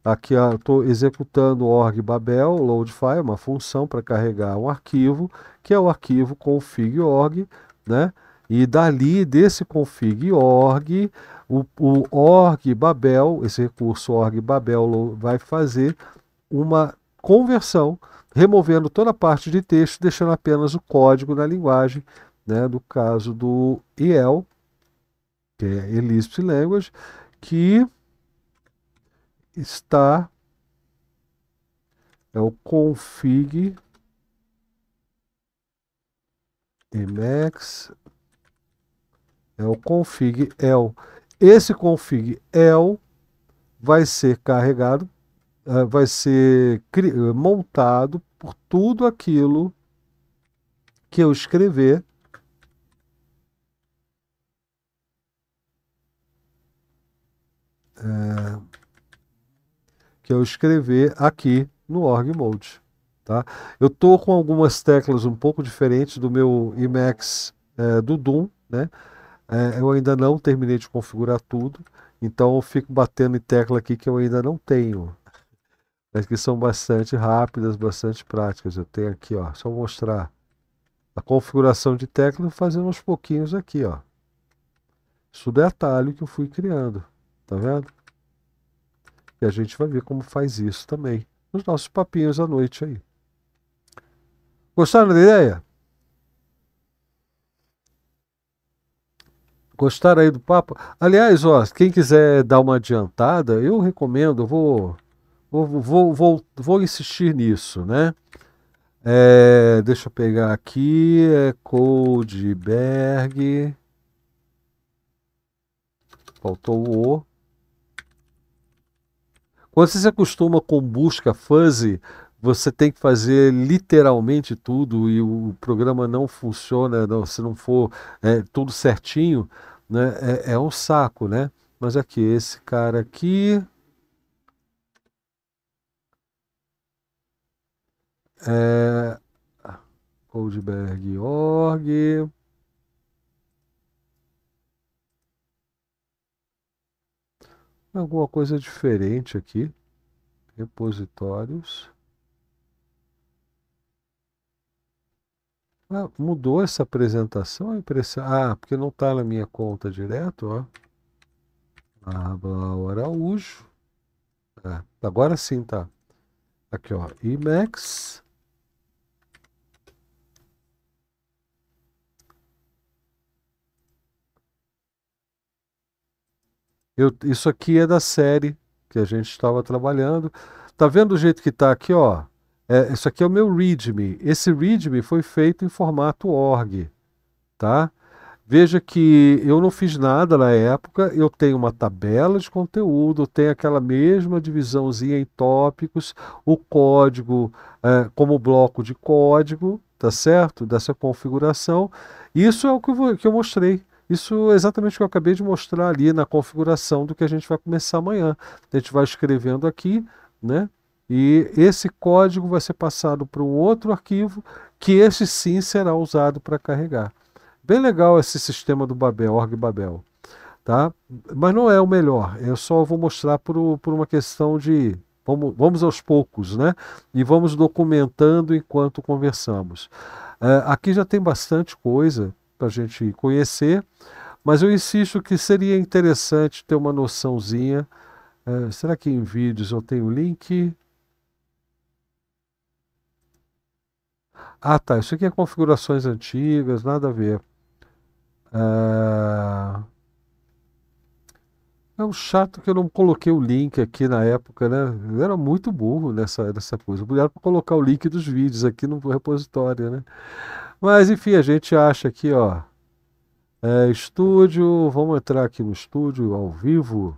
Aqui eu estou executando org babel loadfile, uma função para carregar um arquivo, que é o arquivo config.org, né? E dali, desse config.org, o, o org babel, esse recurso org babel vai fazer uma conversão, removendo toda a parte de texto, deixando apenas o código na linguagem, né? No caso do EL, que é elisp Language, que está é o config mx é o config el. Esse config el vai ser carregado, eh, vai ser eh, montado por tudo aquilo que eu escrever é, que é eu escrever aqui no org mode. Tá? Eu estou com algumas teclas um pouco diferentes do meu Emacs é, do Doom, né? É, eu ainda não terminei de configurar tudo, então eu fico batendo em tecla aqui que eu ainda não tenho, mas que são bastante rápidas, bastante práticas. Eu tenho aqui, ó, só mostrar a configuração de tecla fazendo uns pouquinhos aqui, ó. Isso é atalho que eu fui criando, tá vendo? E a gente vai ver como faz isso também nos nossos papinhos à noite aí. Gostaram da ideia? Gostaram aí do papo? Aliás, ó, quem quiser dar uma adiantada, eu recomendo, vou, vou, vou, vou, vou insistir nisso, né? É, deixa eu pegar aqui, é Coldberg. Faltou o O. Quando você se acostuma com busca fuzzy, você tem que fazer literalmente tudo e o programa não funciona, não, se não for é, tudo certinho, né? É, é um saco, né? Mas aqui, esse cara aqui, é, Goldberg.org. alguma coisa diferente aqui. Repositórios. Ah, mudou essa apresentação? A impressão... Ah, porque não está na minha conta direto, ó. Aba Araújo. Ah, agora sim tá. Aqui, ó. Emacs. Eu, isso aqui é da série que a gente estava trabalhando. Tá vendo o jeito que está aqui, ó? É, isso aqui é o meu README. Esse README foi feito em formato org, tá? Veja que eu não fiz nada na época, eu tenho uma tabela de conteúdo, tenho aquela mesma divisãozinha em tópicos, o código é, como bloco de código, tá certo? Dessa configuração. Isso é o que eu, que eu mostrei isso é exatamente o que eu acabei de mostrar ali na configuração do que a gente vai começar amanhã. A gente vai escrevendo aqui, né? E esse código vai ser passado para um outro arquivo, que esse sim será usado para carregar. Bem legal esse sistema do Babel, Org Babel. Tá? Mas não é o melhor, eu só vou mostrar por, por uma questão de Vamos, vamos, aos poucos, né? E vamos documentando enquanto conversamos. É, aqui já tem bastante coisa para a gente conhecer, mas eu insisto que seria interessante ter uma noçãozinha. É, será que em vídeos eu tenho link? Ah, tá. Isso aqui é configurações antigas, nada a ver. É, é um chato que eu não coloquei o link aqui na época, né? Eu era muito burro nessa, nessa coisa. Eu era para colocar o link dos vídeos aqui no repositório, né? Mas enfim, a gente acha aqui, ó. É, estúdio, vamos entrar aqui no estúdio ao vivo.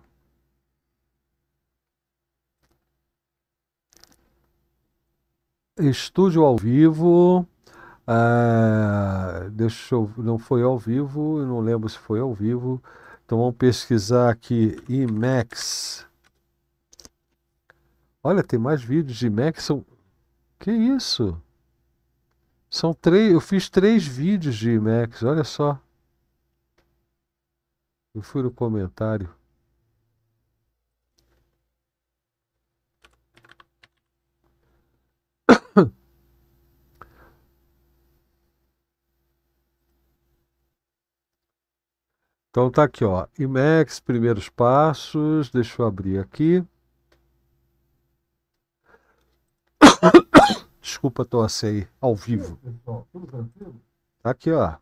Estúdio ao vivo. É, deixa eu, não foi ao vivo, não lembro se foi ao vivo. Então vamos pesquisar aqui IMAX. Olha, tem mais vídeos de IMAX. Que isso? São três, eu fiz três vídeos de IMAX, olha só. Eu fui no comentário. Então tá aqui, ó. IMAX, primeiros passos. Deixa eu abrir aqui. Desculpa torcer aí, ao vivo. Então, tá aqui, ó.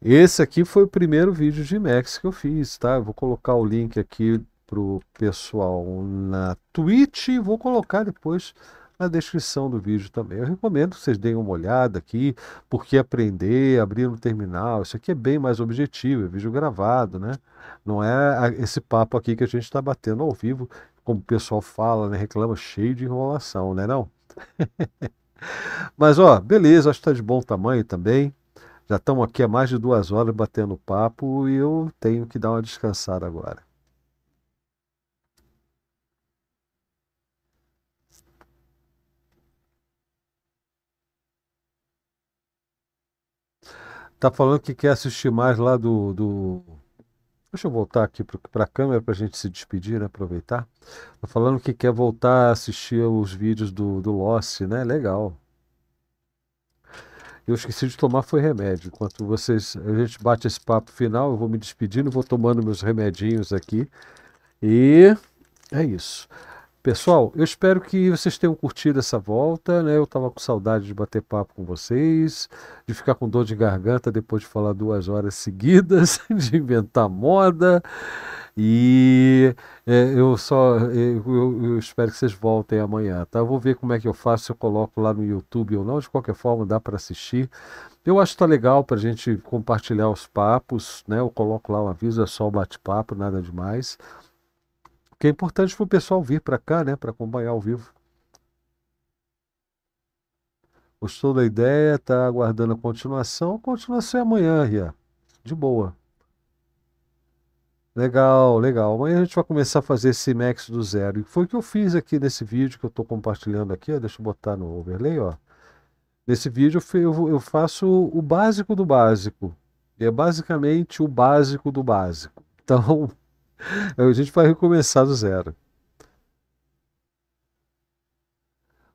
Esse aqui foi o primeiro vídeo de Max que eu fiz, tá? Eu vou colocar o link aqui pro pessoal na Twitch e vou colocar depois na descrição do vídeo também. Eu recomendo que vocês deem uma olhada aqui, porque aprender, abrir no um terminal, isso aqui é bem mais objetivo, é vídeo gravado, né? Não é esse papo aqui que a gente está batendo ao vivo, como o pessoal fala, né? Reclama cheio de enrolação, né não? Mas ó, beleza, acho que tá de bom tamanho também. Já estamos aqui há mais de duas horas batendo papo e eu tenho que dar uma descansada agora. Tá falando que quer assistir mais lá do, do Deixa eu voltar aqui para a câmera para a gente se despedir, né, aproveitar. Tá falando que quer voltar a assistir os vídeos do, do Loss, né? Legal. Eu esqueci de tomar foi remédio. Enquanto vocês, a gente bate esse papo final, eu vou me despedindo, vou tomando meus remedinhos aqui. E é isso. Pessoal, eu espero que vocês tenham curtido essa volta, né? Eu estava com saudade de bater papo com vocês, de ficar com dor de garganta depois de falar duas horas seguidas, de inventar moda. E é, eu só é, eu, eu, espero que vocês voltem amanhã, tá? Eu vou ver como é que eu faço, se eu coloco lá no YouTube ou não. De qualquer forma, dá para assistir. Eu acho que tá legal para a gente compartilhar os papos, né? Eu coloco lá um aviso, é só o bate-papo, nada demais que é importante para o pessoal vir para cá, né, para acompanhar ao vivo. Gostou da ideia? Está aguardando a continuação? A continuação é assim amanhã, Ria. De boa. Legal, legal. Amanhã a gente vai começar a fazer esse max do zero. E foi o que eu fiz aqui nesse vídeo que eu estou compartilhando aqui. Ó. Deixa eu botar no overlay. Ó. Nesse vídeo eu faço o básico do básico. E é basicamente o básico do básico. Então, a gente vai recomeçar do zero.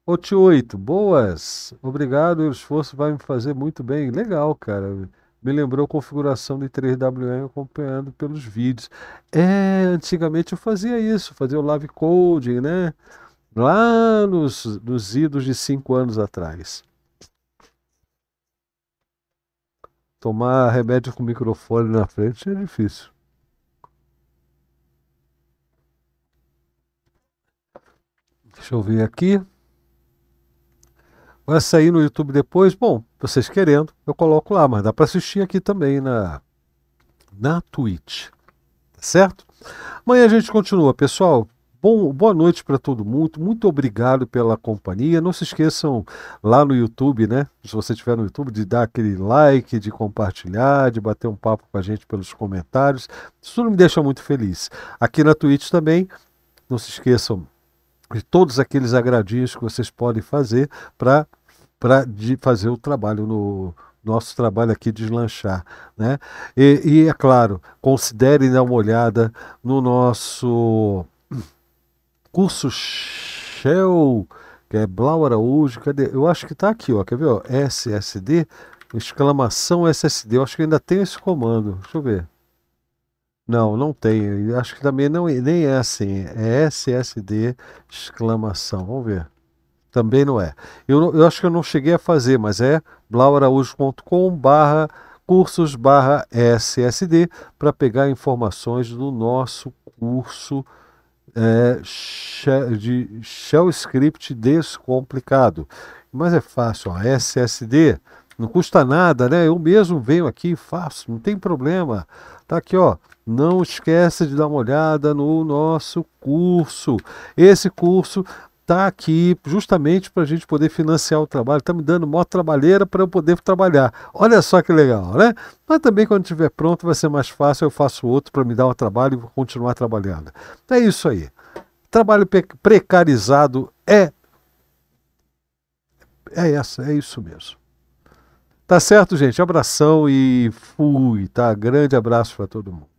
Oti 8, boas. Obrigado, o esforço vai me fazer muito bem. Legal, cara. Me lembrou configuração de 3WM acompanhando pelos vídeos. É, antigamente eu fazia isso, fazia o live coding, né? Lá nos, nos idos de 5 anos atrás. Tomar remédio com microfone na frente é difícil. Deixa eu ver aqui. Vai sair no YouTube depois? Bom, vocês querendo, eu coloco lá, mas dá para assistir aqui também na, na Twitch. Tá certo? Amanhã a gente continua, pessoal. Bom, boa noite para todo mundo. Muito obrigado pela companhia. Não se esqueçam lá no YouTube, né? Se você estiver no YouTube, de dar aquele like, de compartilhar, de bater um papo com a gente pelos comentários. Isso me deixa muito feliz. Aqui na Twitch também. Não se esqueçam e todos aqueles agradinhos que vocês podem fazer para fazer o trabalho no nosso trabalho aqui deslanchar, né? E, e é claro, considerem dar uma olhada no nosso curso Shell, que é Blau Araújo, cadê? Eu acho que está aqui, ó, quer ver, ó, SSD, exclamação SSD, eu acho que ainda tem esse comando, deixa eu ver. Não, não tem. Acho que também não, é, nem é assim. É SSD exclamação. Vamos ver. Também não é. Eu, eu acho que eu não cheguei a fazer, mas é blauraújo.com barra cursos barra SSD para pegar informações do nosso curso é, de Shell Script descomplicado. Mas é fácil, ó, SSD não custa nada, né? Eu mesmo venho aqui e faço, não tem problema. Tá aqui, ó. Não esquece de dar uma olhada no nosso curso. Esse curso está aqui justamente para a gente poder financiar o trabalho. Está me dando maior trabalheira para eu poder trabalhar. Olha só que legal, né? Mas também quando estiver pronto vai ser mais fácil, eu faço outro para me dar um trabalho e continuar trabalhando. É isso aí. Trabalho precarizado é. É essa, é isso mesmo. Tá certo, gente? Abração e fui, tá? Grande abraço para todo mundo.